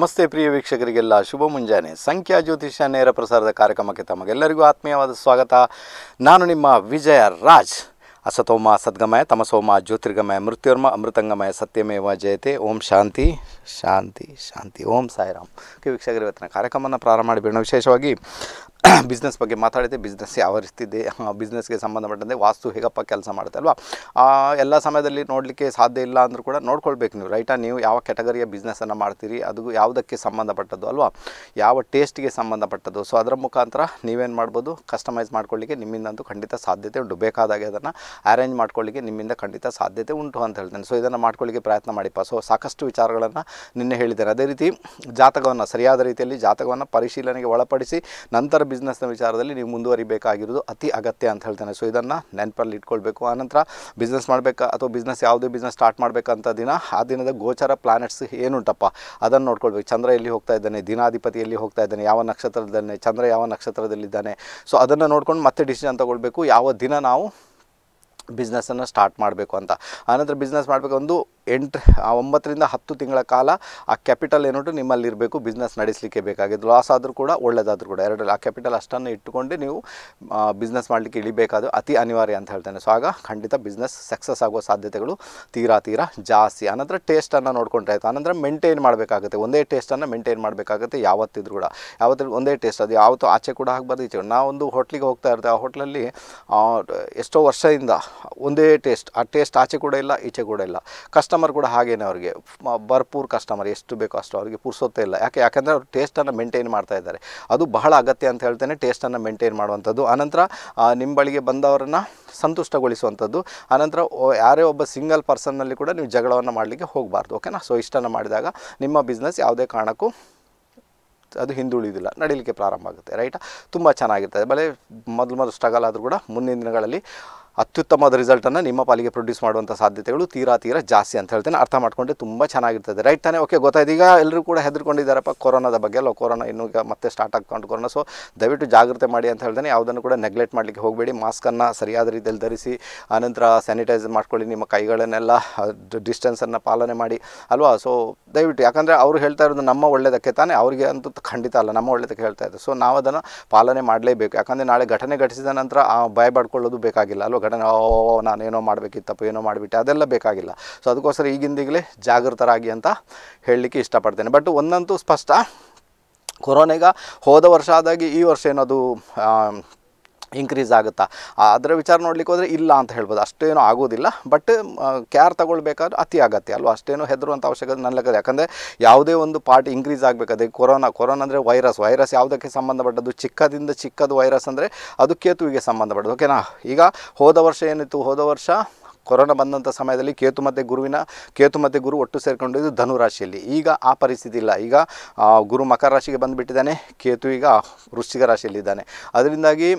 ನಮಸ್ತೆ ಪ್ರಿಯ ವೀಕ್ಷಕರಿಗೆಲ್ಲ ಶುಭ ಮುಂಜಾನೆ ಸಂಖ್ಯಾ ಜ್ಯೋತಿಷ್ಯ ನೇರ ಪ್ರಸಾರದ ಕಾರ್ಯಕ್ರಮಕ್ಕೆ ತಮಗೆಲ್ಲರಿಗೂ ಆತ್ಮೀಯವಾದ ಸ್ವಾಗತ ನಾನು ನಿಮ್ಮ ವಿಜಯ ರಾಜ್ ಅಸತೋಮ ಸದ್ಗಮಯ ತಮಸೋಮ ಜ್ಯೋತಿರ್ಗಮಯ ಮೃತ್ಯುರ್ಮ ಅಮೃತಂಗಮಯ ಸತ್ಯಮೇವ ಜಯತೆ ಓಂ ಶಾಂತಿ ಶಾಂತಿ ಶಾಂತಿ ಓಂ ಸಾಯಿರಾಮ್ ವೀಕ್ಷಕರು ಇವತ್ತಿನ ಕಾರ್ಯಕ್ರಮವನ್ನು ಪ್ರಾರಂಭ ಮಾಡಿಬಿಡೋಣ ವಿಶೇಷವಾಗಿ ಬಿಸ್ನೆಸ್ ಬಗ್ಗೆ ಮಾತಾಡಿದೆ ಬಿಸ್ನೆಸ್ ಯಾವ ಇದೆ ಬಿಸ್ನೆಸ್ಗೆ ಸಂಬಂಧಪಟ್ಟಂತೆ ವಾಸ್ತು ಹೇಗಪ್ಪ ಕೆಲಸ ಮಾಡುತ್ತೆ ಅಲ್ವಾ ಎಲ್ಲ ಸಮಯದಲ್ಲಿ ನೋಡಲಿಕ್ಕೆ ಸಾಧ್ಯ ಇಲ್ಲ ಅಂದರೂ ಕೂಡ ನೋಡ್ಕೊಳ್ಬೇಕು ನೀವು ರೈಟಾ ನೀವು ಯಾವ ಕ್ಯಾಟಗರಿಯ ಬಿಸ್ನೆಸ್ಸನ್ನು ಮಾಡ್ತೀರಿ ಅದು ಯಾವುದಕ್ಕೆ ಸಂಬಂಧಪಟ್ಟದ್ದು ಅಲ್ವಾ ಯಾವ ಟೇಸ್ಟ್ಗೆ ಸಂಬಂಧಪಟ್ಟದ್ದು ಸೊ ಅದರ ಮುಖಾಂತರ ನೀವೇನು ಮಾಡ್ಬೋದು ಕಸ್ಟಮೈಸ್ ಮಾಡ್ಕೊಳ್ಳಿಕ್ಕೆ ನಿಮ್ಮಿಂದಂತೂ ಖಂಡಿತ ಸಾಧ್ಯತೆ ಉಂಟು ಬೇಕಾದಾಗೆ ಅದನ್ನು ಅರೇಂಜ್ ಮಾಡ್ಕೊಳ್ಳಿಕ್ಕೆ ನಿಮ್ಮಿಂದ ಖಂಡಿತ ಸಾಧ್ಯತೆ ಉಂಟು ಅಂತ ಹೇಳ್ತೇನೆ ಸೊ ಇದನ್ನು ಮಾಡ್ಕೊಳ್ಳಿಕ್ಕೆ ಪ್ರಯತ್ನ ಮಾಡಿಪ್ಪ ಸೊ ಸಾಕಷ್ಟು ವಿಚಾರಗಳನ್ನು ನಿನ್ನೆ ಹೇಳಿದ್ದಾರೆ ಅದೇ ರೀತಿ ಜಾತಕವನ್ನು ಸರಿಯಾದ ರೀತಿಯಲ್ಲಿ ಜಾತಕವನ್ನು ಪರಿಶೀಲನೆಗೆ ಒಳಪಡಿಸಿ ನಂತರ ಬಿಸ್ನೆಸ್ನ ವಿಚಾರದಲ್ಲಿ ನೀವು ಮುಂದುವರಿಬೇಕಾಗಿರೋದು ಅತಿ ಅಗತ್ಯ ಅಂತ ಹೇಳ್ತಾನೆ ಸೊ ಇದನ್ನು ನೆನಪಲ್ಲಿ ಇಟ್ಕೊಳ್ಬೇಕು ಆನಂತರ ಬಿಸ್ನೆಸ್ ಮಾಡಬೇಕಾ ಅಥವಾ ಬಿಸ್ನೆಸ್ ಯಾವುದೇ ಬಿಸ್ನೆಸ್ ಸ್ಟಾರ್ಟ್ ಮಾಡ್ಬೇಕಂತ ದಿನ ಆ ದಿನದ ಗೋಚರ ಪ್ಲಾನೆಟ್ಸ್ ಏನುಂಟಪ್ಪ ಅದನ್ನು ನೋಡ್ಕೊಳ್ಬೇಕು ಚಂದ್ರ ಎಲ್ಲಿ ಹೋಗ್ತಾ ಇದ್ದಾನೆ ದಿನಾಧಿಪತಿ ಎಲ್ಲಿ ಹೋಗ್ತಾ ಇದ್ದಾನೆ ಯಾವ ನಕ್ಷತ್ರದಲ್ಲೇ ಚಂದ್ರ ಯಾವ ನಕ್ಷತ್ರದಲ್ಲಿದ್ದಾನೆ ಸೊ ಅದನ್ನು ನೋಡ್ಕೊಂಡು ಮತ್ತೆ ಡಿಸಿಷನ್ ತಗೊಳ್ಬೇಕು ಯಾವ ದಿನ ನಾವು ಬಿಸ್ನೆಸ್ಸನ್ನು ಸ್ಟಾರ್ಟ್ ಮಾಡಬೇಕು ಅಂತ ಆನಂತರ ಬಿಸ್ನೆಸ್ ಮಾಡಬೇಕು ಒಂದು ಎಂಟು ಒಂಬತ್ತರಿಂದ ಹತ್ತು ತಿಂಗಳ ಕಾಲ ಆ ಕ್ಯಾಪಿಟಲ್ ಏನುಂಟು ನಿಮ್ಮಲ್ಲಿರಬೇಕು ಬಿಸ್ನೆಸ್ ನಡೆಸಲಿಕ್ಕೆ ಬೇಕಾಗಿದ್ದು ಲಾಸ್ ಆದರೂ ಕೂಡ ಒಳ್ಳೆಯದಾದರೂ ಕೂಡ ಎರಡರಲ್ಲಿ ಆ ಕ್ಯಾಪಿಟಲ್ ಅಷ್ಟನ್ನು ಇಟ್ಟುಕೊಂಡು ನೀವು ಬಿಸ್ನೆಸ್ ಮಾಡಲಿಕ್ಕೆ ಇಳಿಬೇಕಾದ್ರೆ ಅತಿ ಅನಿವಾರ್ಯ ಅಂತ ಹೇಳ್ತೇನೆ ಸೊ ಆಗ ಖಂಡಿತ ಬಿಸ್ನೆಸ್ ಸಕ್ಸಸ್ ಆಗುವ ಸಾಧ್ಯತೆಗಳು ತೀರಾ ತೀರಾ ಜಾಸ್ತಿ ಆನಂತರ ಟೇಸ್ಟನ್ನು ನೋಡ್ಕೊಂಡ್ರೆ ಆಯಿತು ಆನಂತರ ಮೇಂಟೈನ್ ಮಾಡಬೇಕಾಗುತ್ತೆ ಒಂದೇ ಟೇಸ್ಟನ್ನು ಮೇಂಟೈನ್ ಮಾಡಬೇಕಾಗುತ್ತೆ ಯಾವತ್ತಿದ್ರು ಕೂಡ ಯಾವತ್ತಿದ್ರು ಒಂದೇ ಟೇಸ್ಟ್ ಅದು ಯಾವತ್ತೂ ಆಚೆ ಕೂಡ ಆಗಬಾರ್ದು ಈಚೆ ಒಂದು ಹೋಟ್ಲಿಗೆ ಹೋಗ್ತಾ ಇರ್ತೇವೆ ಆ ಹೋಟ್ಲಲ್ಲಿ ಎಷ್ಟೋ ವರ್ಷದಿಂದ ಒಂದೇ ಟೇಸ್ಟ್ ಆ ಟೇಸ್ಟ್ ಆಚೆ ಕೂಡ ಇಲ್ಲ ಈಚೆ ಕೂಡ ಇಲ್ಲ ಕಸ್ಟಮರ್ ಕಸ್ಟಮರ್ ಕೂಡ ಹಾಗೇನೆ ಅವರಿಗೆ ಭರ್ಪೂರ್ ಕಸ್ಟಮರ್ ಎಷ್ಟು ಬೇಕೋ ಅಷ್ಟು ಅವರಿಗೆ ಪುರ್ಸೋತ್ತೇ ಇಲ್ಲ ಯಾಕೆ ಯಾಕೆಂದರೆ ಅವರು ಟೇಸ್ಟನ್ನು ಮೇಂಟೈನ್ ಮಾಡ್ತಾ ಇದ್ದಾರೆ ಅದು ಬಹಳ ಅಗತ್ಯ ಅಂತ ಹೇಳ್ತೇನೆ ಟೇಸ್ಟನ್ನು ಮೇಂಟೈನ್ ಮಾಡುವಂಥದ್ದು ಆನಂತರ ನಿಮ್ಮ ಬಳಿಗೆ ಬಂದವರನ್ನು ಸಂತುಷ್ಟಗೊಳಿಸುವಂಥದ್ದು ಆನಂತರ ಯಾರೇ ಒಬ್ಬ ಸಿಂಗಲ್ ಪರ್ಸನ್ನಲ್ಲಿ ಕೂಡ ನೀವು ಜಗಳವನ್ನು ಮಾಡಲಿಕ್ಕೆ ಹೋಗಬಾರ್ದು ಓಕೆನಾ ಸೊ ಇಷ್ಟನ್ನು ಮಾಡಿದಾಗ ನಿಮ್ಮ ಬಿಸ್ನೆಸ್ ಯಾವುದೇ ಕಾರಣಕ್ಕೂ ಅದು ಹಿಂದುಳಿದಿಲ್ಲ ನಡೀಲಿಕ್ಕೆ ಪ್ರಾರಂಭ ಆಗುತ್ತೆ ರೈಟ್ ತುಂಬ ಚೆನ್ನಾಗಿರ್ತದೆ ಬಲೇ ಮೊದಲು ಮೊದಲು ಸ್ಟ್ರಗಲ್ ಆದರೂ ಕೂಡ ಮುಂದಿನ ದಿನಗಳಲ್ಲಿ ಅತ್ಯುತ್ತಮವಾದ ರಿಸಲ್ಟನ್ನು ನಿಮ್ಮ ಪಾಲಿಗೆ ಪ್ರೊಡ್ಯೂಸ್ ಮಾಡುವಂಥ ಸಾಧ್ಯತೆಗಳು ತೀರಾ ತೀರಾ ಜಾಸ್ತಿ ಅಂತ ಹೇಳ್ತೇನೆ ಅರ್ಥ ಮಾಡ್ಕೊಂಡೆ ತುಂಬ ಚೆನ್ನಾಗಿರ್ತದೆ ರೈಟ್ ತಾನೇ ಓಕೆ ಗೊತ್ತಾಯ್ತು ಈಗ ಎಲ್ಲರೂ ಕೂಡ ಹೆದರ್ಕೊಂಡಿದ್ದಾರಪ್ಪ ಕೊರೋನಾದ ಬಗ್ಗೆ ಅಲ್ಲ ಕೊರೋನಾ ಇನ್ನೂ ಈಗ ಮತ್ತೆ ಸ್ಟಾರ್ಟ್ ಆಗ್ಕೊಂಡು ಕೊರೋನಾ ಸೊ ದಯವಿಟ್ಟು ಜಾಗ್ರತೆ ಮಾಡಿ ಅಂತ ಹೇಳ್ತೇನೆ ಯಾವುದನ್ನು ಕೂಡ ನೆಗ್ಲೆಕ್ಟ್ ಮಾಡಲಿಕ್ಕೆ ಹೋಗಬೇಡಿ ಮಾಸ್ಕನ್ನು ಸರಿಯಾದ ರೀತಿಯಲ್ಲಿ ಧರಿಸಿ ಆನಂತರ ಸ್ಯಾನಿಟೈಸ್ ಮಾಡ್ಕೊಳ್ಳಿ ನಿಮ್ಮ ಕೈಗಳನ್ನೆಲ್ಲ ಡಿಸ್ಟೆನ್ಸನ್ನು ಪಾಲನೆ ಮಾಡಿ ಅಲ್ವಾ ಸೊ ದಯವಿಟ್ಟು ಯಾಕಂದರೆ ಅವರು ಹೇಳ್ತಾ ಇರೋದು ನಮ್ಮ ಒಳ್ಳೆಯದಕ್ಕೆ ತಾನೇ ಅವರಿಗೆ ಅಂತೂ ಖಂಡಿತ ಅಲ್ಲ ನಮ್ಮ ಒಳ್ಳೆಯದಕ್ಕೆ ಹೇಳ್ತಾ ಇದ್ದಾರೆ ಸೊ ನಾವು ಅದನ್ನು ಪಾಲನೆ ಮಾಡಲೇಬೇಕು ಯಾಕಂದರೆ ನಾಳೆ ಘಟನೆ ಘಟಿಸಿದ ನಂತರ ಭಯ ಪಡ್ಕೊಳ್ಳೋದು ಬೇಕಾಗಿಲ್ಲ ಅಲ್ವಾ ಘಟನೆ ಓ ನಾನೇನೋ ಮಾಡಬೇಕಿತ್ತಪ್ಪ ಏನೋ ಮಾಡಿಬಿಟ್ಟೆ ಅದೆಲ್ಲ ಬೇಕಾಗಿಲ್ಲ ಸೊ ಅದಕ್ಕೋಸ್ಕರ ಈಗಿಂದೀಗಲೇ ಜಾಗೃತರಾಗಿ ಅಂತ ಹೇಳಲಿಕ್ಕೆ ಇಷ್ಟಪಡ್ತೇನೆ ಬಟ್ ಒಂದಂತೂ ಸ್ಪಷ್ಟ ಕೊರೋನಾಗ ಹೋದ ವರ್ಷ ಆದಾಗಿ ಈ ವರ್ಷ ಏನದು ಇನ್ಕ್ರೀಸ್ ಆಗುತ್ತಾ ಅದರ ವಿಚಾರ ನೋಡ್ಲಿಕ್ಕೆ ಹೋದರೆ ಇಲ್ಲ ಅಂತ ಹೇಳ್ಬೋದು ಅಷ್ಟೇನೂ ಆಗೋದಿಲ್ಲ ಬಟ್ ಕೇರ್ ತಗೊಳ್ಬೇಕಾದ್ರೆ ಅತಿ ಆಗತ್ತೆ ಅಲ್ವಾ ಅಷ್ಟೇನು ಹೆದರುವಂಥ ಅವಶ್ಯಕತೆ ನನ್ನ ಲೆಕ್ಕದ ಯಾಕಂದರೆ ಯಾವುದೇ ಒಂದು ಪಾರ್ಟ್ ಇನ್ಕ್ರೀಸ್ ಆಗಬೇಕಾದ್ರೆ ಕೊರೋನಾ ಕೊರೋನಾ ಅಂದರೆ ವೈರಸ್ ವೈರಸ್ ಯಾವುದಕ್ಕೆ ಸಂಬಂಧಪಟ್ಟದ್ದು ಚಿಕ್ಕದಿಂದ ಚಿಕ್ಕದು ವೈರಸ್ ಅಂದರೆ ಅದು ಕೇತುವಿಗೆ ಸಂಬಂಧಪಟ್ಟದ್ದು ಓಕೆನಾ ಈಗ ಹೋದ ವರ್ಷ ಏನಿತ್ತು ಹೋದ ವರ್ಷ ಕೊರೋನಾ ಬಂದಂಥ ಸಮಯದಲ್ಲಿ ಕೇತು ಮತ್ತು ಗುರುವಿನ ಕೇತು ಮತ್ತು ಗುರು ಒಟ್ಟು ಸೇರಿಕೊಂಡಿದ್ದು ಧನು ರಾಶಿಯಲ್ಲಿ ಈಗ ಆ ಪರಿಸ್ಥಿತಿ ಇಲ್ಲ ಈಗ ಗುರು ಮಕರ ರಾಶಿಗೆ ಬಂದುಬಿಟ್ಟಿದ್ದಾನೆ ಕೇತು ಈಗ ವೃಶ್ಚಿಕ ರಾಶಿಯಲ್ಲಿದ್ದಾನೆ ಅದರಿಂದಾಗಿ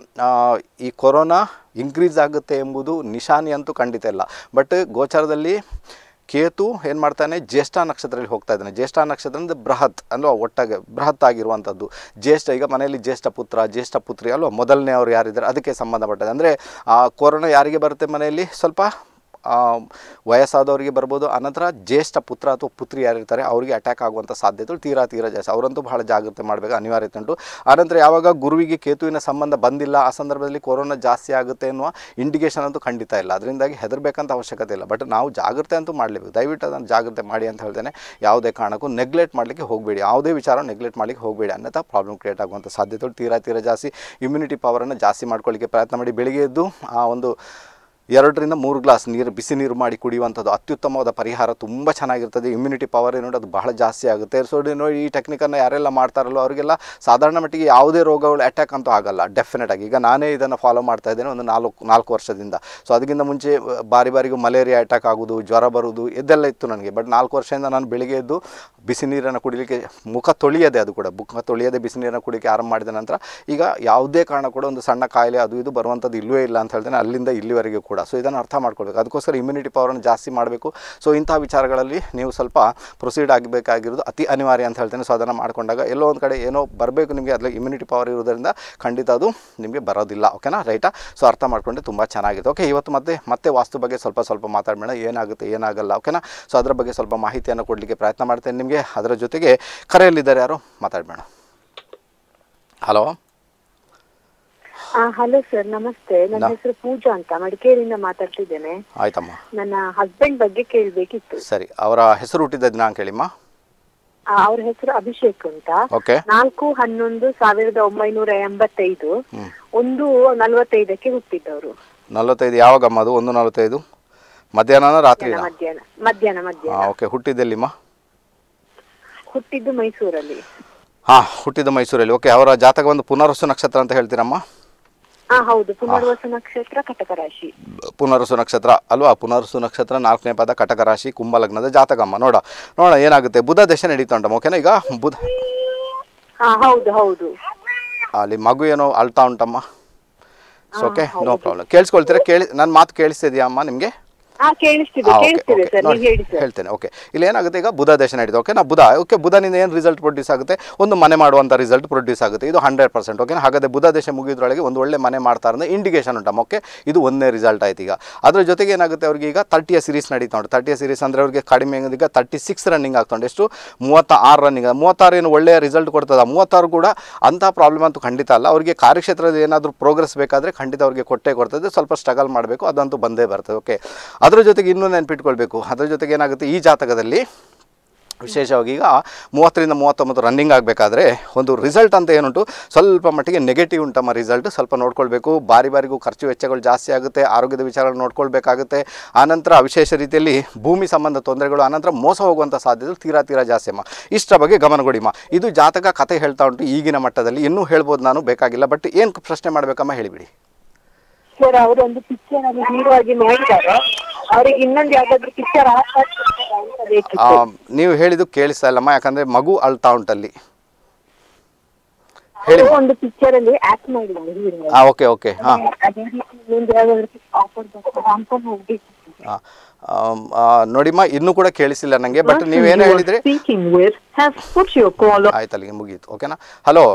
ಈ ಕೊರೋನಾ ಇನ್ಕ್ರೀಸ್ ಆಗುತ್ತೆ ಎಂಬುದು ನಿಶಾನಿ ಅಂತೂ ಖಂಡಿತ ಇಲ್ಲ ಬಟ್ ಗೋಚಾರದಲ್ಲಿ ಕೇತು ಏನು ಮಾಡ್ತಾನೆ ಜ್ಯೇಷ್ಠ ನಕ್ಷತ್ರದಲ್ಲಿ ಹೋಗ್ತಾ ಇದ್ದಾನೆ ಜ್ಯೇಷ್ಠ ನಕ್ಷತ್ರ ಅಂದರೆ ಬೃಹತ್ ಅಲ್ವಾ ಒಟ್ಟಾಗಿ ಬೃಹತ್ ಆಗಿರುವಂಥದ್ದು ಜ್ಯೇಷ್ಠ ಈಗ ಮನೆಯಲ್ಲಿ ಜ್ಯೇಷ್ಠ ಪುತ್ರ ಜ್ಯೇಷ್ಠ ಪುತ್ರಿ ಅಲ್ವಾ ಮೊದಲನೇ ಅವರು ಯಾರಿದ್ದಾರೆ ಅದಕ್ಕೆ ಸಂಬಂಧಪಟ್ಟದ್ದು ಅಂದರೆ ಆ ಕೊರೋನಾ ಯಾರಿಗೆ ಬರುತ್ತೆ ಮನೆಯಲ್ಲಿ ಸ್ವಲ್ಪ ವಯಸ್ಸಾದವರಿಗೆ ಬರ್ಬೋದು ಅನಂತರ ಜ್ಯೇಷ್ಠ ಪುತ್ರ ಅಥವಾ ಪುತ್ರಿ ಯಾರಿರ್ತಾರೆ ಅವರಿಗೆ ಅಟ್ಯಾಕ್ ಆಗುವಂಥ ಸಾಧ್ಯತೆಗಳು ತೀರಾ ತೀರಾ ಜಾಸ್ತಿ ಅವರಂತೂ ಬಹಳ ಜಾಗ್ರತೆ ಮಾಡಬೇಕು ಅನಿವಾರ್ಯತೆ ಉಂಟು ಆನಂತರ ಯಾವಾಗ ಗುರುವಿಗೆ ಕೇತುವಿನ ಸಂಬಂಧ ಬಂದಿಲ್ಲ ಆ ಸಂದರ್ಭದಲ್ಲಿ ಕೊರೋನಾ ಜಾಸ್ತಿ ಆಗುತ್ತೆ ಅನ್ನುವ ಇಂಡಿಕೇಷನ್ ಅಂತೂ ಖಂಡಿತ ಇಲ್ಲ ಅದರಿಂದಾಗಿ ಹೆದರಬೇಕಂತ ಅವಶ್ಯಕತೆ ಇಲ್ಲ ಬಟ್ ನಾವು ಜಾಗ್ರತೆ ಅಂತೂ ಮಾಡಲೇಬೇಕು ದಯವಿಟ್ಟು ಅದನ್ನು ಜಾಗ್ರತೆ ಮಾಡಿ ಅಂತ ಹೇಳ್ತೇನೆ ಯಾವುದೇ ಕಾರಣಕ್ಕೂ ನೆಗ್ಲೆಕ್ಟ್ ಮಾಡಲಿಕ್ಕೆ ಹೋಗಬೇಡಿ ಯಾವುದೇ ವಿಚಾರ ನೆಗ್ಲೆಕ್ಟ್ ಮಾಡಲಿಕ್ಕೆ ಹೋಗಬೇಡಿ ಅನ್ನತ ಪ್ರಾಬ್ಲಮ್ ಕ್ರಿಯೇಟ್ ಆಗುವಂಥ ಸಾಧ್ಯತೆಗಳು ತೀರಾ ತೀರಾ ಜಾಸ್ತಿ ಇಮ್ಯುನಿಟಿ ಪವರನ್ನು ಜಾಸ್ತಿ ಮಾಡ್ಕೊಳ್ಳಿಕ್ಕೆ ಪ್ರಯತ್ನ ಮಾಡಿ ಬೆಳಿಗ್ಗೆ ಎದ್ದು ಆ ಒಂದು ಎರಡರಿಂದ ಮೂರು ಗ್ಲಾಸ್ ನೀರು ಬಿಸಿ ನೀರು ಮಾಡಿ ಕುಡಿಯುವಂಥದ್ದು ಅತ್ಯುತ್ತಮವಾದ ಪರಿಹಾರ ತುಂಬ ಚೆನ್ನಾಗಿರ್ತದೆ ಇಮ್ಯುನಿಟಿ ಪವರ್ ಏನು ಅದು ಬಹಳ ಜಾಸ್ತಿ ಆಗುತ್ತೆ ಸೊ ನೋಡಿ ಈ ಟೆಕ್ನಿಕನ್ನು ಯಾರೆಲ್ಲ ಮಾಡ್ತಾರಲ್ಲ ಅವರಿಗೆಲ್ಲ ಸಾಧಾರಣ ಮಟ್ಟಿಗೆ ಯಾವುದೇ ರೋಗಗಳು ಅಟ್ಯಾಕ್ ಅಂತೂ ಆಗಲ್ಲ ಡೆಫಿನೆಟಾಗಿ ಈಗ ನಾನೇ ಇದನ್ನು ಫಾಲೋ ಮಾಡ್ತಾ ಇದ್ದೇನೆ ಒಂದು ನಾಲ್ಕು ನಾಲ್ಕು ವರ್ಷದಿಂದ ಸೊ ಅದಕ್ಕಿಂತ ಮುಂಚೆ ಬಾರಿ ಬಾರಿಗೂ ಮಲೇರಿಯಾ ಅಟ್ಯಾಕ್ ಆಗೋದು ಜ್ವರ ಬರೋದು ಇದೆಲ್ಲ ಇತ್ತು ನನಗೆ ಬಟ್ ನಾಲ್ಕು ವರ್ಷದಿಂದ ನಾನು ಬೆಳಿಗ್ಗೆ ಎದ್ದು ಬಿಸಿ ನೀರನ್ನು ಕುಡಿಲಿಕ್ಕೆ ಮುಖ ತೊಳಿಯದೆ ಅದು ಕೂಡ ಮುಖ ತೊಳಿಯದೆ ಬಿಸಿ ನೀರನ್ನು ಕುಡಿಲಿಕ್ಕೆ ಆರಂಭ ಮಾಡಿದ ನಂತರ ಈಗ ಯಾವುದೇ ಕಾರಣ ಕೂಡ ಒಂದು ಸಣ್ಣ ಕಾಯಿಲೆ ಅದು ಇದು ಬರುವಂಥದ್ದು ಇಲ್ಲವೇ ಇಲ್ಲ ಅಂತ ಹೇಳ್ತೇನೆ ಅಲ್ಲಿಂದ ಇಲ್ಲಿವರೆಗೂ ಕೂಡ ಬೇಡ ಸೊ ಇದನ್ನು ಅರ್ಥ ಮಾಡ್ಕೊಳ್ಬೇಕು ಅದಕ್ಕೋಸ್ಕರ ಇಮ್ಯುನಿಟಿ ಪವರನ್ನು ಜಾಸ್ತಿ ಮಾಡಬೇಕು ಸೊ ಇಂಥ ವಿಚಾರಗಳಲ್ಲಿ ನೀವು ಸ್ವಲ್ಪ ಪ್ರೊಸೀಡ್ ಆಗಬೇಕಾಗಿರೋದು ಅತಿ ಅನಿವಾರ್ಯ ಅಂತ ಹೇಳ್ತೇನೆ ಸೊ ಅದನ್ನು ಮಾಡಿಕೊಂಡಾಗ ಎಲ್ಲೋ ಒಂದು ಕಡೆ ಏನೋ ಬರಬೇಕು ನಿಮಗೆ ಅದರಲ್ಲಿ ಇಮ್ಯುನಿಟಿ ಪವರ್ ಇರೋದರಿಂದ ಖಂಡಿತ ಅದು ನಿಮಗೆ ಬರೋದಿಲ್ಲ ಓಕೆನಾ ರೈಟಾ ಸೊ ಅರ್ಥ ಮಾಡಿಕೊಂಡೆ ತುಂಬ ಚೆನ್ನಾಗಿದೆ ಓಕೆ ಇವತ್ತು ಮತ್ತೆ ಮತ್ತೆ ವಾಸ್ತು ಬಗ್ಗೆ ಸ್ವಲ್ಪ ಸ್ವಲ್ಪ ಮಾತಾಡಬೇಡ ಏನಾಗುತ್ತೆ ಏನಾಗಲ್ಲ ಓಕೆನಾ ಸೊ ಅದರ ಬಗ್ಗೆ ಸ್ವಲ್ಪ ಮಾಹಿತಿಯನ್ನು ಕೊಡಲಿಕ್ಕೆ ಪ್ರಯತ್ನ ಮಾಡ್ತೇನೆ ನಿಮಗೆ ಅದರ ಜೊತೆಗೆ ಕರೆಯಲ್ಲಿದ್ದಾರೆ ಯಾರು ಮಾತಾಡಬೇಡ ಹಲೋ ಹಲೋ ಸರ್ ನಮಸ್ತೆ ನನ್ನ ಹೆಸರು ಪೂಜಾ ಅಂತ ಮಡಿಕೇರಿಯಿಂದ ಮಾತಾಡ್ತಿದ್ದೇನೆ ಆಯ್ತಮ್ಮ ನನ್ನ ಹಸ್ಬೆಂಡ್ ಬಗ್ಗೆ ಕೇಳಬೇಕಿತ್ತು ಸರಿ ಅವರ ಹೆಸರು ಹುಟ್ಟಿದ ದಿನಾಂಕ ಹೇಳಿಮ್ಮ ಅವ್ರ ಹೆಸರು ಅಭಿಷೇಕ್ ಅಂತ ನಾಲ್ಕು ಹನ್ನೊಂದು ಸಾವಿರದ ಒಂಬೈನೂರ ಎಂಬತ್ತೈದು ಒಂದು ನಲವತ್ತೈದಕ್ಕೆ ಹುಟ್ಟಿದ್ದವರು ನಲವತ್ತೈದು ಯಾವಾಗಮ್ಮ ಅದು ಒಂದು ನಲವತ್ತೈದು ಮಧ್ಯಾಹ್ನ ರಾತ್ರಿ ಮಧ್ಯಾಹ್ನ ಮಧ್ಯಾಹ್ನ ಮಧ್ಯಾಹ್ನ ಓಕೆ ಹುಟ್ಟಿದ್ದೆಲ್ಲಿಮ್ಮ ಹುಟ್ಟಿದ್ದು ಮೈಸೂರಲ್ಲಿ ಹಾ ಹುಟ್ಟಿದ್ದು ಮೈಸೂರಲ್ಲಿ ಓಕೆ ಅವರ ಜಾತಕ ಒಂದು ಪುನರ್ವಸು ನಕ್ಷತ್ರ ಅಂತ ಹೇಳ್ತೀರಮ್ಮ ಪುನರ್ವಸು ನಕ್ಷತ್ರ ನಕ್ಷತ್ರ ಅಲ್ವಾ ಪುನರ್ಸು ನಕ್ಷತ್ರ ನಾಲ್ಕನೇ ಪಾದ ಕಟಕ ರಾಶಿ ಕುಂಭಲಗ್ನದ ಜಾತಕಮ್ಮ ನೋಡ ನೋಡ ಏನಾಗುತ್ತೆ ಬುಧ ದಶೆ ನಡೀತಾ ಉಂಟಮ್ಮ ಓಕೆನಾ ಈಗ ಬುಧ ಹೌದು ಹೌದು ಅಲ್ಲಿ ಮಗು ಏನೋ ಅಳ್ತಾ ಉಂಟಮ್ಮ ಓಕೆ ನೋ ಪ್ರಾಬ್ಲಮ್ ಕೇಳಿಸ್ಕೊಳ್ತೀರಾ ಕೇಳಿ ನನ್ನ ಮಾತು ಕೇಳಿಸ್ತಿದ್ಯಾ ಅಮ್ಮ ನಿಮಗೆ ಹೇಳ್ತೇನೆ ಓಕೆ ಇಲ್ಲಿ ಏನಾಗುತ್ತೆ ಈಗ ಬುಧ ದೇಶ ನಡೆಯುತ್ತೆ ಓಕೆ ನಾ ಬುಧ ಓಕೆ ಬುಧನಿಂದ ಏನು ರಿಸಲ್ಟ್ ಪ್ರೊಡ್ಯೂಸ್ ಆಗುತ್ತೆ ಒಂದು ಮನೆ ಮಾಡುವಂಥ ರಿಸಲ್ಟ್ ಪ್ರೊಡ್ಯೂಸ್ ಆಗುತ್ತೆ ಇದು ಹಂಡ್ರೆಡ್ ಪರ್ಸೆಂಟ್ ಓಕೆ ಹಾಗಾದ್ರೆ ಬುಧ ದೇಶ ಮುಗಿದ್ರೊಳಗೆ ಒಂದು ಒಳ್ಳೆ ಮನೆ ಮಾಡ್ತಾರೆ ಅಂದರೆ ಇಂಡಿಕೇಶನ್ ಉಂಟಮ್ಮ ಓಕೆ ಇದು ಒಂದೇ ರಿಸಲ್ಟ್ ಆಯ್ತು ಈಗ ಅದ್ರ ಜೊತೆಗೆ ಏನಾಗುತ್ತೆ ಅವ್ರಿಗೆ ಈಗ ತರ್ಟಿಯ ಸೀರೀಸ್ ನಡೀತಾ ಉಂಟು ತರ್ಟಿಯ ಸೀರೀಸ್ ಅಂದ್ರೆ ಅವ್ರಿಗೆ ಕಡಿಮೆ ಈಗ ತರ್ಟಿ ಸಿಕ್ಸ್ ರನ್ನಿಂಗ್ ಆಗ್ತೊಂಡು ಎಷ್ಟು ಮೂವತ್ತ ಆರು ರನ್ನಿಂಗ್ ಮೂವತ್ತಾರು ಏನು ಒಳ್ಳೆಯ ರಿಸಲ್ಟ್ ಕೊಡ್ತದೆ ಮೂವತ್ತಾರು ಕೂಡ ಅಂಥ ಪ್ರಾಬ್ಲಮ್ ಅಂತೂ ಖಂಡಿತ ಅಲ್ಲ ಅವರಿಗೆ ಕಾರ್ಯಕ್ಷೇತ್ರದಲ್ಲಿ ಏನಾದರೂ ಪ್ರೋಗ್ರೆಸ್ ಬೇಕಾದ್ರೆ ಖಂಡಿತ ಅವರಿಗೆ ಕೊಟ್ಟೆ ಕೊಡ್ತದೆ ಸ್ವಲ್ಪ ಸ್ಟ್ರಗಲ್ ಮಾಡಬೇಕು ಅದಂತೂ ಬಂದೇ ಬರ್ತದೆ ಓಕೆ ಅದ್ರ ಜೊತೆಗೆ ಇನ್ನೂ ನೆನಪಿಟ್ಕೊಳ್ಬೇಕು ಅದ್ರ ಜೊತೆಗೆ ಏನಾಗುತ್ತೆ ಈ ಜಾತಕದಲ್ಲಿ ವಿಶೇಷವಾಗಿ ಈಗ ಮೂವತ್ತರಿಂದ ಮೂವತ್ತೊಂಬತ್ತು ರನ್ನಿಂಗ್ ಆಗಬೇಕಾದ್ರೆ ಒಂದು ರಿಸಲ್ಟ್ ಅಂತ ಏನುಂಟು ಸ್ವಲ್ಪ ಮಟ್ಟಿಗೆ ನೆಗೆಟಿವ್ ಉಂಟಮ್ಮ ರಿಸಲ್ಟ್ ಸ್ವಲ್ಪ ನೋಡ್ಕೊಳ್ಬೇಕು ಬಾರಿ ಬಾರಿಗೂ ಖರ್ಚು ವೆಚ್ಚಗಳು ಜಾಸ್ತಿ ಆಗುತ್ತೆ ಆರೋಗ್ಯದ ವಿಚಾರಗಳು ನೋಡ್ಕೊಳ್ಬೇಕಾಗುತ್ತೆ ಆನಂತರ ವಿಶೇಷ ರೀತಿಯಲ್ಲಿ ಭೂಮಿ ಸಂಬಂಧ ತೊಂದರೆಗಳು ಆನಂತರ ಮೋಸ ಹೋಗುವಂಥ ಸಾಧ್ಯತೆ ತೀರಾ ತೀರಾ ಜಾಸ್ತಿ ಅಮ್ಮ ಇಷ್ಟರ ಬಗ್ಗೆ ಗಮನಗೊಡಿಮ ಇದು ಜಾತಕ ಕತೆ ಹೇಳ್ತಾ ಉಂಟು ಈಗಿನ ಮಟ್ಟದಲ್ಲಿ ಇನ್ನೂ ಹೇಳ್ಬೋದು ನಾನು ಬೇಕಾಗಿಲ್ಲ ಬಟ್ ಏನು ಪ್ರಶ್ನೆ ಮಾಡಬೇಕಮ್ಮ ಹೇಳಿಬಿಡಿ ಸರ್ ನೀವು ಹೇಳಿದ್ದು ಕೇಳಿಸ್ತಾ ಇಲ್ಲಮ್ಮ ಯಾಕಂದ್ರೆ ಮಗು ಅಳ್ತಾ ಉಂಟಲ್ಲಿ ನೋಡಿಮ್ಮ ಇನ್ನು ಕೂಡ ಕೇಳಿಸಿಲ್ಲ ನಂಗೆ ಬಟ್ ನೀವೇನು ಹೇಳಿದ್ರಿ ಆಯ್ತು ಅಲ್ಲಿಗೆ ಓಕೆನಾ ಹಲೋ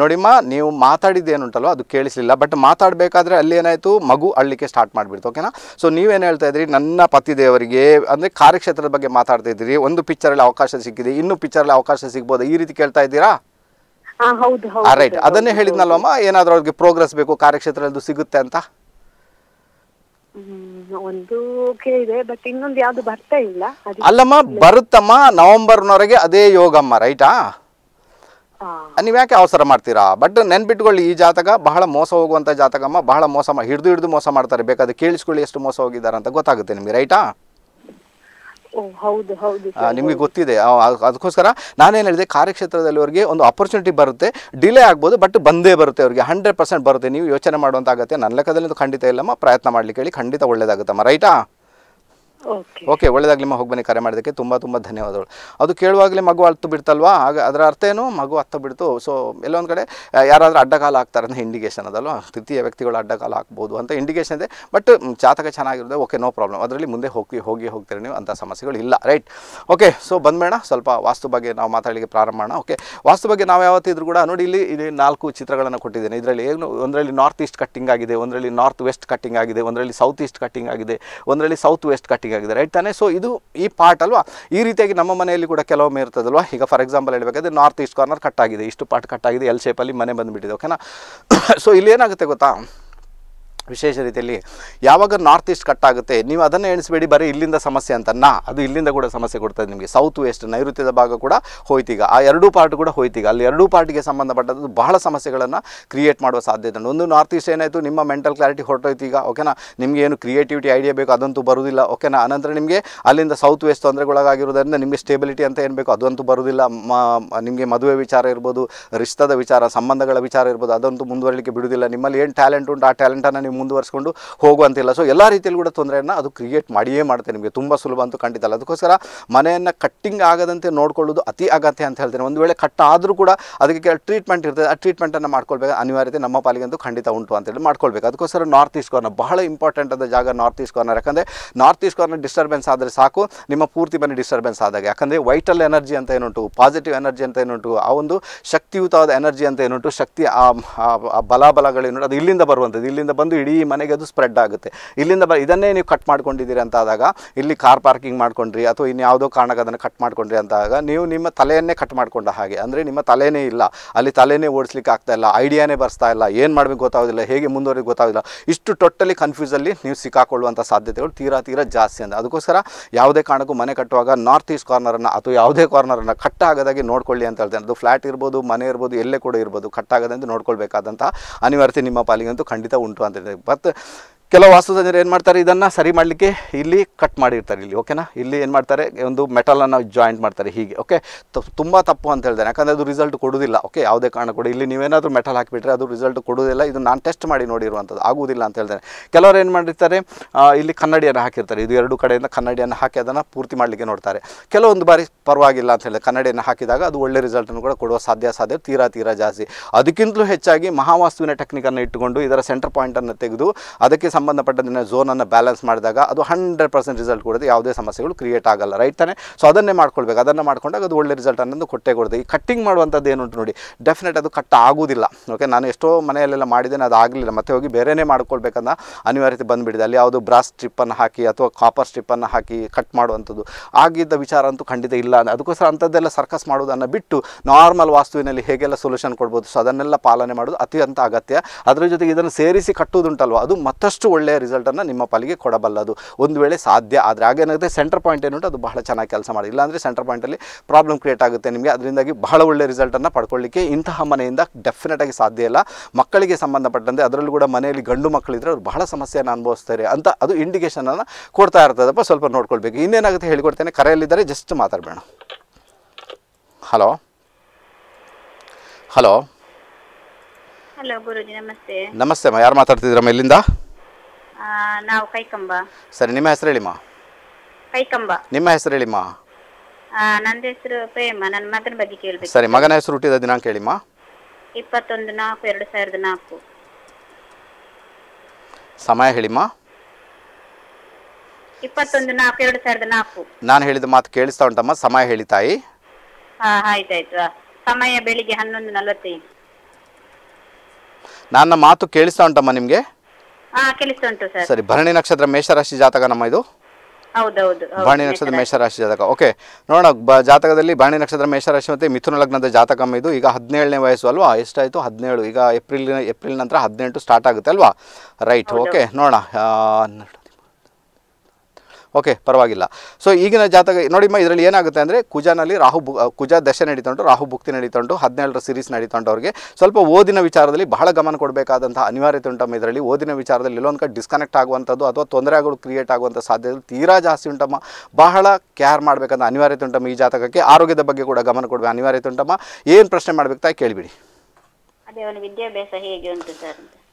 ನೋಡಿಮ್ಮ ನೀವು ಮಾತಾಡಿದ ಏನುಂಟಲ್ವ ಅದು ಕೇಳಿಸಲಿಲ್ಲ ಬಟ್ ಮಾತಾಡಬೇಕಾದ್ರೆ ಅಲ್ಲಿ ಏನಾಯ್ತು ಮಗು ಅಳ್ಳಿಕ್ಕೆ ಸ್ಟಾರ್ಟ್ ಮಾಡಿಬಿಡ್ತು ಓಕೆನಾ ಸೊ ನೀವೇನು ಹೇಳ್ತಾ ಇದ್ರಿ ನನ್ನ ಪತಿ ದೇವರಿಗೆ ಅಂದ್ರೆ ಕಾರ್ಯಕ್ಷೇತ್ರದ ಬಗ್ಗೆ ಮಾತಾಡ್ತಾ ಇದ್ದೀರಿ ಒಂದು ಅಲ್ಲಿ ಅವಕಾಶ ಸಿಕ್ಕಿದೆ ಪಿಚ್ಚರ್ ಅಲ್ಲಿ ಅವಕಾಶ ಸಿಗ್ಬೋದು ಈ ರೀತಿ ಕೇಳ್ತಾ ಇದ್ದೀರಾ ರೈಟ್ ಅದನ್ನೇ ಹೇಳಿದ್ನಲ್ವಮ್ಮ ಏನಾದ್ರೂ ಅವ್ರಿಗೆ ಪ್ರೋಗ್ರೆಸ್ ಬೇಕು ಕಾರ್ಯಕ್ಷೇತ್ರದ್ದು ಸಿಗುತ್ತೆ ಅಂತ ಒಂದು ಅಲ್ಲಮ್ಮ ಬರುತ್ತಮ್ಮ ನವೆಂಬರ್ನವರೆಗೆ ಅದೇ ಯೋಗಮ್ಮ ರೈಟಾ ನೀವ್ ಯಾಕೆ ಅವಸರ ಮಾಡ್ತೀರಾ ಬಟ್ ನೆನ್ಪಿಟ್ಕೊಳ್ಳಿ ಈ ಜಾತಕ ಬಹಳ ಮೋಸ ಹೋಗುವಂತ ಜಾತಕಮ್ಮ ಬಹಳ ಮೋಸ ಹಿಡಿದು ಹಿಡಿದು ಮೋಸ ಮಾಡ್ತಾರೆ ಬೇಕಾದ್ರೆ ಕೇಳಿಸ್ಕೊಳ್ಳಿ ಎಷ್ಟು ಮೋಸ ಹೋಗಿದ್ದಾರೆ ಅಂತ ಗೊತ್ತಾಗುತ್ತೆ ನಿಮಗೆ ರೈಟಾ ನಿಮಗೆ ಗೊತ್ತಿದೆ ಅದಕ್ಕೋಸ್ಕರ ನಾನೇನು ಹೇಳಿದೆ ಕಾರ್ಯಕ್ಷೇತ್ರದಲ್ಲಿ ಅವರಿಗೆ ಒಂದು ಅಪರ್ಚುನಿಟಿ ಬರುತ್ತೆ ಡಿಲೇ ಆಗ್ಬೋದು ಬಟ್ ಬಂದೇ ಬರುತ್ತೆ ಅವರಿಗೆ ಹಂಡ್ರೆಡ್ ಪರ್ಸೆಂಟ್ ಬರುತ್ತೆ ನೀವು ಯೋಚನೆ ಆಗುತ್ತೆ ನನ್ನ ಲೆಕ್ಕದಲ್ಲಿ ಖಂಡಿತ ಇಲ್ಲಮ್ಮ ಪ್ರಯತ್ನ ಮಾಡ್ಲಿಕ್ಕೆ ಹೇಳಿ ಖಂಡಿತ ಒಳ್ಳೇದಾಗುತ್ತಮ್ಮ ರೈಟಾ ಓಕೆ ಒಳ್ಳೇದಾಗ್ಲಿಮ್ಮ ಹೋಗಿ ಬನ್ನಿ ಕರೆ ಮಾಡೋದಕ್ಕೆ ತುಂಬ ತುಂಬ ಧನ್ಯವಾದಗಳು ಅದು ಕೇಳುವಾಗಲೇ ಮಗು ಅತ್ತು ಬಿಡ್ತಲ್ವಾ ಆಗ ಅದರ ಅರ್ಥ ಏನು ಮಗು ಅತ್ತ ಬಿಡ್ತು ಸೊ ಎಲ್ಲೊಂದು ಕಡೆ ಯಾರಾದರೂ ಅಡ್ಡಗಾಲ ಹಾಕ್ತಾರೆ ಅಂತ ಇಂಡಿಕೇಶನ್ ಅದಲ್ವಾ ತೃತೀಯ ವ್ಯಕ್ತಿಗಳು ಅಡ್ಡಗಾಲ ಹಾಕ್ಬೋದು ಅಂತ ಇಂಡಿಕೇಶನ್ ಇದೆ ಬಟ್ ಜಾತಕ ಚೆನ್ನಾಗಿರೋದು ಓಕೆ ನೋ ಪ್ರಾಬ್ಲಮ್ ಅದರಲ್ಲಿ ಮುಂದೆ ಹೋಗಿ ಹೋಗಿ ಹೋಗ್ತೀರಿ ನೀವು ಅಂಥ ಸಮಸ್ಯೆಗಳು ಇಲ್ಲ ರೈಟ್ ಓಕೆ ಸೊ ಬಂದ್ಬೇಡ ಸ್ವಲ್ಪ ವಾಸ್ತು ಬಗ್ಗೆ ನಾವು ಮಾತಾಡಲಿಕ್ಕೆ ಪ್ರಾರಂಭ ಮಾಡೋಣ ಓಕೆ ವಾಸ್ತು ಬಗ್ಗೆ ನಾವು ಯಾವತ್ತಿದ್ರು ಕೂಡ ನೋಡಿ ಇಲ್ಲಿ ಇಲ್ಲಿ ನಾಲ್ಕು ಚಿತ್ರಗಳನ್ನು ಕೊಟ್ಟಿದ್ದೇನೆ ಇದರಲ್ಲಿ ಏನು ಒಂದರಲ್ಲಿ ನಾರ್ತ್ ಈಸ್ಟ್ ಕಟ್ಟಿಂಗ್ ಆಗಿದೆ ಒಂದರಲ್ಲಿ ನಾರ್ತ್ ವೆಸ್ಟ್ ಕಟ್ಟಿಂಗ್ ಆಗಿದೆ ಒಂದರಲ್ಲಿ ಸೌತ್ ಈಸ್ಟ್ ಕಟ್ಟಿಂಗ್ ಆಗಿದೆ ಒಂದರಲ್ಲಿ ಸೌತ್ ವೆಸ್ಟ್ ಕಟ್ಟಿಂಗ್ ಆಗಿದೆ ರೈಟ್ ತಾನೇ ಸೊ ಇದು ಈ ಪಾರ್ಟ್ ಅಲ್ವಾ ಈ ರೀತಿಯಾಗಿ ನಮ್ಮ ಮನೆಯಲ್ಲಿ ಕೂಡ ಕೆಲವೊಮ್ಮೆ ಇರ್ತದಲ್ವಾ ಈಗ ಫಾರ್ ಎಕ್ಸಾಂಪಲ್ ಹೇಳಬೇಕಾದ್ರೆ ನಾರ್ತ್ ಈಸ್ಟ್ ಕಾರ್ನರ್ ಕಟ್ ಆಗಿದೆ ಇಷ್ಟು ಪಾರ್ಟ್ ಕಟ್ ಆಗಿದೆ ಎಲ್ ಶೇಪಲ್ಲಿ ಮನೆ ಬಂದುಬಿಟ್ಟಿದೆ ಓಕೆನಾ ಸೊ ಇಲ್ಲಿ ಏನಾಗುತ್ತೆ ಗೊತ್ತಾ ವಿಶೇಷ ರೀತಿಯಲ್ಲಿ ಯಾವಾಗ ನಾರ್ತ್ ಈಸ್ಟ್ ಕಟ್ ಆಗುತ್ತೆ ನೀವು ಅದನ್ನು ಎಣಿಸಬೇಡಿ ಬರೀ ಇಲ್ಲಿಂದ ಸಮಸ್ಯೆ ಅಂತ ನಾ ಅದು ಇಲ್ಲಿಂದ ಕೂಡ ಸಮಸ್ಯೆ ಕೊಡ್ತದೆ ನಿಮಗೆ ಸೌತ್ ವೆಸ್ಟ್ ನೈಋತ್ಯದ ಭಾಗ ಕೂಡ ಹೋಯ್ತೀಗ ಆ ಎರಡೂ ಪಾರ್ಟ್ ಕೂಡ ಹೋಯ್ತೀಗ ಅಲ್ಲಿ ಎರಡೂ ಪಾರ್ಟಿಗೆ ಸಂಬಂಧಪಟ್ಟದ್ದು ಬಹಳ ಸಮಸ್ಯೆಗಳನ್ನು ಕ್ರಿಯೇಟ್ ಮಾಡುವ ಸಾಧ್ಯತೆ ಒಂದು ನಾರ್ತ್ ಈಸ್ಟ್ ಏನಾಯಿತು ನಿಮ್ಮ ಮೆಂಟಲ್ ಕ್ಲಾರಿಟಿ ಹೊರಟೋಯ್ತು ಈಗ ಓಕೆನಾ ನಿಮಗೆ ಏನು ಕ್ರಿಯೇಟಿವಿಟಿ ಐಡಿಯಾ ಬೇಕು ಅದಂತೂ ಬರುವುದಿಲ್ಲ ಓಕೆನಾ ಅನಂತರ ನಿಮಗೆ ಅಲ್ಲಿಂದ ಸೌತ್ ವೆಸ್ಟ್ ತೊಂದರೆಗೊಳಗಾಗಿರೋದರಿಂದ ನಿಮಗೆ ಸ್ಟೇಬಿಲಿಟಿ ಅಂತ ಏನು ಬೇಕು ಅದಂತೂ ಬರುವುದಿಲ್ಲ ನಿಮಗೆ ಮದುವೆ ವಿಚಾರ ಇರ್ಬೋದು ರಿಷ್ಟದ ವಿಚಾರ ಸಂಬಂಧಗಳ ವಿಚಾರ ಇರ್ಬೋದು ಅದಂತೂ ಮುಂದುವರಲಿಕ್ಕೆ ಬಿಡುವುದಿಲ್ಲ ನಿಮ್ಮಲ್ಲಿ ಏನು ಟ್ಯಾಲೆಂಟ್ ಉಂಟು ಆ ಟ್ಯಾಲೆಂಟನ್ನು ನೀವು ಮುಂದುವರಿಸ್ಕೊಂಡು ಹೋಗುವಂತಿಲ್ಲ ಸೊ ಎಲ್ಲ ರೀತಿಯಲ್ಲಿ ಕೂಡ ತೊಂದರೆಯನ್ನು ಅದು ಕ್ರಿಯೇಟ್ ಮಾಡಿಯೇ ಮಾಡುತ್ತೆ ನಿಮಗೆ ತುಂಬ ಸುಲಭ ಅಂತೂ ಅಲ್ಲ ಅದಕ್ಕೋಸ್ಕರ ಮನೆಯನ್ನು ಕಟ್ಟಿಂಗ್ ಆಗದಂತೆ ನೋಡ್ಕೊಳ್ಳೋದು ಅತಿ ಅಗತ್ಯ ಅಂತ ಹೇಳ್ತೇನೆ ಒಂದು ವೇಳೆ ಕಟ್ಟಾದರೂ ಆದರೂ ಕೂಡ ಅದಕ್ಕೆ ಕೆಲವು ಟ್ರೀಟ್ಮೆಂಟ್ ಇರ್ತದೆ ಆ ಟ್ರೀಟ್ಮೆಂಟನ್ನು ಮಾಡ್ಕೊಳ್ಬೇಕು ಅನಿವಾರ್ಯತೆ ನಮ್ಮ ಪಾಲಿಗಂತೂ ಖಂಡಿತ ಉಂಟು ಅಂತೇಳಿ ಮಾಡ್ಕೊಳ್ಬೇಕು ಅದಕ್ಕೋಸ್ಕರ ನಾರ್ತ್ ಈಸ್ಟ್ ಕಾರ್ನರ್ ಬಹಳ ಇಂಪಾರ್ಟೆಂಟ್ ಆದ ಜಾಗ ನಾರ್ತ್ ಈಸ್ಟ್ ಕಾರ್ನರ್ ಯಾಕಂದರೆ ನಾರ್ತ್ ಈಸ್ಟ್ ಕಾರ್ನರ್ ಡಿಸ್ಟರ್ಬೆನ್ಸ್ ಆದರೆ ಸಾಕು ನಿಮ್ಮ ಪೂರ್ತಿ ಮನೆ ಡಿಸ್ಟರ್ಬೆನ್ಸ್ ಆದಾಗ ಯಾಕಂದರೆ ವೈಟಲ್ ಎನರ್ಜಿ ಅಂತ ಏನುಂಟು ಪಾಸಿಟಿವ್ ಎನರ್ಜಿ ಅಂತ ಏನುಂಟು ಆ ಒಂದು ಶಕ್ತಿಯುತವಾದ ಎನರ್ಜಿ ಅಂತ ಏನುಂಟು ಶಕ್ತಿ ಆ ಬಲಾಬಲಗಳೇನು ಅದು ಇಲ್ಲಿಂದ ಬರುವಂಥದ್ದು ಇಲ್ಲಿಂದ ಬಂದು ಇಡೀ ಮನೆಗೆ ಅದು ಸ್ಪ್ರೆಡ್ ಆಗುತ್ತೆ ಇಲ್ಲಿಂದ ಬ ಇದನ್ನೇ ನೀವು ಕಟ್ ಮಾಡ್ಕೊಂಡಿದ್ದೀರಿ ಅಂತ ಆದಾಗ ಇಲ್ಲಿ ಕಾರ್ ಪಾರ್ಕಿಂಗ್ ಮಾಡ್ಕೊಂಡ್ರಿ ಅಥವಾ ಇನ್ಯಾವುದೋ ಕಾರಣಕ್ಕೆ ಅದನ್ನು ಕಟ್ ಮಾಡ್ಕೊಂಡ್ರಿ ಅಂತಾಗ ನೀವು ನಿಮ್ಮ ತಲೆಯನ್ನೇ ಕಟ್ ಮಾಡ್ಕೊಂಡ ಹಾಗೆ ಅಂದರೆ ನಿಮ್ಮ ತಲೆಯೇ ಇಲ್ಲ ಅಲ್ಲಿ ತಲೆನೇ ಓಡಿಸ್ಲಿಕ್ಕೆ ಆಗ್ತಾ ಇಲ್ಲ ಐಡಿಯಾನೇ ಬರ್ತಾ ಇಲ್ಲ ಏನು ಮಾಡಬೇಕು ಗೊತ್ತಾಗೋದಿಲ್ಲ ಹೇಗೆ ಮುಂದುವರೆಗೆ ಗೊತ್ತಾಗೋದಿಲ್ಲ ಇಷ್ಟು ಟೋಟಲಿ ಕನ್ಫ್ಯೂಸಲ್ಲಿ ನೀವು ಸಿಕ್ಕಾಕೊಳ್ಳುವಂಥ ಸಾಧ್ಯತೆಗಳು ತೀರಾ ತೀರಾ ಜಾಸ್ತಿ ಅಂತ ಅದಕ್ಕೋಸ್ಕರ ಯಾವುದೇ ಕಾರಣಕ್ಕೂ ಮನೆ ಕಟ್ಟುವಾಗ ನಾರ್ತ್ ಈಸ್ಟ್ ಕಾರ್ನರನ್ನು ಅಥವಾ ಯಾವುದೇ ಕಾರ್ನರನ್ನು ಕಟ್ ಆಗದಾಗಿ ನೋಡ್ಕೊಳ್ಳಿ ಅಂತ ಹೇಳ್ತೇನೆ ಅದು ಫ್ಲಾಟ್ ಇರ್ಬೋದು ಮನೆ ಇರ್ಬೋದು ಎಲ್ಲೇ ಕೂಡ ಇರ್ಬೋದು ಕಟ್ ಆಗದಂತೆ ನೋಡ್ಕೊಳ್ಬೇಕಾದಂಥ ಅನಿವಾರ್ಯತೆ ನಿಮ್ಮ ಪಾಲಿಗಂತೂ ಖಂಡಿತ ಉಂಟು ಅಂತ பத்து ಕೆಲವು ವಾಸ್ತು ಏನು ಮಾಡ್ತಾರೆ ಇದನ್ನು ಸರಿ ಮಾಡಲಿಕ್ಕೆ ಇಲ್ಲಿ ಕಟ್ ಮಾಡಿರ್ತಾರೆ ಇಲ್ಲಿ ಓಕೆನಾ ಇಲ್ಲಿ ಏನು ಮಾಡ್ತಾರೆ ಒಂದು ಮೆಟಲನ್ನು ಜಾಯಿಂಟ್ ಮಾಡ್ತಾರೆ ಹೀಗೆ ಓಕೆ ತುಂಬ ತಪ್ಪು ಅಂತ ಹೇಳ್ತಾರೆ ಯಾಕಂದರೆ ಅದು ರಿಸಲ್ಟ್ ಕೊಡೋದಿಲ್ಲ ಓಕೆ ಯಾವುದೇ ಕಾರಣ ಕೂಡ ಇಲ್ಲಿ ನೀವೇನಾದರೂ ಮೆಟಲ್ ಹಾಕಿಬಿಟ್ರೆ ಅದು ರಿಸಲ್ಟ್ ಕೊಡುವುದಿಲ್ಲ ಇದು ನಾನು ಟೆಸ್ಟ್ ಮಾಡಿ ನೋಡಿರುವಂಥದ್ದು ಆಗುವುದಿಲ್ಲ ಅಂತ ಹೇಳ್ತಾರೆ ಕೆಲವರು ಏನು ಮಾಡಿರ್ತಾರೆ ಇಲ್ಲಿ ಕನ್ನಡಿಯನ್ನು ಹಾಕಿರ್ತಾರೆ ಇದು ಎರಡು ಕಡೆಯಿಂದ ಕನ್ನಡಿಯನ್ನು ಹಾಕಿ ಅದನ್ನು ಪೂರ್ತಿ ಮಾಡಲಿಕ್ಕೆ ನೋಡ್ತಾರೆ ಕೆಲವೊಂದು ಬಾರಿ ಪರವಾಗಿಲ್ಲ ಅಂತ ಹೇಳಿದ್ರೆ ಕನ್ನಡಿಯನ್ನು ಹಾಕಿದಾಗ ಅದು ಒಳ್ಳೆ ರಿಸಲ್ಟನ್ನು ಕೂಡ ಕೊಡುವ ಸಾಧ್ಯ ಸಾಧ್ಯ ತೀರಾ ತೀರಾ ಜಾಸ್ತಿ ಅದಕ್ಕಿಂತಲೂ ಹೆಚ್ಚಾಗಿ ಮಹಾವಾಸ್ತುವಿನ ಟೆಕ್ನಿಕನ್ನು ಇಟ್ಟುಕೊಂಡು ಇದರ ಸೆಂಟರ್ ಪಾಯಿಂಟನ್ನು ತೆಗೆದು ಅದಕ್ಕೆ ಸಂಬಂಧಪಟ್ಟದನ್ನ ಝೋನನ್ನು ಬ್ಯಾಲೆನ್ಸ್ ಮಾಡಿದಾಗ ಅದು ಹಂಡ್ರೆಡ್ ಪರ್ಸೆಂಟ್ ರಿಸಲ್ಟ್ ಕೊಡೋದು ಯಾವುದೇ ಸಮಸ್ಯೆಗಳು ಕ್ರಿಯೇಟ್ ಆಗಲ್ಲ ರೈಟ್ ತಾನೆ ಸೊ ಅದನ್ನೇ ಮಾಡ್ಕೊಳ್ಬೇಕು ಅದನ್ನು ಮಾಡ್ಕೊಂಡಾಗ ಅದು ಒಳ್ಳೆ ರಿಸಲ್ಟ್ ಅನ್ನೋದು ಕೊಟ್ಟೆ ಕೊಡೋದು ಈ ಕಟ್ಟಿಂಗ್ ಮಾಡುವಂಥದ್ದು ಉಂಟು ನೋಡಿ ಡೆಫಿನೆಟ್ ಅದು ಕಟ್ ಆಗೋದಿಲ್ಲ ಓಕೆ ನಾನು ಎಷ್ಟೋ ಮನೆಯಲ್ಲೆಲ್ಲ ಮಾಡಿದ್ದೇನೆ ಅದು ಆಗಲಿಲ್ಲ ಮತ್ತೆ ಹೋಗಿ ಬೇರೆಯೇ ಮಾಡ್ಕೊಳ್ಬೇಕನ್ನ ಅನಿವಾರ್ಯತೆ ಬಂದುಬಿಡಿದೆ ಅಲ್ಲಿ ಯಾವುದು ಬ್ರಾಸ್ ಸ್ಟ್ರಿಪ್ಪನ್ನು ಹಾಕಿ ಅಥವಾ ಕಾಪರ್ ಸ್ಟ್ರಿಪ್ಪನ್ನು ಹಾಕಿ ಕಟ್ ಮಾಡುವಂಥದ್ದು ಆಗಿದ್ದ ವಿಚಾರ ಅಂತೂ ಖಂಡಿತ ಇಲ್ಲ ಅದಕ್ಕೋಸ್ಕರ ಅಂಥದ್ದೆಲ್ಲ ಸರ್ಕಸ್ ಮಾಡೋದನ್ನು ಬಿಟ್ಟು ನಾರ್ಮಲ್ ವಾಸ್ತುವಿನಲ್ಲಿ ಹೇಗೆಲ್ಲ ಸೊಲ್ಯೂಷನ್ ಕೊಡ್ಬೋದು ಸೊ ಅದನ್ನೆಲ್ಲ ಪಾಲನೆ ಮಾಡೋದು ಅತ್ಯಂತ ಅಗತ್ಯ ಅದರ ಜೊತೆಗೆ ಇದನ್ನು ಸೇರಿಸಿ ಕಟ್ಟುವುದುಂಟಲ್ವ ಅದು ಮತ್ತಷ್ಟು ಒಳ್ಳೆಯ ರಿಸಲ್ಟನ್ನು ನಿಮ್ಮ ಪಾಲಿಗೆ ಕೊಡಬಲ್ಲದು ಒಂದು ವೇಳೆ ಸಾಧ್ಯ ಆದರೆ ಆಗೇನಾಗುತ್ತೆ ಸೆಂಟರ್ ಪಾಯಿಂಟ್ ಏನುಂಟು ಅದು ಬಹಳ ಚೆನ್ನಾಗಿ ಕೆಲಸ ಮಾಡಿ ಇಲ್ಲಾಂದರೆ ಸೆಂಟರ್ ಪಾಯಿಂಟಲ್ಲಿ ಪ್ರಾಬ್ಲಮ್ ಕ್ರಿಯೇಟ್ ಆಗುತ್ತೆ ನಿಮಗೆ ಅದರಿಂದಾಗಿ ಬಹಳ ಒಳ್ಳೆಯ ರಿಸಲ್ಟನ್ನು ಪಡ್ಕೊಳ್ಳಿಕ್ಕೆ ಇಂತಹ ಮನೆಯಿಂದ ಡೆಫಿನೆಟಾಗಿ ಸಾಧ್ಯ ಇಲ್ಲ ಮಕ್ಕಳಿಗೆ ಸಂಬಂಧಪಟ್ಟಂತೆ ಅದರಲ್ಲೂ ಕೂಡ ಮನೆಯಲ್ಲಿ ಗಂಡು ಮಕ್ಕಳಿದ್ರೆ ಅವ್ರು ಬಹಳ ಸಮಸ್ಯೆಯನ್ನು ಅನುಭವಿಸ್ತಾರೆ ಅಂತ ಅದು ಇಂಡಿಕೇಶನನ್ನು ಕೊಡ್ತಾ ಇರ್ತದಪ್ಪ ಸ್ವಲ್ಪ ನೋಡ್ಕೊಳ್ಬೇಕು ಇನ್ನೇನಾಗುತ್ತೆ ಹೇಳಿಕೊಡ್ತೇನೆ ಕರೆಯಲ್ಲಿದ್ದರೆ ಜಸ್ಟ್ ಮಾತಾಡಬೇಡ ಹಲೋ ಹಲೋ ಹಲೋ ಗುರುಜಿ ನಮಸ್ತೆ ನಮಸ್ತೆ ಯಾರು ಮಾತಾಡ್ತಿದ್ದೀರಮ್ಮ ಎಲ್ಲಿಂದ ನಾವು ಕೈಕಂಬ ಸರಿ ನಿಮ್ಮ ಹೆಸರು ಹೇಳಿಮ್ಮ ಕೈಕಂಬ ನಿಮ್ಮ ಹೆಸರು ಹೇಳಿಮ್ಮ ನಂದ ಹೆಸರು ಪ್ರೇಮ ನನ್ನ ಮಗನ ಬಗ್ಗೆ ಕೇಳಬೇಕು ಸರಿ ಮಗನ ಹೆಸರು ಹುಟ್ಟಿದ ದಿನಾಂಕ ಹೇಳಿಮ್ಮ ಇಪ್ಪತ್ತೊಂದು ನಾಲ್ಕು ಎರಡು ಸಾವಿರದ ನಾಲ್ಕು ಸಮಯ ಹೇಳಿಮ್ಮ ಇಪ್ಪತ್ತೊಂದು ನಾಲ್ಕು ಎರಡು ಸಾವಿರದ ನಾಲ್ಕು ನಾನು ಹೇಳಿದ ಮಾತು ಕೇಳಿಸ್ತಾ ಉಂಟಮ್ಮ ಸಮಯ ಹೇಳಿ ತಾಯಿ ಹಾ ಆಯ್ತಾಯ್ತು ಸಮಯ ಬೆಳಿಗ್ಗೆ ಹನ್ನೊಂದು ನಲವತ್ತೈದು ನನ್ನ ಮಾತು ಕೇಳಿಸ್ತಾ ಉಂಟಮ್ಮ ನಿಮಗೆ ಸರಿ ಭರಣಿ ನಕ್ಷತ್ರ ಮೇಷರಾಶಿ ಜಾತಕ ನಮ್ಮ ಇದು ಭರಣಿ ಬಾಣಿ ನಕ್ಷತ್ರ ಮೇಷರಾಶಿ ಜಾತಕ ಓಕೆ ನೋಡೋಣ ಬ ಜಾತಕದಲ್ಲಿ ಬಾಣಿ ನಕ್ಷತ್ರ ಮೇಷರಾಶಿ ಮತ್ತು ಮಿಥುನ ಲಗ್ನದ ಜಾತಕ ಇದು ಈಗ ಹದಿನೇಳನೇ ವಯಸ್ಸು ಅಲ್ವಾ ಎಷ್ಟಾಯಿತು ಹದಿನೇಳು ಈಗ ಏಪ್ರಿಲ್ ಏಪ್ರಿಲ್ ನಂತರ ಹದಿನೆಂಟು ಸ್ಟಾರ್ಟ್ ಆಗುತ್ತೆ ಅಲ್ವಾ ರೈಟ್ ಓಕೆ ನೋಡೋಣ ಓಕೆ ಪರವಾಗಿಲ್ಲ ಸೊ ಈಗಿನ ಜಾತಕ ನೋಡಿಮ್ಮ ಇದರಲ್ಲಿ ಏನಾಗುತ್ತೆ ಅಂದರೆ ಕುಜಾನಲ್ಲಿ ರಾಹು ಬು ಕುಜ ದಶೆ ನಡೀತಂಟು ರಾಹು ಭುಕ್ತಿ ನಡೀತಂಟು ಹದಿನೇಳರ ಸಿರೀಸ್ ನಡೀತಂಟು ಅವ್ರಿಗೆ ಸ್ವಲ್ಪ ಓದಿನ ವಿಚಾರದಲ್ಲಿ ಬಹಳ ಗಮನ ಕೊಡಬೇಕಾದಂಥ ಅನಿವಾರ್ಯತೆ ಉಂಟಮ್ಮ ಇದರಲ್ಲಿ ಓದಿನ ವಿಚಾರದಲ್ಲಿ ಎಲ್ಲೊಂದು ಕಡೆ ಡಿಸ್ಕನೆಕ್ಟ್ ಆಗುವಂಥದ್ದು ಅಥವಾ ತೊಂದರೆಗಳು ಕ್ರಿಯೇಟ್ ಆಗುವಂಥ ಸಾಧ್ಯತೆ ತೀರಾ ಜಾಸ್ತಿ ಉಂಟಮ್ಮ ಬಹಳ ಕೇರ್ ಮಾಡಬೇಕಂತ ಅನಿವಾರ್ಯತೆ ಉಂಟಮ್ಮ ಈ ಜಾತಕಕ್ಕೆ ಆರೋಗ್ಯದ ಬಗ್ಗೆ ಕೂಡ ಗಮನ ಕೊಡಬೇಕು ಅನಿವಾರ್ಯತೆ ಉಂಟಮ್ಮ ಏನು ಪ್ರಶ್ನೆ ಮಾಡಬೇಕು ತಾಯಿ ಕೇಳಿಬಿಡಿ ವಿದ್ಯಾಭ್ಯಾಸದಲ್ಲಿ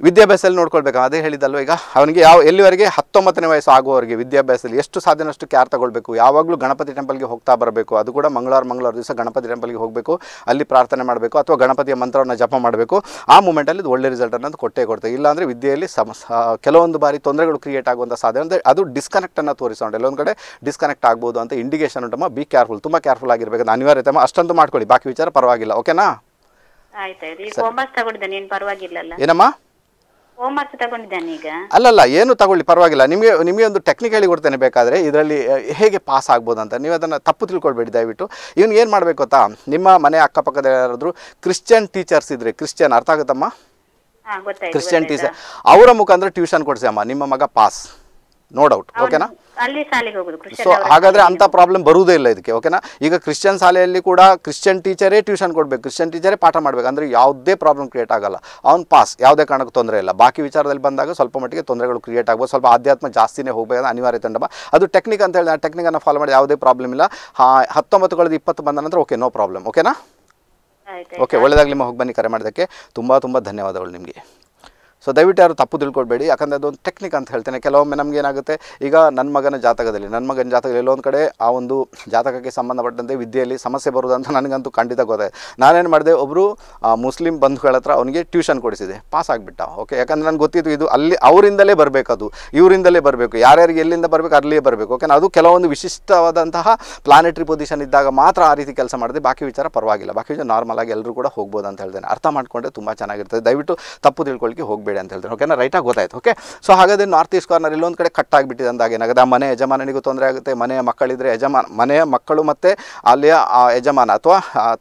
ವಿದ್ಯಾಭ್ಯಾಸ ಅಲ್ಲಿ ನೋಡ್ಕೊಳ್ಬೇಕು ಅದೇ ಹೇಳಿದಲ್ವ ಈಗ ಅವನಿಗೆ ಯಾವ ಎಲ್ಲಿವರೆಗೆ ಹತ್ತೊಂಬತ್ತನೇ ವಯಸ್ಸು ಆಗುವವರೆಗೆ ವಿದ್ಯಾಭ್ಯಾಸದಲ್ಲಿ ಎಷ್ಟು ಸಾಧ್ಯನಷ್ಟು ಕ್ಯಾರ್ ತಗೊಳ್ಬೇಕು ಯಾವಾಗಲೂ ಗಣಪತಿ ಟೆಂಪಲ್ಗೆ ಹೋಗ್ತಾ ಬರಬೇಕು ಅದು ಕೂಡ ಮಂಗಳವಾರ ಮಂಗಳವಾರ ದಿವಸ ಗಣಪತಿ ಟೆಂಪಲ್ಗೆ ಹೋಗಬೇಕು ಅಲ್ಲಿ ಪ್ರಾರ್ಥನೆ ಮಾಡಬೇಕು ಅಥವಾ ಗಣಪತಿಯ ಮಂತ್ರವನ್ನು ಜಪ ಮಾಡಬೇಕು ಆ ಮೂಮೆಂಟಲ್ಲಿ ಒಳ್ಳೆ ರಿಸಲ್ಟ್ ಅನ್ನೋದು ಕೊಟ್ಟೇ ಕೊಡ್ತೇವೆ ಇಲ್ಲಾಂದರೆ ವಿದ್ಯೆಯಲ್ಲಿ ಸಮಸ್ ಕೆಲವೊಂದು ಬಾರಿ ತೊಂದರೆಗಳು ಕ್ರಿಯೇಟ್ ಆಗುವಂಥ ಸಾಧ್ಯ ಅಂದರೆ ಅದು ಡಿಸ್ಕನೆಕ್ಟನ್ನು ತೋರಿಸೋಣ ತೋರಿಸೋಣ ಎಲ್ಲೊಂದು ಕಡೆ ಡಿಸ್ಕನೆಕ್ಟ್ ಆಗ್ಬೋದು ಅಂತ ಇಂಡಿಕೇಶನ್ ಉಂಟಮ್ಮ ಬಿ ಕೇರ್ಫುಲ್ ತುಂಬ ಕೇರ್ಫುಲ್ ಆಗಿರಬೇಕು ಅನಿವಾರ್ಯತಮ್ಮ ಅಷ್ಟೊಂದು ಮಾಡ್ಕೊಳ್ಳಿ ಬಾಕಿ ವಿಚಾರ ಪರವಾಗಿಲ್ಲ ಓಕೆನಾ ಏನು ಏನಮ್ಮ ಅಲ್ಲಲ್ಲ ಏನು ತಗೊಳ್ಳಿ ಪರವಾಗಿಲ್ಲ ನಿಮಗೆ ನಿಮಗೆ ಒಂದು ಟೆಕ್ನಿಕ್ ಹೇಳಿ ಕೊಡ್ತೇನೆ ಬೇಕಾದರೆ ಇದರಲ್ಲಿ ಹೇಗೆ ಪಾಸ್ ಆಗ್ಬೋದು ಅಂತ ನೀವು ಅದನ್ನು ತಪ್ಪು ತಿಳ್ಕೊಳ್ಬೇಡಿ ದಯವಿಟ್ಟು ಇವನು ಏನು ಮಾಡಬೇಕು ಗೊತ್ತಾ ನಿಮ್ಮ ಮನೆ ಅಕ್ಕಪಕ್ಕದ ಯಾರಾದರೂ ಕ್ರಿಶ್ಚಿಯನ್ ಟೀಚರ್ಸ್ ಇದ್ರೆ ಕ್ರಿಶ್ಚಿಯನ್ ಅರ್ಥ ಆಗುತ್ತಮ್ಮ ಕ್ರಿಶ್ಚಿಯನ್ ಟೀಚರ್ ಅವರ ಮುಖಾಂತರ ಟ್ಯೂಷನ್ ಕೊಡಿಸಿ ಅಮ್ಮ ನಿಮ್ಮ ಮಗ ಪಾಸ್ ನೋ ಡೌಟ್ ಓಕೆನಾ ಸೊ ಹಾಗಾದ್ರೆ ಅಂತ ಪ್ರಾಬ್ಲಮ್ ಬರುವುದೇ ಇಲ್ಲ ಇದಕ್ಕೆ ಓಕೆನಾ ಈಗ ಕ್ರಿಶ್ಚಿಯನ್ ಶಾಲೆಯಲ್ಲಿ ಕೂಡ ಕ್ರಿಶ್ಚಿಯನ್ ಟೀಚರೇ ಟ್ಯೂಷನ್ ಕೊಡಬೇಕು ಕ್ರಿಶ್ಚಿಯನ್ ಟೀಚರೇ ಪಾಠ ಮಾಡಬೇಕು ಅಂದ್ರೆ ಯಾವುದೇ ಪ್ರಾಬ್ಲಮ್ ಕ್ರಿಯೇಟ್ ಆಗಲ್ಲ ಅವ್ನು ಪಾಸ್ ಯಾವುದೇ ಕಾರಣಕ್ಕೂ ತೊಂದರೆ ಇಲ್ಲ ಬಾಕಿ ವಿಚಾರದಲ್ಲಿ ಬಂದಾಗ ಸ್ವಲ್ಪ ಮಟ್ಟಿಗೆ ತೊಂದರೆಗಳು ಕ್ರಿಯೇಟ್ ಆಗ್ಬೋದು ಸ್ವಲ್ಪ ಆಧ್ಯಾತ್ಮ ಜಾಸ್ತಿನೇ ಹೋಗಬೇಕು ಅನಿವಾರ್ಯ ತಂಡಮ ಅದು ಟೆಕ್ನಿಕ್ ಅಂತ ಹೇಳಿದ್ರೆ ಟೆಕ್ನಿಕ್ ಅನ್ನು ಫಾಲೋ ಮಾಡಿ ಯಾವುದೇ ಪ್ರಾಬ್ಲಮ್ ಇಲ್ಲ ಹತ್ತೊಂಬತ್ತು ಕಳೆದ ಇಪ್ಪತ್ತು ಬಂದ ನಂತರ ಓಕೆ ನೋ ಪ್ರಾಬ್ಲಮ್ ಓಕೆನಾ ಓಕೆ ಒಳ್ಳೆದಾಗಲಿ ಹೋಗಿ ಬನ್ನಿ ಕರೆ ಮಾಡೋದಕ್ಕೆ ತುಂಬ ತುಂಬ ಧನ್ಯವಾದಗಳು ನಿಮಗೆ ಸೊ ದಯವಿಟ್ಟು ಯಾರು ತಪ್ಪು ತಿಳ್ಕೊಳ್ಬೇಡಿ ಯಾಕಂದರೆ ಅದೊಂದು ಟೆಕ್ನಿಕ್ ಅಂತ ಹೇಳ್ತೇನೆ ಕೆಲವೊಮ್ಮೆ ನಮ್ಗೆ ಏನಾಗುತ್ತೆ ಈಗ ನನ್ನ ಮಗನ ಜಾತಕದಲ್ಲಿ ನನ್ನ ಮಗನ ಜಾತಕದಲ್ಲಿ ಎಲ್ಲೊಂದು ಕಡೆ ಆ ಒಂದು ಜಾತಕಕ್ಕೆ ಸಂಬಂಧಪಟ್ಟಂತೆ ವಿದ್ಯೆಯಲ್ಲಿ ಸಮಸ್ಯೆ ಬರುವುದಂತ ನನಗಂತೂ ಖಂಡಿತ ಗೊತ್ತೆ ನಾನೇನು ಮಾಡಿದೆ ಒಬ್ಬರು ಮುಸ್ಲಿಂ ಬಂಧುಗಳ ಹತ್ರ ಅವನಿಗೆ ಟ್ಯೂಷನ್ ಕೊಡಿಸಿದೆ ಪಾಸ್ ಆಗಿಬಿಟ್ಟ ಓಕೆ ಯಾಕಂದರೆ ನನಗೆ ಗೊತ್ತಿತ್ತು ಇದು ಅಲ್ಲಿ ಅವರಿಂದಲೇ ಬರಬೇಕದು ಇವರಿಂದಲೇ ಬರಬೇಕು ಯಾರ್ಯಾರಿಗೆ ಎಲ್ಲಿಂದ ಬರಬೇಕು ಅಲ್ಲಿಯೇ ಬರಬೇಕು ಓಕೆ ಅದು ಕೆಲವೊಂದು ವಿಶಿಷ್ಟವಾದಂತಹ ಪ್ಲಾನೆಟ್ರಿ ಪೊಸಿಷನ್ ಇದ್ದಾಗ ಮಾತ್ರ ಆ ರೀತಿ ಕೆಲಸ ಮಾಡಿದೆ ಬಾಕಿ ವಿಚಾರ ಪರವಾಗಿಲ್ಲ ಬಾಕಿ ವಿಚಾರ ನಾರ್ಮಲ್ ಆಗಿ ಎಲ್ಲರೂ ಕೂಡ ಹೋಗ್ಬೋದು ಅಂತ ಹೇಳ್ತೇನೆ ಅರ್ಥ ಮಾಡಿಕೊಂಡ್ರೆ ತುಂಬ ಚೆನ್ನಾಗಿರ್ತದೆ ದಯವಿಟ್ಟು ತಪ್ಪು ತಿಳ್ಕೊಳ್ಳಿಕ್ಕೆ ಹೋಗಬೇಕು ಮಾಡಬೇಡಿ ಅಂತ ಹೇಳ್ತಾರೆ ಓಕೆನಾ ರೈಟಾಗಿ ಗೊತ್ತಾಯ್ತು ಓಕೆ ಸೊ ಹಾಗಾದ್ರೆ ನಾರ್ತ್ ಈಸ್ಟ್ ಕಾರ್ನರ್ ಇಲ್ಲೊಂದು ಕಡೆ ಕಟ್ ಆಗಿಬಿಟ್ಟಿದೆ ಅಂದಾಗ ಏನಾಗುತ್ತೆ ಆ ಮನೆ ಯಜಮಾನನಿಗೂ ತೊಂದರೆ ಆಗುತ್ತೆ ಮನೆಯ ಮಕ್ಕಳಿದ್ರೆ ಯಜಮಾನ ಮನೆಯ ಮಕ್ಕಳು ಮತ್ತು ಅಲ್ಲಿಯ ಯಜಮಾನ ಅಥವಾ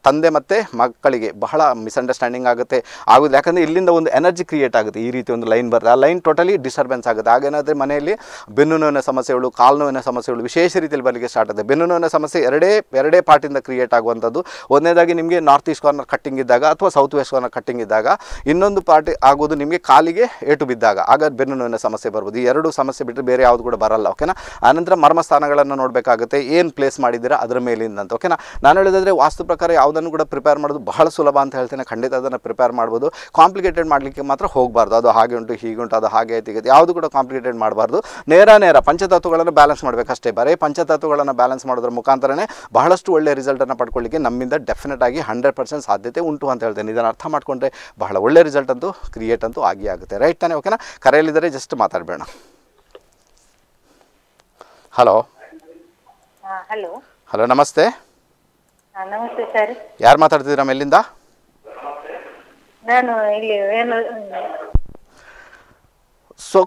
ತಂದೆ ಮತ್ತು ಮಕ್ಕಳಿಗೆ ಬಹಳ ಮಿಸ್ಅಂಡರ್ಸ್ಟ್ಯಾಂಡಿಂಗ್ ಆಗುತ್ತೆ ಆಗುತ್ತೆ ಯಾಕಂದರೆ ಇಲ್ಲಿಂದ ಒಂದು ಎನರ್ಜಿ ಕ್ರಿಯೇಟ್ ಆಗುತ್ತೆ ಈ ರೀತಿ ಒಂದು ಲೈನ್ ಬರುತ್ತೆ ಆ ಲೈನ್ ಟೋಟಲಿ ಡಿಸ್ಟರ್ಬೆನ್ಸ್ ಆಗುತ್ತೆ ಹಾಗೇನಾದರೆ ಮನೆಯಲ್ಲಿ ಬೆನ್ನು ನೋವಿನ ಸಮಸ್ಯೆಗಳು ಕಾಲು ನೋವಿನ ಸಮಸ್ಯೆಗಳು ವಿಶೇಷ ರೀತಿಯಲ್ಲಿ ಬರಲಿಕ್ಕೆ ಸ್ಟಾರ್ಟ್ ಆಗುತ್ತೆ ಬೆನ್ನು ನೋವಿನ ಸಮಸ್ಯೆ ಎರಡೇ ಎರಡೇ ಪಾರ್ಟಿಂದ ಕ್ರಿಯೇಟ್ ಆಗುವಂಥದ್ದು ಒಂದನೇದಾಗಿ ನಿಮಗೆ ನಾರ್ತ್ ಈಸ್ಟ್ ಕಾರ್ನರ್ ಕಟ್ಟಿಂಗ್ ಇದ್ದಾಗ ಅಥವಾ ಸೌತ್ ವೆಸ್ಟ್ ಕಾರ್ನರ್ ಕಟ್ಟಿಂಗ್ ಇದ್ದಾಗ ಇನ್ನೊಂದು ಪಾರ್ಟಿ ಆಗೋದು ನಿಮಗೆ ಕಾಲಿಗೆ ಏಟು ಬಿದ್ದಾಗ ಆಗ ಬೆನ್ನು ನೋವಿನ ಸಮಸ್ಯೆ ಬರ್ಬೋದು ಈ ಎರಡು ಸಮಸ್ಯೆ ಬಿಟ್ಟರೆ ಬೇರೆ ಯಾವುದು ಕೂಡ ಬರಲ್ಲ ಓಕೆನಾ ಆನಂತರ ಮರ್ಮಸ್ಥಾನಗಳನ್ನು ನೋಡಬೇಕಾಗುತ್ತೆ ಏನು ಪ್ಲೇಸ್ ಮಾಡಿದ್ದೀರಾ ಅದರ ಮೇಲಿಂದ ಅಂತ ಓಕೆನಾ ನಾನು ಹೇಳಿದ್ರೆ ವಾಸ್ತು ಪ್ರಕಾರ ಯಾವುದನ್ನು ಕೂಡ ಪ್ರಿಪೇರ್ ಮಾಡೋದು ಬಹಳ ಸುಲಭ ಅಂತ ಹೇಳ್ತೇನೆ ಖಂಡಿತ ಅದನ್ನು ಪ್ರಿಪೇರ್ ಮಾಡ್ಬೋದು ಕಾಂಪ್ಲಿಕೇಟೆಡ್ ಮಾಡಲಿಕ್ಕೆ ಮಾತ್ರ ಹೋಗಬಾರ್ದು ಅದು ಹಾಗೆ ಉಂಟು ಹೀಗೆ ಉಂಟು ಅದು ಹಾಗೆ ಆಯ್ತು ಯಾವುದು ಕೂಡ ಕಾಂಪ್ಲಿಕೇಟೆಡ್ ಮಾಡಬಾರ್ದು ನೇರ ನೇರ ಪಂಚತತ್ವಗಳನ್ನು ಬ್ಯಾಲೆನ್ಸ್ ಮಾಡಬೇಕಷ್ಟೇ ಬರೀ ಪಂಚತತ್ವಗಳನ್ನು ಬ್ಯಾಲೆನ್ಸ್ ಮಾಡೋದ್ರ ಮುಖಾಂತರನೇ ಬಹಳಷ್ಟು ಒಳ್ಳೆಯ ರಿಸಲ್ಟನ್ನು ಪಡ್ಕೊಳ್ಳಿಕ್ಕೆ ನಮ್ಮಿಂದ ಡೆಫಿನೆಟ್ ಆಗಿ ಹಂಡ್ರೆಡ್ ಪರ್ಸೆಂಟ್ ಸಾಧ್ಯತೆ ಉಂಟು ಅಂತ ಹೇಳ್ತೇನೆ ಇದನ್ನು ಅರ್ಥ ಮಾಡಿಕೊಂಡ್ರೆ ಬಹಳ ಒಳ್ಳೆಯ ರಿಸಲ್ಟ್ ಅಂತೂ ಕ್ರಿಯೇಟ್ ಅಂತೂ ಆಗಿ ಆಗುತ್ತೆ ರೈಟ್ ತಾನೇ ಓಕೆನಾ ಕರೆಯಲ್ಲಿದ್ದರೆ ಜಸ್ಟ್ ಮಾತಾಡಬೇಡ ಹಲೋ ಹಲೋ ಹಲೋ ನಮಸ್ತೆ ನಮಸ್ತೆ ಸರ್ ಯಾರು ಮಾತಾಡ್ತಿದ್ದೀರಾ ಎಲ್ಲಿಂದ ನಾನು ಇಲ್ಲಿ ಸೊ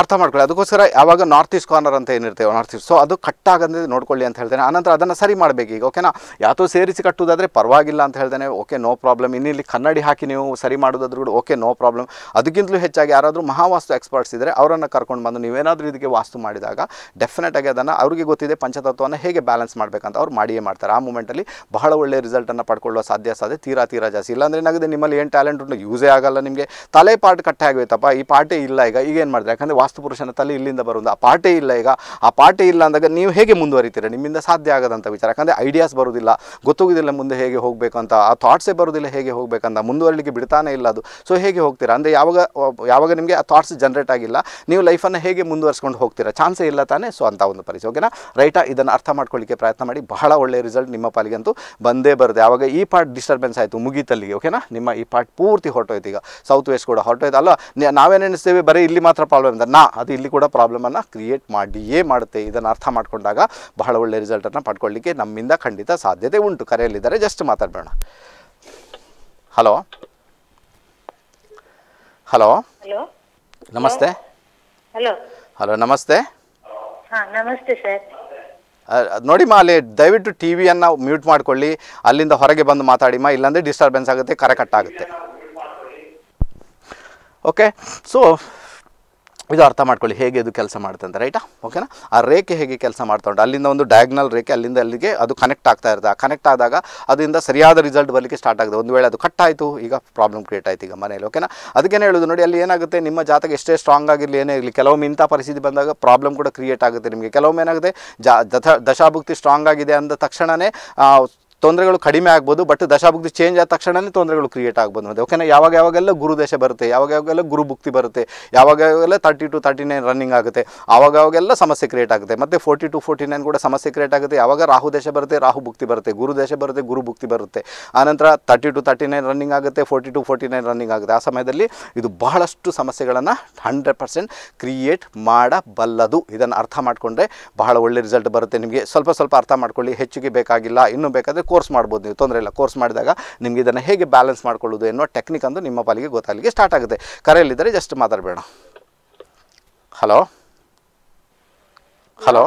ಅರ್ಥ ಮಾಡ್ಕೊಳ್ಳಿ ಅದಕ್ಕೋಸ್ಕರ ಯಾವಾಗ ನಾರ್ತ್ ಈಸ್ಟ್ ಕಾರ್ನರ್ ಅಂತ ಏನಿರ್ತೇವೆ ನಾರ್ತ್ ಈಸ್ಟ್ ಸೊ ಅದು ಕಟ್ಟಾಗಂದ್ರೆ ನೋಡ್ಕೊಳ್ಳಿ ಅಂತ ಹೇಳ್ತೇನೆ ಆನಂತರ ಅದನ್ನು ಸರಿ ಮಾಡಬೇಕು ಈಗ ಓಕೆನಾ ಯಾತೋ ಸೇರಿಸಿ ಕಟ್ಟುವುದಾದರೆ ಪರವಾಗಿಲ್ಲ ಅಂತ ಹೇಳ್ತೇನೆ ಓಕೆ ನೋ ಪ್ರಾಬ್ಲಮ್ ಇನ್ನಿಲ್ಲಿ ಕನ್ನಡಿ ಹಾಕಿ ನೀವು ಸರಿ ಮಾಡೋದಾದ್ರೂ ಕೂಡ ಓಕೆ ನೋ ಪ್ರಾಬ್ಲಮ್ ಅದಕ್ಕಿಂತಲೂ ಹೆಚ್ಚಾಗಿ ಯಾರಾದರೂ ಮಹಾವಾಸ್ತು ಎಕ್ಸ್ಪರ್ಟ್ಸ್ ಇದ್ದರೆ ಅವರನ್ನು ಕರ್ಕೊಂಡು ಬಂದು ನೀವೇನಾದರೂ ಇದಕ್ಕೆ ವಾಸ್ತು ಮಾಡಿದಾಗ ಡೆಫಿನೆಟಾಗಿ ಅದನ್ನು ಅವರಿಗೆ ಗೊತ್ತಿದೆ ಪಂಚತತ್ವವನ್ನು ಹೇಗೆ ಬ್ಯಾಲೆನ್ಸ್ ಮಾಡಬೇಕಂತ ಅವ್ರು ಮಾಡಿಯೇ ಮಾಡ್ತಾರೆ ಆ ಮೂಮೆಂಟಲ್ಲಿ ಬಹಳ ಒಳ್ಳೆಯ ರಿಸಲ್ಟನ್ನು ಪಡ್ಕೊಳ್ಳುವ ಸಾಧ್ಯ ಸಾಧ್ಯ ತೀರಾ ತೀರಾ ಜಾಸ್ತಿ ಇಲ್ಲಾಂದರೆ ಏನಾಗುತ್ತೆ ನಿಮ್ಮಲ್ಲಿ ಏನು ಟ್ಯಾಲೆಂಟ್ ಯೂಸೇ ಆಗಲ್ಲ ನಿಮಗೆ ತಲೆ ಪಾರ್ಟ್ ಆಗೋಯ್ತಪ್ಪ ಈ ಪಾರ್ಟೇ ಇಲ್ಲ ಈಗ ಈಗೇನು ಮಾಡಿದ್ರೆ ಯಾಕಂದರೆ ವಾಸ್ತುಪುರುಷನ ತಲೆ ಇಲ್ಲಿಂದ ಬರೋದು ಆ ಪಾಠೇ ಇಲ್ಲ ಈಗ ಆ ಪಾಠೇ ಇಲ್ಲ ಅಂದಾಗ ನೀವು ಹೇಗೆ ಮುಂದುವರಿತೀರ ನಿಮ್ಮಿಂದ ಸಾಧ್ಯ ಆಗದಂಥ ವಿಚಾರ ಯಾಕಂದರೆ ಐಡಿಯಾಸ್ ಬರೋದಿಲ್ಲ ಗೊತ್ತಾಗೋದಿಲ್ಲ ಮುಂದೆ ಹೇಗೆ ಹೋಗಬೇಕು ಅಂತ ಆ ಥಾಟ್ಸೇ ಬರೋದಿಲ್ಲ ಹೇಗೆ ಹೋಗಬೇಕಂತ ಮುಂದುವರಲಿಕ್ಕೆ ಬಿಡ್ತಾನೆ ಇಲ್ಲ ಅದು ಸೊ ಹೇಗೆ ಹೋಗ್ತೀರಾ ಅಂದರೆ ಯಾವಾಗ ಯಾವಾಗ ನಿಮಗೆ ಆ ಥಾಟ್ಸ್ ಜನ್ರೇಟ್ ಆಗಿಲ್ಲ ನೀವು ಲೈಫನ್ನು ಹೇಗೆ ಮುಂದುವರಿಸ್ಕೊಂಡು ಹೋಗ್ತೀರಾ ಚಾನ್ಸೇ ಇಲ್ಲ ತಾನೇ ಸೊ ಅಂತ ಒಂದು ಪರಿಸ್ಥಿತಿ ಓಕೆನಾ ರೈಟಾ ಇದನ್ನು ಅರ್ಥ ಮಾಡ್ಕೊಳ್ಳಿಕ್ಕೆ ಪ್ರಯತ್ನ ಮಾಡಿ ಬಹಳ ಒಳ್ಳೆಯ ರಿಸಲ್ಟ್ ನಿಮ್ಮ ಪಾಲಿಗಂತೂ ಬಂದೇ ಬರುತ್ತೆ ಯಾವಾಗ ಈ ಪಾರ್ಟ್ ಡಿಸ್ಟರ್ಬೆನ್ಸ್ ಆಯಿತು ಮುಗಿತಲ್ಲಿಗೆ ಓಕೆನಾ ನಿಮ್ಮ ಈ ಪಾರ್ಟ್ ಪೂರ್ತಿ ಹೊರಟೋಯ್ತು ಈಗ ಸೌತ್ ವೆಸ್ಟ್ ಕೂಡ ಹೊರಟೋಯ್ತು ಅಲ್ಲ ನಾವೇನು ಬರೀ ಇಲ್ಲಿ ಮಾತ್ರ ಪ್ರಾಬ್ಲಮ್ ಪ್ರಾಬ್ಲಮ್ ಅದು ಇಲ್ಲಿ ಕೂಡ ಪ್ರಾಬ್ಲಮನ್ನು ಕ್ರಿಯೇಟ್ ಮಾಡಿಯೇ ಮಾಡುತ್ತೆ ಇದನ್ನು ಅರ್ಥ ಮಾಡಿಕೊಂಡಾಗ ಬಹಳ ಒಳ್ಳೆ ರಿಸಲ್ಟನ್ನು ಪಡ್ಕೊಳ್ಳಿಕ್ಕೆ ನಮ್ಮಿಂದ ಖಂಡಿತ ಸಾಧ್ಯತೆ ಉಂಟು ಕರೆಯಲ್ಲಿದ್ದಾರೆ ಜಸ್ಟ್ ಮಾತಾಡಬೇಡ ಹಲೋ ಹಲೋ ನಮಸ್ತೆ ಹಲೋ ಹಲೋ ನಮಸ್ತೆ ನಮಸ್ತೆ ಸರ್ ನೋಡಿಮ್ಮ ಅಲ್ಲಿ ದಯವಿಟ್ಟು ಟಿ ವಿಯನ್ನು ಮ್ಯೂಟ್ ಮಾಡ್ಕೊಳ್ಳಿ ಅಲ್ಲಿಂದ ಹೊರಗೆ ಬಂದು ಮಾತಾಡಿಮ್ಮ ಇಲ್ಲಾಂದರೆ ಡಿಸ್ಟರ್ಬೆನ್ಸ್ ಆಗುತ್ತೆ ಕರೆ ಕಟ್ಟಾಗುತ್ತೆ ಓಕೆ ಸೊ ಇದು ಅರ್ಥ ಮಾಡ್ಕೊಳ್ಳಿ ಹೇಗೆ ಇದು ಕೆಲಸ ಮಾಡುತ್ತೆ ಅಂತ ರೈಟಾ ಓಕೆನಾ ಆ ರೇಖೆ ಹೇಗೆ ಕೆಲಸ ಮಾಡ್ತಾ ಉಂಟು ಅಲ್ಲಿಂದ ಒಂದು ಡಯಾಗ್ನಲ್ ರೇಖೆ ಅಲ್ಲಿಂದ ಅಲ್ಲಿಗೆ ಅದು ಕನೆಕ್ಟ್ ಆಗ್ತಾ ಇರುತ್ತೆ ಆ ಕನೆಕ್ಟ್ ಆದಾಗ ಅದರಿಂದ ಸರಿಯಾದ ರಿಸಲ್ಟ್ ಬರಲಿಕ್ಕೆ ಸ್ಟಾರ್ಟ್ ಆಗುತ್ತೆ ಒಂದು ವೇಳೆ ಅದು ಕಟ್ ಆಯಿತು ಈಗ ಪ್ರಾಬ್ಲಮ್ ಕ್ರಿಯೇಟ್ ಆಯಿತು ಈಗ ಮನೇಲಿ ಓಕೆನಾ ಅದಕ್ಕೇನು ಹೇಳೋದು ನೋಡಿ ಅಲ್ಲಿ ಏನಾಗುತ್ತೆ ನಿಮ್ಮ ಜಾತಕ ಎಷ್ಟೇ ಸ್ಟ್ರಾಂಗ್ ಆಗಿರಲಿ ಏನೇ ಇರಲಿ ಕೆಲವೊಮ್ಮೆ ಇಂಥ ಪರಿಸ್ಥಿತಿ ಬಂದಾಗ ಪ್ರಾಬ್ಲಮ್ ಕೂಡ ಕ್ರಿಯೇಟ್ ಆಗುತ್ತೆ ನಿಮಗೆ ಕೆಲವೊಮ್ಮೆ ಏನಾಗುತ್ತೆ ಜಾ ದಶಾಭುಕ್ತಿ ಸ್ಟ್ರಾಂಗ್ ಆಗಿದೆ ಅಂದ ತಕ್ಷಣವೇ ತೊಂದರೆಗಳು ಕಡಿಮೆ ಆಗ್ಬೋದು ಬಟ್ ದಶಾಭುಕ್ತಿ ಚೇಂಜ್ ಆದ ತಕ್ಷಣನೇ ತೊಂದರೆಗಳು ಕ್ರಿಯೇಟ್ ಆಗ್ಬೋದು ಮತ್ತೆ ಓಕೆನಾ ಯಾವಾಗ ಯಾವಾಗೆಲ್ಲ ಗುರು ದೇಶ ಬರುತ್ತೆ ಯಾವಾಗ ಯಾವಾಗೆಲ್ಲ ಗುರು ಭುಕ್ತಿ ಬರುತ್ತೆ ಯಾವಾಗ ಯಾವಾಗೆಲ್ಲ thirty two thirty nine running ಆಗುತ್ತೆ ಆವಾಗ ಯಾವಾಗೆಲ್ಲ ಸಮಸ್ಯೆ ಕ್ರಿಯೇಟ್ ಆಗುತ್ತೆ ಮತ್ತೆ ಫೋರ್ಟಿ ಟು ಫೋರ್ಟಿ ನೈನ್ ಕೂಡ ಸಮಸ್ಯೆ ಕ್ರಿಯೇಟ್ ಆಗುತ್ತೆ ಯಾವಾಗ ರಾಹು ದೇಶ ಬರುತ್ತೆ ರಾಹು ಭುಕ್ತಿ ಬರುತ್ತೆ ಗುರು ದೇಶ ಬರುತ್ತೆ ಗುರು ಭುಕ್ತಿ ಬರುತ್ತೆ ಆನಂತರ thirty two thirty nine running ಆಗುತ್ತೆ forty two forty nine running ಆಗುತ್ತೆ ಆ ಸಮಯದಲ್ಲಿ ಇದು ಬಹಳಷ್ಟು ಸಮಸ್ಯೆಗಳನ್ನು ಹಂಡ್ರೆಡ್ ಪರ್ಸೆಂಟ್ ಕ್ರಿಯೇಟ್ ಮಾಡಬಲ್ಲದು ಇದನ್ನು ಅರ್ಥ ಮಾಡಿಕೊಂಡ್ರೆ ಬಹಳ ಒಳ್ಳೆ ರಿಸಲ್ಟ್ ಬರುತ್ತೆ ನಿಮಗೆ ಸ್ವಲ್ಪ ಸ್ವಲ್ಪ ಅರ್ಥ ಮಾಡ್ಕೊಳ್ಳಿ ಹೆಚ್ಚಿಗೆ ಬೇಕಾಗಿಲ್ಲ ಇನ್ನೂ ಬೇಕಾದರೆ ಕೋರ್ಸ್ ಮಾಡ್ಬೋದು ನೀವು ತೊಂದರೆ ಇಲ್ಲ ಕೋರ್ಸ್ ಮಾಡಿದಾಗ ನಿಮಗೆ ಇದನ್ನು ಹೇಗೆ ಬ್ಯಾಲೆನ್ಸ್ ಮಾಡ್ಕೊಳ್ಳೋದು ಎನ್ನುವ ಟೆಕ್ನಿಕ್ ಅಂದು ನಿಮ್ಮ ಪಾಲಿಗೆ ಗೊತ್ತಾಗಲಿಕ್ಕೆ ಸ್ಟಾರ್ಟ್ ಆಗುತ್ತೆ ಕರೆಯಲ್ಲಿದ್ದರೆ ಜಸ್ಟ್ ಮಾತಾಡಬೇಡ ಹಲೋ ಹಲೋ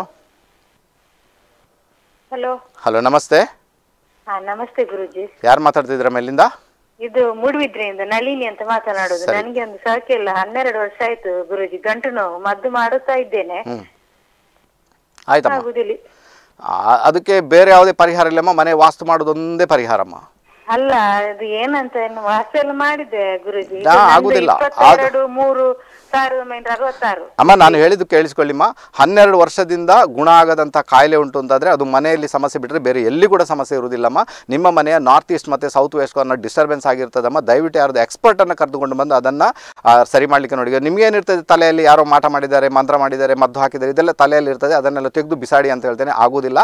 ಹಲೋ ಹಲೋ ನಮಸ್ತೆ ನಮಸ್ತೆ ಗುರುಜಿ ಯಾರು ಮಾತಾಡ್ತಿದ್ರ ಮೇಲಿಂದ ಇದು ಮೂಡುಬಿದ್ರೆಯಿಂದ ನಳಿನಿ ಅಂತ ಮಾತನಾಡುದು ನನಗೆ ಒಂದು ಸಾಕಿ ಇಲ್ಲ ಹನ್ನೆರಡು ವರ್ಷ ಆಯ್ತು ಗುರುಜಿ ಗಂಟು ನೋವು ಮದ್ದು ಮಾಡುತ್ತಾ ಇದ್ದೇನೆ ಆಯ್ತಾ ಅದಕ್ಕೆ ಬೇರೆ ಯಾವುದೇ ಪರಿಹಾರ ಇಲ್ಲಮ್ಮ ಮನೆ ವಾಸ್ತು ಮಾಡೋದೊಂದೇ ಪರಿಹಾರಮ್ಮ ಅಲ್ಲ ಏನಂತ ಗುರುಜಿ ಆಗುದಿಲ್ಲ. ಮೂರು ಅಮ್ಮ ನಾನು ಹೇಳಿದ್ದು ಕೇಳಿಸ್ಕೊಳ್ಳಿಮ್ಮ ಹನ್ನೆರಡು ವರ್ಷದಿಂದ ಗುಣ ಆಗದಂತ ಕಾಯಿಲೆ ಉಂಟು ಅಂತಾದ್ರೆ ಅದು ಮನೆಯಲ್ಲಿ ಸಮಸ್ಯೆ ಬಿಟ್ಟರೆ ಬೇರೆ ಎಲ್ಲಿ ಕೂಡ ಸಮಸ್ಯೆ ಇರುವುದಿಲ್ಲಮ್ಮ ನಿಮ್ಮ ಮನೆಯ ನಾರ್ತ್ ಈಸ್ಟ್ ಮತ್ತೆ ಸೌತ್ ವೆಸ್ಟ್ ಅನ್ನೋ ಡಿಸ್ಟರ್ಬೆನ್ಸ್ ಆಗಿರ್ತದಮ್ಮ ದಯವಿಟ್ಟು ಯಾರ್ದು ಅನ್ನ ಕರೆದುಕೊಂಡು ಬಂದು ಅದನ್ನ ಸರಿ ಮಾಡ್ಲಿಕ್ಕೆ ನೋಡಿ ಏನಿರ್ತದೆ ತಲೆಯಲ್ಲಿ ಯಾರೋ ಮಾಟ ಮಾಡಿದ್ದಾರೆ ಮಂತ್ರ ಮಾಡಿದ್ದಾರೆ ಮದ್ದು ಹಾಕಿದ್ದಾರೆ ಇದೆಲ್ಲ ತಲೆಯಲ್ಲಿ ಇರ್ತದೆ ಅದನ್ನೆಲ್ಲ ತೆಗೆದು ಬಿಸಾಡಿ ಅಂತ ಹೇಳ್ತೇನೆ ಆಗುದಿಲ್ಲ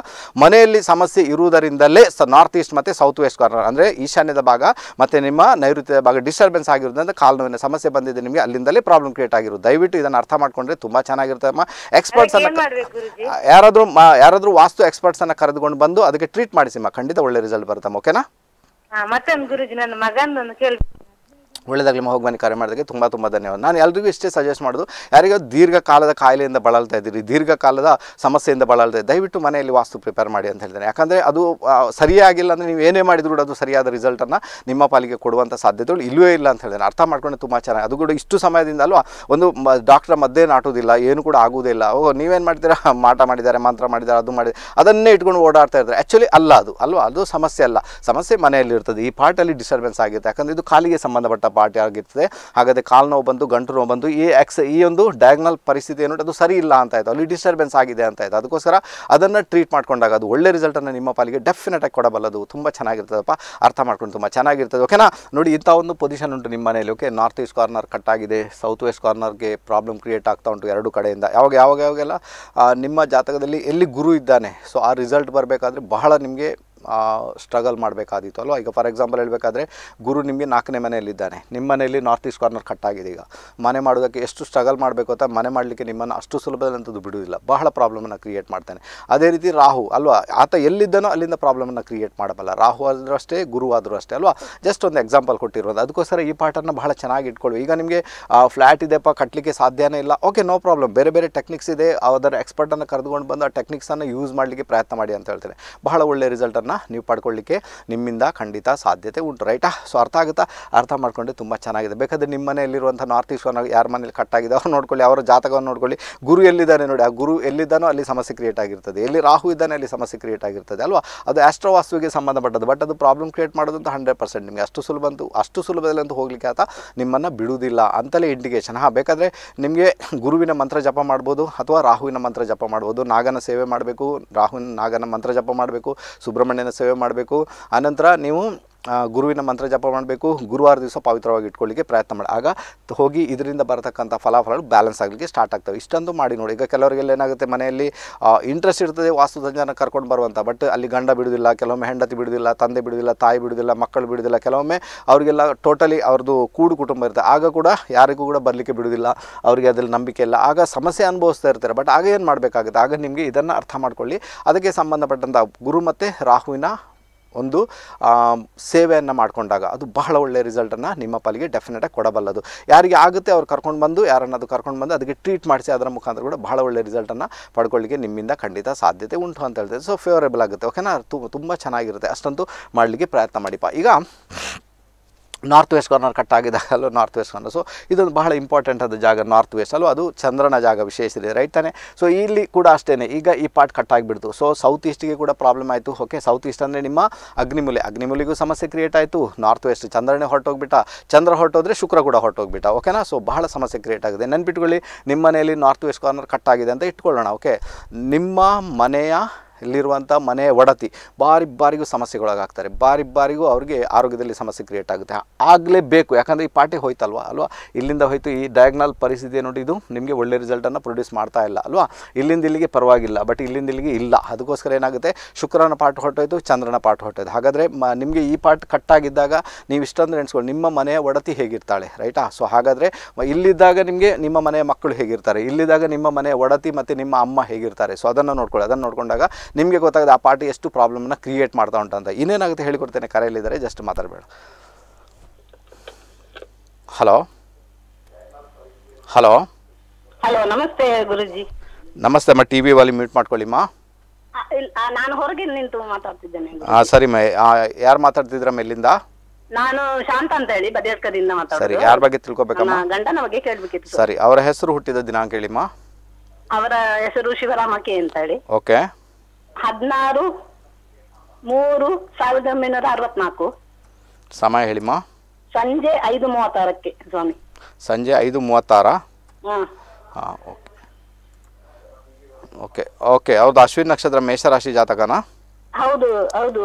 ಮನೆಯಲ್ಲಿ ಸಮಸ್ಯೆ ಇರುವುದರಿಂದಲೇ ನಾರ್ತ್ ಈಸ್ಟ್ ಮತ್ತೆ ಸೌತ್ ವೆಸ್ಟ್ ಕಾರ್ನರ್ ಅಂದ್ರೆ ಈಶಾನ್ಯದ ಭಾಗ ಮತ್ತೆ ನಿಮ್ಮ ನೈಋತ್ಯದ ಭಾಗ ಡಿಸ್ಟರ್ಬೆನ್ಸ್ ಆಗಿರೋದ್ರಿಂದ ಕಾಲು ನೋವಿನ ಸಮಸ್ಯೆ ಬಂದಿದೆ ನಿಮಗೆ ಅಲ್ಲಿಂದಲೇ ಪ್ರಾಬ್ಲಮ್ ಕ್ರಿಯೇಟ್ ಆಗಿರೋದು ದಯವಿಟ್ಟು ಇದನ್ನು ಅರ್ಥ ಮಾಡ್ಕೊಂಡ್ರೆ ತುಂಬ ಚೆನ್ನಾಗಿರುತ್ತೆ ಅಮ್ಮ ಎಕ್ಸ್ಪರ್ಟ್ಸ್ ಯಾರಾದರೂ ಯಾರಾದರೂ ವಾಸ್ತು ಎಕ್ಸ್ಪರ್ಟ್ಸ್ ಅನ್ನ ಕರೆದುಕೊಂಡು ಬಂದು ಅದಕ್ಕೆ ಟ್ರೀಟ್ ಮಾಡಿಸಿಮ್ಮ ಖಂಡಿತ ಒಳ್ಳೆ ರಿಸಲ್ಟ್ ಬರುತ್ತೆ ಓಕೆನಾ ಮತ್ತೊಂದು ಗುರುಜಿ ನನ್ನ ಕೇಳಿ ಒಳ್ಳೆಯದಾಗಲಿ ಬನ್ನಿ ಕರೆ ಮಾಡಿದಾಗ ತುಂಬ ತುಂಬ ಧನ್ಯವಾದ ನಾನು ಎಲ್ರಿಗೂ ಇಷ್ಟೇ ಸಜೆಸ್ಟ್ ಮಾಡೋದು ಯಾರಿಗೋ ದೀರ್ಘಕಾಲದ ಕಾಯಿಲೆಯಿಂದ ಬಳಲ್ತಾ ಇದ್ದೀರಿ ದೀರ್ಘಕಾಲದ ಸಮಸ್ಯೆಯಿಂದ ಬಳಲ್ತಾ ದಯವಿಟ್ಟು ಮನೆಯಲ್ಲಿ ವಾಸ್ತು ಪ್ರಿಪೇರ್ ಮಾಡಿ ಅಂತ ಹೇಳ್ತೇನೆ ಯಾಕಂದರೆ ಅದು ಸರಿಯಾಗಿಲ್ಲ ಅಂದರೆ ನೀವು ಏನೇ ಮಾಡಿದ್ರು ಕೂಡ ಅದು ಸರಿಯಾದ ರಿಸಲ್ಟನ್ನು ನಿಮ್ಮ ಪಾಲಿಗೆ ಕೊಡುವಂಥ ಸಾಧ್ಯತೆಗಳು ಇಲ್ಲವೇ ಇಲ್ಲ ಅಂತ ಹೇಳಿದ್ರೆ ಅರ್ಥ ಮಾಡ್ಕೊಂಡು ತುಂಬ ಚೆನ್ನಾಗಿ ಅದು ಕೂಡ ಇಷ್ಟು ಸಮಯದಿಂದ ಅಲ್ವಾ ಒಂದು ಮ ಡಾಕ್ಟ್ರ ಮದ್ದೇ ನಾಟೋದಿಲ್ಲ ಏನು ಕೂಡ ಆಗೋದಿಲ್ಲ ಓ ನೀವೇನು ಮಾಡ್ತೀರಾ ಮಾಟ ಮಾಡಿದ್ದಾರೆ ಮಂತ್ರ ಮಾಡಿದ್ದಾರೆ ಅದು ಮಾಡಿದ್ದಾರೆ ಅದನ್ನೇ ಇಟ್ಕೊಂಡು ಓಡಾಡ್ತಾ ಇದ್ದಾರೆ ಆ್ಯಕ್ಚುಲಿ ಅಲ್ಲ ಅದು ಅಲ್ವಾ ಅದು ಸಮಸ್ಯೆ ಅಲ್ಲ ಸಮಸ್ಯೆ ಮನೆಯಲ್ಲಿ ಇರ್ತದೆ ಈ ಪಾರ್ಟಲ್ಲಿ ಡಿಸ್ಟರ್ಬೆನ್ಸ್ ಆಗಿರುತ್ತೆ ಯಾಕಂದರೆ ಇದು ಕಾಲಿಗೆ ಸಂಬಂಧಪಟ್ಟ ಪಾರ್ಟಿ ಆಗಿರ್ತದೆ ಹಾಗಾದರೆ ಕಾಲು ನೋವು ಬಂದು ಗಂಟು ನೋವು ಬಂದು ಈ ಎಕ್ಸ್ ಈ ಒಂದು ಡಯಾಗ್ನಲ್ ಪರಿಸ್ಥಿತಿ ಏನು ಅದು ಸರಿ ಇಲ್ಲ ಅಂತ ಆಯಿತು ಅಲ್ಲಿ ಡಿಸ್ಟರ್ಬೆನ್ಸ್ ಆಗಿದೆ ಅಂತ ಆಯಿತು ಅದಕ್ಕೋಸ್ಕರ ಅದನ್ನು ಟ್ರೀಟ್ ಮಾಡ್ಕೊಂಡಾಗ ಅದು ಒಳ್ಳೆ ರಿಸಲ್ಟನ್ನು ನಿಮ್ಮ ಪಾಲಿಗೆ ಆಗಿ ಕೊಡಬಲ್ಲದು ತುಂಬ ಚೆನ್ನಾಗಿರ್ತದಪ್ಪ ಅರ್ಥ ಮಾಡ್ಕೊಂಡು ತುಂಬ ಚೆನ್ನಾಗಿರ್ತದೆ ಓಕೆನಾ ನೋಡಿ ಇಂಥ ಒಂದು ಪೊಸಿಷನ್ ಉಂಟು ನಿಮ್ಮ ಮನೇಲಿ okay north east corner cut ಆಗಿದೆ ಸೌತ್ ವೆಸ್ಟ್ ಕಾರ್ನರ್ಗೆ ಪ್ರಾಬ್ಲಮ್ ಕ್ರಿಯೇಟ್ ಆಗ್ತಾ ಉಂಟು ಎರಡು ಕಡೆಯಿಂದ ಯಾವಾಗ ಯಾವಾಗ ಯಾವಾಗೆಲ್ಲ ನಿಮ್ಮ ಜಾತಕದಲ್ಲಿ ಎಲ್ಲಿ ಗುರು ಇದ್ದಾನೆ ಸೊ ಆ ರಿಸಲ್ಟ್ ಬರಬೇಕಾದ್ರೆ ಬಹಳ ನಿಮಗೆ ಸ್ಟ್ರಗಲ್ ಮಾಡಬೇಕಾದಿತ್ತು ಅಲ್ವಾ ಈಗ ಫಾರ್ ಎಕ್ಸಾಂಪಲ್ ಹೇಳಬೇಕಾದ್ರೆ ಗುರು ನಿಮಗೆ ನಾಲ್ಕನೇ ಮನೆಯಲ್ಲಿದ್ದಾನೆ ನಿಮ್ಮ ಮನೆಯಲ್ಲಿ ನಾರ್ತ್ ಈಸ್ಟ್ ಕಾರ್ನರ್ ಕಟ್ಟಾಗಿದೆ ಈಗ ಮನೆ ಮಾಡೋದಕ್ಕೆ ಎಷ್ಟು ಸ್ಟ್ರಗಲ್ ಮಾಡಬೇಕು ಅಂತ ಮನೆ ಮಾಡಲಿಕ್ಕೆ ನಿಮ್ಮನ್ನು ಅಷ್ಟು ಸುಲಭದಂಥದ್ದು ಬಿಡುವುದಿಲ್ಲ ಬಹಳ ಪ್ರಾಬ್ಲಮನ್ನು ಕ್ರಿಯೇಟ್ ಮಾಡ್ತಾನೆ ಅದೇ ರೀತಿ ರಾಹು ಅಲ್ವಾ ಆತ ಎಲ್ಲಿದ್ದಾನೋ ಅಲ್ಲಿಂದ ಪ್ರಾಬ್ಲಮನ್ನು ಕ್ರಿಯೇಟ್ ಮಾಡಬಲ್ಲ ರಾಹು ಆದರೂ ಅಷ್ಟೇ ಗುರು ಆದರೂ ಅಷ್ಟೇ ಅಲ್ವಾ ಜಸ್ಟ್ ಒಂದು ಎಕ್ಸಾಂಪಲ್ ಕೊಟ್ಟಿರೋದು ಅದಕ್ಕೋಸ್ಕರ ಈ ಪಾಠನ ಬಹಳ ಚೆನ್ನಾಗಿ ಇಟ್ಕೊಳ್ಳಿ ಈಗ ನಿಮಗೆ ಫ್ಲ್ಯಾಟ್ ಇದೆಪ್ಪ ಕಟ್ಟಲಿಕ್ಕೆ ಸಾಧ್ಯನೇ ಇಲ್ಲ ಓಕೆ ನೋ ಪ್ರಾಬ್ಲಮ್ ಬೇರೆ ಬೇರೆ ಟೆಕ್ನಿಕ್ಸ್ ಇದೆ ಅದರ ಎಕ್ಸ್ಪರ್ಟನ್ನು ಕರೆದುಕೊಂಡು ಬಂದು ಆ ಟೆಕ್ನಿಕ್ಸನ್ನು ಯೂಸ್ ಮಾಡಲಿಕ್ಕೆ ಪ್ರಯತ್ನ ಮಾಡಿ ಅಂತ ಹೇಳ್ತಾರೆ ಬಹಳ ಒಳ್ಳೆ ರಿಸಲ್ಟನ್ನು ಅನ್ನೋದನ್ನು ನೀವು ಪಡ್ಕೊಳ್ಳಿಕ್ಕೆ ನಿಮ್ಮಿಂದ ಖಂಡಿತ ಸಾಧ್ಯತೆ ಉಂಟು ರೈಟಾ ಸೊ ಅರ್ಥ ಆಗುತ್ತಾ ಅರ್ಥ ಮಾಡ್ಕೊಂಡು ತುಂಬ ಚೆನ್ನಾಗಿದೆ ಬೇಕಾದ್ರೆ ನಿಮ್ಮ ಮನೆಯಲ್ಲಿರುವಂಥ ನಾರ್ತ್ ಈಶ್ವರ್ನ ಯಾರ ಮನೇಲಿ ಕಟ್ಟಾಗಿದೆ ಅವ್ರು ನೋಡ್ಕೊಳ್ಳಿ ಅವರ ಜಾತಕವನ್ನು ನೋಡ್ಕೊಳ್ಳಿ ಗುರು ಎಲ್ಲಿದ್ದಾನೆ ನೋಡಿ ಆ ಗುರು ಎಲ್ಲಿದ್ದಾನೋ ಅಲ್ಲಿ ಸಮಸ್ಯೆ ಕ್ರಿಯೇಟ್ ಆಗಿರ್ತದೆ ಎಲ್ಲಿ ರಾಹು ಇದ್ದಾನೆ ಅಲ್ಲಿ ಸಮಸ್ಯೆ ಕ್ರಿಯೇಟ್ ಆಗಿರ್ತದೆ ಅಲ್ವಾ ಅದು ವಾಸ್ತುವಿಗೆ ಸಂಬಂಧಪಟ್ಟದ್ದು ಬಟ್ ಅದು ಪ್ರಾಬ್ಲಮ್ ಕ್ರಿಯೇಟ್ ಮಾಡೋದಂತ ಹಂಡ್ರೆಡ್ ಪರ್ಸೆಂಟ್ ನಿಮಗೆ ಅಷ್ಟು ಸುಲಭ ಅಷ್ಟು ಅಷ್ಟು ಅಂತ ಹೋಗ್ಲಿಕ್ಕೆ ಆತ ನಿಮ್ಮನ್ನು ಬಿಡುವುದಿಲ್ಲ ಅಂತಲೇ ಇಂಡಿಕೇಶನ್ ಹಾಂ ಬೇಕಾದರೆ ನಿಮಗೆ ಗುರುವಿನ ಮಂತ್ರ ಜಪ ಮಾಡ್ಬೋದು ಅಥವಾ ರಾಹುವಿನ ಮಂತ್ರ ಜಪ ಮಾಡ್ಬೋದು ನಾಗನ ಸೇವೆ ಮಾಡಬೇಕು ರಾಹುವಿನ ನಾಗನ ಮಂತ್ರ ಜಪ ಮಾಡಬೇಕು ಸುಬ್ರಹ್ಮಣ್ಯ ಸೇವೆ ಮಾಡಬೇಕು ಆನಂತರ ನೀವು ಗುರುವಿನ ಮಂತ್ರ ಜಪ ಮಾಡಬೇಕು ಗುರುವಾರ ದಿವಸ ಪವಿತ್ರವಾಗಿ ಇಟ್ಕೊಳ್ಳಿಕ್ಕೆ ಪ್ರಯತ್ನ ಮಾಡಿ ಆಗ ಹೋಗಿ ಇದರಿಂದ ಬರತಕ್ಕಂಥ ಫಲಾಫಲಗಳು ಬ್ಯಾಲೆನ್ಸ್ ಆಗಲಿಕ್ಕೆ ಸ್ಟಾರ್ಟ್ ಆಗ್ತವೆ ಇಷ್ಟೊಂದು ಮಾಡಿ ನೋಡಿ ಈಗ ಕೆಲವರಿಗೆಲ್ಲ ಏನಾಗುತ್ತೆ ಮನೆಯಲ್ಲಿ ಇಂಟ್ರೆಸ್ಟ್ ಇರ್ತದೆ ವಾಸ್ತು ಸಂಜಾನ ಕರ್ಕೊಂಡು ಬರುವಂಥ ಬಟ್ ಅಲ್ಲಿ ಗಂಡ ಬಿಡೋದಿಲ್ಲ ಕೆಲವೊಮ್ಮೆ ಹೆಂಡತಿ ಬಿಡುವುದಿಲ್ಲ ತಂದೆ ಬಿಡುವುದಿಲ್ಲ ತಾಯಿ ಬಿಡೋದಿಲ್ಲ ಮಕ್ಕಳು ಬಿಡುವುದಿಲ್ಲ ಕೆಲವೊಮ್ಮೆ ಅವರಿಗೆಲ್ಲ ಟೋಟಲಿ ಅವ್ರದ್ದು ಕೂಡು ಕುಟುಂಬ ಇರುತ್ತೆ ಆಗ ಕೂಡ ಯಾರಿಗೂ ಕೂಡ ಬರಲಿಕ್ಕೆ ಬಿಡುವುದಿಲ್ಲ ಅವರಿಗೆ ಅದರಲ್ಲಿ ನಂಬಿಕೆ ಇಲ್ಲ ಆಗ ಸಮಸ್ಯೆ ಅನುಭವಿಸ್ತಾ ಇರ್ತಾರೆ ಬಟ್ ಆಗ ಏನು ಮಾಡಬೇಕಾಗುತ್ತೆ ಆಗ ನಿಮಗೆ ಇದನ್ನು ಅರ್ಥ ಮಾಡ್ಕೊಳ್ಳಿ ಅದಕ್ಕೆ ಸಂಬಂಧಪಟ್ಟಂಥ ಗುರು ಮತ್ತು ರಾಹುವಿನ ಒಂದು ಸೇವೆಯನ್ನು ಮಾಡಿಕೊಂಡಾಗ ಅದು ಬಹಳ ಒಳ್ಳೆಯ ರಿಸಲ್ಟನ್ನು ನಿಮ್ಮ ಪಾಲಿಗೆ ಡೆಫಿನೆಟಾಗಿ ಕೊಡಬಲ್ಲದು ಯಾರಿಗೆ ಆಗುತ್ತೆ ಅವ್ರು ಕರ್ಕೊಂಡು ಬಂದು ಅದು ಕರ್ಕೊಂಡು ಬಂದು ಅದಕ್ಕೆ ಟ್ರೀಟ್ ಮಾಡಿಸಿ ಅದರ ಮುಖಾಂತರ ಕೂಡ ಬಹಳ ಒಳ್ಳೆಯ ರಿಸಲ್ಟನ್ನು ಪಡ್ಕೊಳ್ಳಿಕ್ಕೆ ನಿಮ್ಮಿಂದ ಖಂಡಿತ ಸಾಧ್ಯತೆ ಉಂಟು ಅಂತ ಹೇಳ್ತಾರೆ ಸೊ ಫೇವರೇಬಲ್ ಆಗುತ್ತೆ ಓಕೆನಾ ತುಂಬ ಚೆನ್ನಾಗಿರುತ್ತೆ ಅಷ್ಟಂತೂ ಮಾಡಲಿಕ್ಕೆ ಪ್ರಯತ್ನ ಮಾಡಿಪ್ಪ ಈಗ ನಾರ್ತ್ ವೆಸ್ಟ್ ಕಾರ್ನರ್ ಕಟ್ ಆಗಿದೆ ಅಲ್ಲೂ ನಾರ್ತ್ ವೆಸ್ಟ್ ಕಾರ್ನರ್ ಸೊ ಇದೊಂದು ಬಹಳ ಇಂಪಾರ್ಟೆಂಟ್ ಆದ ಜಾಗ ನಾರ್ತ್ ವೆಸ್ಟ್ ಅಲ್ಲೂ ಅದು ಚಂದ್ರನ ಜಾಗ ವಿಶೇಷ ಇದೆ ರೈಟ್ ತಾನೆ ಸೊ ಇಲ್ಲಿ ಕೂಡ ಅಷ್ಟೇ ಈಗ ಈ ಪಾರ್ಟ್ ಕಟ್ ಆಗಿಬಿಡ್ತು ಸೊ ಸೌತ್ ಈಸ್ಟಿಗೆ ಕೂಡ ಪ್ರಾಬ್ಲಮ್ ಆಯಿತು ಓಕೆ ಸೌತ್ ಈಸ್ಟ್ ಅಂದರೆ ನಿಮ್ಮ ಅಗ್ನಿಮೂಲೆ ಅಗ್ನಿಮುಲಿಗೂ ಸಮಸ್ಯೆ ಕ್ರಿಯೇಟ್ ಆಯಿತು ನಾರ್ತ್ ವೆಸ್ಟ್ ಚಂದ್ರನೇ ಹೊರಟೋಗ್ಬಿಟ್ಟ ಚಂದ್ರ ಹೊರಟೋದ್ರೆ ಶುಕ್ರ ಕೂಡ ಹೊರಟೋಗ್ಬಿಟ್ಟ ಓಕೆನಾ ಸೊ ಬಹಳ ಸಮಸ್ಯೆ ಕ್ರಿಯೇಟ್ ಆಗಿದೆ ನೆನ್ಪಿಟ್ಕೊಳ್ಳಿ ನಿಮ್ಮ ಮನೆಯಲ್ಲಿ ನಾರ್ತ್ ವೆಸ್ಟ್ ಕಾರ್ನರ್ ಕಟ್ ಆಗಿದೆ ಅಂತ ಇಟ್ಕೊಳ್ಳೋಣ ಓಕೆ ನಿಮ್ಮ ಮನೆಯ ಇಲ್ಲಿರುವಂಥ ಮನೆ ಒಡತಿ ಬಾರಿ ಬಾರಿಗೂ ಸಮಸ್ಯೆಗೊಳಗಾಗ್ತಾರೆ ಬಾರಿ ಬಾರಿಗೂ ಅವ್ರಿಗೆ ಆರೋಗ್ಯದಲ್ಲಿ ಸಮಸ್ಯೆ ಕ್ರಿಯೇಟ್ ಆಗುತ್ತೆ ಬೇಕು ಯಾಕಂದರೆ ಈ ಪಾರ್ಟಿ ಹೋಯ್ತಲ್ವಾ ಅಲ್ವಾ ಇಲ್ಲಿಂದ ಹೋಯ್ತು ಈ ಡಯಾಗ್ನಲ್ ಪರಿಸ್ಥಿತಿ ನೋಡಿ ಇದು ನಿಮಗೆ ಒಳ್ಳೆ ರಿಸಲ್ಟನ್ನು ಪ್ರೊಡ್ಯೂಸ್ ಮಾಡ್ತಾ ಇಲ್ಲ ಅಲ್ವಾ ಇಲ್ಲಿಂದ ಇಲ್ಲಿಗೆ ಪರವಾಗಿಲ್ಲ ಬಟ್ ಇಲ್ಲಿಂದ ಇಲ್ಲಿಗೆ ಇಲ್ಲ ಅದಕ್ಕೋಸ್ಕರ ಏನಾಗುತ್ತೆ ಶುಕ್ರನ ಪಾಠ ಹೊರಟೋಯ್ತು ಚಂದ್ರನ ಪಾಠ ಹೊಟ್ಟೋಯ್ತು ಹಾಗಾದರೆ ಮ ನಿಮಗೆ ಈ ಪಾಠ ಕಟ್ಟಾಗಿದ್ದಾಗ ನೀವು ಇಷ್ಟೊಂದು ನೆನೆಸ್ಕೊಳ್ಳಿ ನಿಮ್ಮ ಮನೆಯ ಒಡತಿ ಹೇಗಿರ್ತಾಳೆ ರೈಟಾ ಸೊ ಹಾಗಾದರೆ ಇಲ್ಲಿದ್ದಾಗ ನಿಮಗೆ ನಿಮ್ಮ ಮನೆಯ ಮಕ್ಕಳು ಹೇಗಿರ್ತಾರೆ ಇಲ್ಲಿದ್ದಾಗ ನಿಮ್ಮ ಮನೆಯ ಒಡತಿ ಮತ್ತು ನಿಮ್ಮ ಅಮ್ಮ ಹೇಗಿರ್ತಾರೆ ಸೊ ಅದನ್ನು ನೋಡ್ಕೊಳ್ಳಿ ಅದನ್ನು ನೋಡಿಕೊಂಡಾಗ ನಿಮಗೆ ಗೊತ್ತಾಗದೆ ಆ ಪಾರ್ಟಿ ಎಷ್ಟು ಪ್ರಾಬ್ಲಮ್ನ ಕ್ರಿಯೇಟ್ ಮಾಡ್ತಾ ಉಂಟಂತ ಇನ್ನೇನಾಗುತ್ತೆ ಹೇಳಿಕೊಡ್ತೇನೆ ಕರೆಯಲ್ಲಿದ್ದಾರೆ ಜಸ್ಟ್ ಮಾತಾಡಬೇಡ ಹಲೋ ಹಲೋ ಹಲೋ ನಮಸ್ತೆ ಗುರುಜಿ ನಮಸ್ತೆ ಅಮ್ಮ ಟಿವಿ ವಾಲಿ ಮ್ಯೂಟ್ ಮಾಡ್ಕೊಳ್ಳಿಮ್ಮ ನಾನು ಹೊರಗೆ ನಿಂತು ಮಾತಾಡ್ತಿದ್ದೇನೆ ಸರಿ ಮೈ ಯಾರು ಮಾತಾಡ್ತಿದ್ರಮ್ಮ ಎಲ್ಲಿಂದ ನಾನು ಶಾಂತ ಅಂತ ಹೇಳಿ ಬದಿಯಡ್ಕದಿಂದ ಸರಿ ಯಾರ ಬಗ್ಗೆ ತಿಳ್ಕೊಬೇಕಮ್ಮ ಗಂಡನ ಬಗ್ಗೆ ಕೇಳಬೇಕಿತ್ತು ಸರಿ ಅವರ ಹೆಸರು ಹುಟ್ಟಿದ ದಿನಾಂಕ ಹೇಳಿಮ್ಮ ಅವರ ಹೆಸರು ಶಿವರಾಮ ಅಂತ ಹೇಳಿ ಓಕೆ ಹದಿನಾರು ಮೂರು ಸಾವಿರದ ಒಂಬೈನೂರ ಅರವತ್ನಾಲ್ಕು ಸಮಯ ಹೇಳಿಮ್ಮ ಸಂಜೆ ಐದು ಮೂವತ್ತಾರಕ್ಕೆ ಸ್ವಾಮಿ ಸಂಜೆ ಐದು ಮೂವತ್ತಾರ ಹಾಂ ಹಾಂ ಓಕೆ ಓಕೆ ಓಕೆ ಅವ್ರದ್ದು ಅಶ್ವಿನ್ ನಕ್ಷತ್ರ ಮೇಷರಾಶಿ ಜಾತಕನಾ ಹೌದು ಹೌದು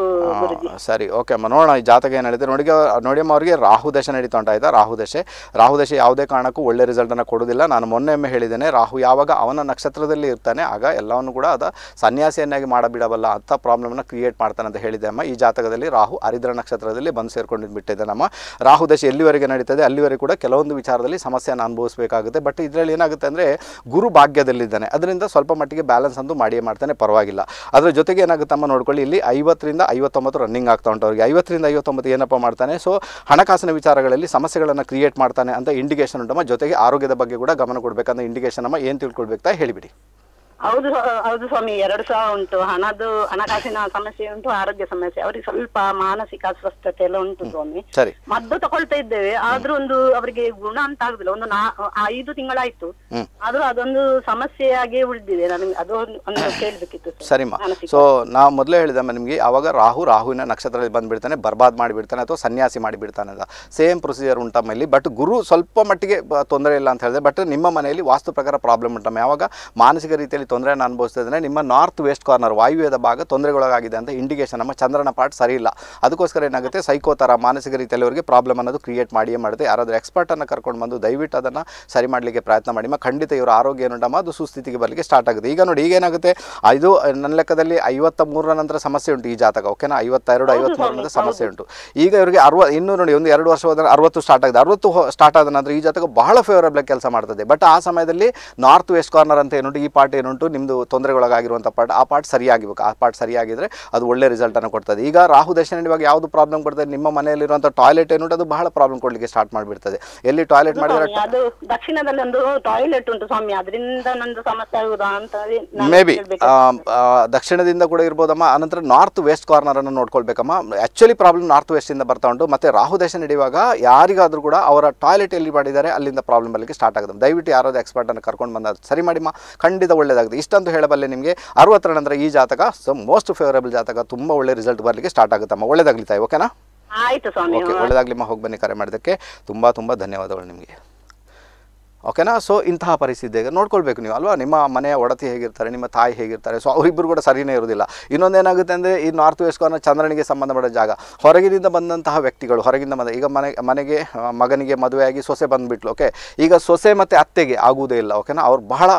ಸರಿ ಓಕೆ ಅಮ್ಮ ನೋಡೋಣ ಈ ಜಾತಕ ಏನು ಹೇಳಿದ್ರೆ ನೋಡಿ ನೋಡಿ ಅಮ್ಮ ಅವರಿಗೆ ರಾಹು ದಶೆ ನಡೀತಾ ಉಂಟಾ ಇದೆ ರಾಹು ದಶೆ ರಾಹು ದಶೆ ಯಾವುದೇ ಕಾರಣಕ್ಕೂ ಒಳ್ಳೆ ರಿಸಲ್ಟನ್ನು ಕೊಡೋದಿಲ್ಲ ನಾನು ಮೊನ್ನೆ ಮೊನ್ನೆಮ್ಮೆ ಹೇಳಿದ್ದೇನೆ ರಾಹು ಯಾವಾಗ ಅವನ ನಕ್ಷತ್ರದಲ್ಲಿ ಇರ್ತಾನೆ ಆಗ ಎಲ್ಲವನ್ನು ಕೂಡ ಅದ ಸನ್ಯಾಸಿಯನ್ನಾಗಿ ಮಾಡಬಿಡಬಲ್ಲ ಅಂಥ ಪ್ರಾಬ್ಲಮ್ನ ಕ್ರಿಯೇಟ್ ಮಾಡ್ತಾನೆ ಅಂತ ಹೇಳಿದೆ ಅಮ್ಮ ಈ ಜಾತಕದಲ್ಲಿ ರಾಹು ಅರಿದ್ರ ನಕ್ಷತ್ರದಲ್ಲಿ ಬಂದು ಸೇರ್ಕೊಂಡು ಬಿಟ್ಟಿದೆ ನಮ್ಮ ರಾಹು ದಶೆ ಎಲ್ಲಿವರೆಗೆ ನಡೀತದೆ ಅಲ್ಲಿವರೆಗೆ ಕೂಡ ಕೆಲವೊಂದು ವಿಚಾರದಲ್ಲಿ ಸಮಸ್ಯೆಯನ್ನು ಅನುಭವಿಸಬೇಕಾಗುತ್ತೆ ಬಟ್ ಇದರಲ್ಲಿ ಏನಾಗುತ್ತೆ ಅಂದರೆ ಗುರು ಭಾಗ್ಯದಲ್ಲಿದ್ದಾನೆ ಅದರಿಂದ ಸ್ವಲ್ಪ ಮಟ್ಟಿಗೆ ಬ್ಯಾಲೆನ್ಸ್ ಅಂತೂ ಮಾಡಿಯೇ ಮಾಡ್ತಾನೆ ಪರವಾಗಿಲ್ಲ ಅದರ ಜೊತೆಗೆ ಏನಾಗುತ್ತೆ ಅಮ್ಮ ನೋಡ್ಕೊಳ್ಳಿ ಇಲ್ಲಿ ಐವತ್ತರಿಂದ ಐವತ್ತೊಂಬತ್ತು ರನ್ನಿಂಗ್ ಆಗ್ತಾ ಉಂಟು ಅವರಿಗೆ ಐವತ್ತರಿಂದ ಐವತ್ತೊಂಬತ್ತು ಏನಪ್ಪ ಮಾಡ್ತಾನೆ ಸೊ ಹಣಕಾಸಿನ ವಿಚಾರಗಳಲ್ಲಿ ಸಮಸ್ಯೆಗಳನ್ನು ಕ್ರಿಯೇಟ್ ಮಾಡ್ತಾನೆ ಅಂತ ಇಂಡಿಕೇಷನ್ ಉಂಟಮ್ಮ ಜೊತೆಗೆ ಆರೋಗ್ಯದ ಬಗ್ಗೆ ಕೂಡ ಗಮನ ಕೊಡಬೇಕಂತ ಇಂಡಿಕೇಷನ್ ಅಮ್ಮ ಏನು ತಿಳ್ಕೊಳ್ಬೇಕು ಹೇಳಿಬಿಡಿ ಹೌದು ಹೌದು ಸ್ವಾಮಿ ಎರಡು ಸಹ ಉಂಟು ಹಣದು ಹಣಕಾಸಿನ ಸಮಸ್ಯೆ ಉಂಟು ಆರೋಗ್ಯ ಸಮಸ್ಯೆ ಅವರಿಗೆ ಸ್ವಲ್ಪ ಮಾನಸಿಕ ಅಸ್ವಸ್ಥತೆ ಎಲ್ಲ ಉಂಟು ಸ್ವಾಮಿ ಮದ್ದು ತಗೊಳ್ತಾ ಇದ್ದೇವೆ ಆದ್ರೂ ಒಂದು ಅವರಿಗೆ ಗುಣ ಅಂತ ಆಗುದಿಲ್ಲ ಒಂದು ನಾ ಐದು ತಿಂಗಳಾಯ್ತು ಆದ್ರೂ ಅದೊಂದು ಸಮಸ್ಯೆಯಾಗಿ ಉಳಿದಿದೆ ನನಗೆ ಅದು ಒಂದು ಕೇಳಬೇಕಿತ್ತು ಸರಿ ಸೊ ನಾವು ಮೊದಲೇ ಹೇಳಿದ ನಿಮಗೆ ಅವಾಗ ರಾಹು ರಾಹುವಿನ ನಕ್ಷತ್ರದಲ್ಲಿ ಬಂದ್ಬಿಡ್ತಾನೆ ಬರ್ಬಾದ್ ಮಾಡಿಬಿಡ್ತಾನೆ ಅಥವಾ ಸನ್ಯಾಸಿ ಮಾಡಿಬಿಡ್ತಾನೆ ಅಂತ ಸೇಮ್ ಪ್ರೊಸೀಜರ್ ಉಂಟಮ್ಮಲ್ಲಿ ಮೇಲೆ ಬಟ್ ಗುರು ಸ್ವಲ್ಪ ಮಟ್ಟಿಗೆ ತೊಂದರೆ ಇಲ್ಲ ಅಂತ ಹೇಳಿದೆ ಬಟ್ ನಿಮ್ಮ ಮನೆಯಲ್ಲಿ ವಾಸ್ತು ಪ್ರಕಾರ ಪ್ರಾಬ್ಲಮ್ ಉಂಟಮ್ಮ ಯಾವಾಗ ಮಾನಸಿಕ ರೀತಿಯಲ್ಲಿ ತೊಂದರೆಯನ್ನು ಅನುಭವಿಸ್ತಿದ್ರೆ ನಿಮ್ಮ ನಾರ್ತ್ ವೆಸ್ಟ್ ಕಾರ್ನರ್ ವಾಯುವ್ಯದ ಭಾಗ ತೊಂದರೆಗೊಳಗಾಗಿದೆ ಅಂತ ಇಂಡಿಕೇಶನ್ ನಮ್ಮ ಚಂದ್ರನ ಪಾರ್ಟ್ ಸರಿ ಇಲ್ಲ ಅದಕ್ಕೋಸ್ಕರ ಏನಾಗುತ್ತೆ ಸೈಕೋ ಥರ ಮಾನಸಿಕ ರೀತಿಯಲ್ಲಿ ಅವರಿಗೆ ಪ್ರಾಬ್ಲಮ್ ಅನ್ನೋದು ಕ್ರಿಯೇಟ್ ಮಾಡಿಯೇ ಮಾಡುತ್ತೆ ಯಾರಾದರೂ ಎಕ್ಸ್ಪರ್ಟನ್ನು ಕರ್ಕೊಂಡು ಬಂದು ದಯವಿಟ್ಟು ಅದನ್ನು ಸರಿ ಮಾಡಲಿಕ್ಕೆ ಪ್ರಯತ್ನ ಮಾಡಿ ಮ ಖಂಡಿತ ಇವರ ಆರೋಗ್ಯ ಏನುಂಟಮ್ಮ ಅದು ಸುಸ್ಥಿತಿಗೆ ಬರಲಿಕ್ಕೆ ಸ್ಟಾರ್ಟ್ ಆಗುತ್ತೆ ಈಗ ನೋಡಿ ಈಗೇನಾಗುತ್ತೆ ಇದು ನನ್ನ ಲೆಕ್ಕದಲ್ಲಿ ಐವತ್ತ ಮೂರರ ನಂತರ ಸಮಸ್ಯೆ ಉಂಟು ಈ ಜಾತಕ ಓಕೆನಾ ಐವತ್ತೆರಡು ನಂತರ ಸಮಸ್ಯೆ ಉಂಟು ಈಗ ಇವರಿಗೆ ಅರವ ಇನ್ನೂ ನೋಡಿ ಒಂದು ಎರಡು ವರ್ಷ ಹೋದರೆ ಅರವತ್ತು ಸ್ಟಾರ್ಟ್ ಆಗಿದೆ ಅರವತ್ತು ಸ್ಟಾರ್ಟ್ ಆದ ನಂತರ ಈ ಜಾತಕ ಬಹಳ ಫೇವರಬಲ್ ಕೆಲಸ ಮಾಡ್ತದೆ ಬಟ್ ಆ ಸಮಯದಲ್ಲಿ ನಾರ್ತ್ ವೆಸ್ಟ್ ಕಾರ್ನರ್ ಅಂತ ಏನು ಈ ಪಾರ್ಟಿ ಏನು ಉಂಟು ನಿಮ್ಮದು ತೊಂದರೆಗೊಳಗಾಗಿರುವಂಥ ಪಾರ್ಟ್ ಆ ಪಾರ್ಟ್ ಸರಿಯಾಗಿಬೇಕು ಆ ಪಾರ್ಟ್ ಸರಿಯಾಗಿದ್ದರೆ ಅದು ಒಳ್ಳೆ ರಿಸಲ್ಟನ್ನು ಕೊಡ್ತದೆ ಈಗ ರಾಹು ದರ್ಶನ ಇವಾಗ ಯಾವುದು ಪ್ರಾಬ್ಲಮ್ ಕೊಡ್ತದೆ ನಿಮ್ಮ ಮನೆಯಲ್ಲಿರುವಂಥ ಟಾಯ್ಲೆಟ್ ಏನು ಅದು ಬಹಳ ಪ್ರಾಬ್ಲಮ್ ಕೊಡಲಿಕ್ಕೆ ಸ್ಟಾರ್ಟ್ ಮಾಡಿಬಿಡ್ತದೆ ಎಲ್ಲಿ ಟಾಯ್ಲೆಟ್ ಮಾಡಿದ್ರೆ ಅದು ದಕ್ಷಿಣದಲ್ಲಿ ಒಂದು ಟಾಯ್ಲೆಟ್ ಉಂಟು ಸ್ವಾಮಿ ಅದರಿಂದ ನಂದು ಸಮಸ್ಯೆ ಆಗುವುದಾ ಅಂತ ಮೇ ಬಿ ದಕ್ಷಿಣದಿಂದ ಕೂಡ ಇರ್ಬೋದಮ್ಮ ನಂತರ ನಾರ್ತ್ ವೆಸ್ಟ್ ಕಾರ್ನರ್ ಅನ್ನು ನೋಡ್ಕೊಳ್ಬೇಕಮ್ಮ ಆಕ್ಚುಲಿ ಪ್ರಾಬ್ಲಮ್ ನಾರ್ತ್ ವೆಸ್ಟ್ ಇಂದ ಬರ್ತಾ ಉಂಟು ಮತ್ತೆ ರಾಹು ದರ್ಶನ ಹಿಡಿಯುವಾಗ ಯಾರಿಗಾದ್ರೂ ಕೂಡ ಅವರ ಟಾಯ್ಲೆಟ್ ಎಲ್ಲಿ ಮಾಡಿದ್ದಾರೆ ಅಲ್ಲಿಂದ ಪ್ರಾಬ್ಲಮ್ ಬರಲಿಕ್ಕೆ ಸ್ಟಾರ್ಟ್ ಆಗುತ್ತೆ ದಯವಿಟ್ಟು ಯಾರಾದ್ರೂ ಎಕ್ಸ್ಪರ್ಟ್ ಅನ್ನು ಕರ್ಕೊಂಡು ಬಂದ ಸರಿ ಮಾಡಿಮ್ಮ ಖಂಡಿತ ಒಳ್ಳೇದಾಗ ಗೊತ್ತಾಗುತ್ತೆ ಇಷ್ಟಂತೂ ಹೇಳಬಲ್ಲೆ ನಿಮಗೆ ಅರವತ್ತರ ನಂತರ ಈ ಜಾತಕ ಸೊ ಮೋಸ್ಟ್ ಫೇವರಬಲ್ ಜಾತಕ ತುಂಬ ಒಳ್ಳೆ ರಿಸಲ್ಟ್ ಬರಲಿಕ್ಕೆ ಸ್ಟಾರ್ಟ್ ಆಗುತ್ತಮ್ಮ ತಾಯಿ ಓಕೆನಾ ಆಯ್ತು ಸ್ವಾಮಿ ಓಕೆ ಒಳ್ಳೆದಾಗ್ಲಿಮ್ಮ ಹೋಗಿ ಬನ್ನಿ ಕರೆ ಮಾಡೋದಕ್ಕೆ ತುಂಬ ತುಂಬ ಧನ್ಯವಾದಗಳು ನಿಮಗೆ ಓಕೆನಾ ಸೊ ಇಂತಹ ಪರಿಸ್ಥಿತಿ ಈಗ ನೋಡ್ಕೊಳ್ಬೇಕು ನೀವು ಅಲ್ವಾ ನಿಮ್ಮ ಮನೆಯ ಒಡತಿ ಹೇಗಿರ್ತಾರೆ ನಿಮ್ಮ ತಾಯಿ ಹೇಗಿರ್ತಾರೆ ಸೊ ಅವರಿಬ್ಬರು ಕೂಡ ಸರಿಯೇ ಇರೋದಿಲ್ಲ ಇನ್ನೊಂದೇನಾಗುತ್ತೆ ಅಂದರೆ ಈ ನಾರ್ತ್ ವೆಸ್ಟ್ ಕಾರ್ನರ್ ಚಂದ್ರನಿಗೆ ಸಂಬಂಧಪಟ್ಟ ಜಾಗ ಹೊರಗಿನಿಂದ ಬಂದಂತಹ ವ್ಯಕ್ತಿಗಳು ಹೊರಗಿಂದ ಬಂದ ಈಗ ಮನೆ ಮನೆಗೆ ಮಗನಿಗೆ ಮದುವೆಯಾಗಿ ಸೊಸೆ ಬಂದುಬಿಟ್ಲು ಓಕೆ ಈಗ ಸೊಸೆ ಮತ್ತು ಅತ್ತೆಗೆ ಆಗುವುದೇ ಇಲ್ಲ ಓಕೆನಾ ಅವ್ರು ಬಹಳ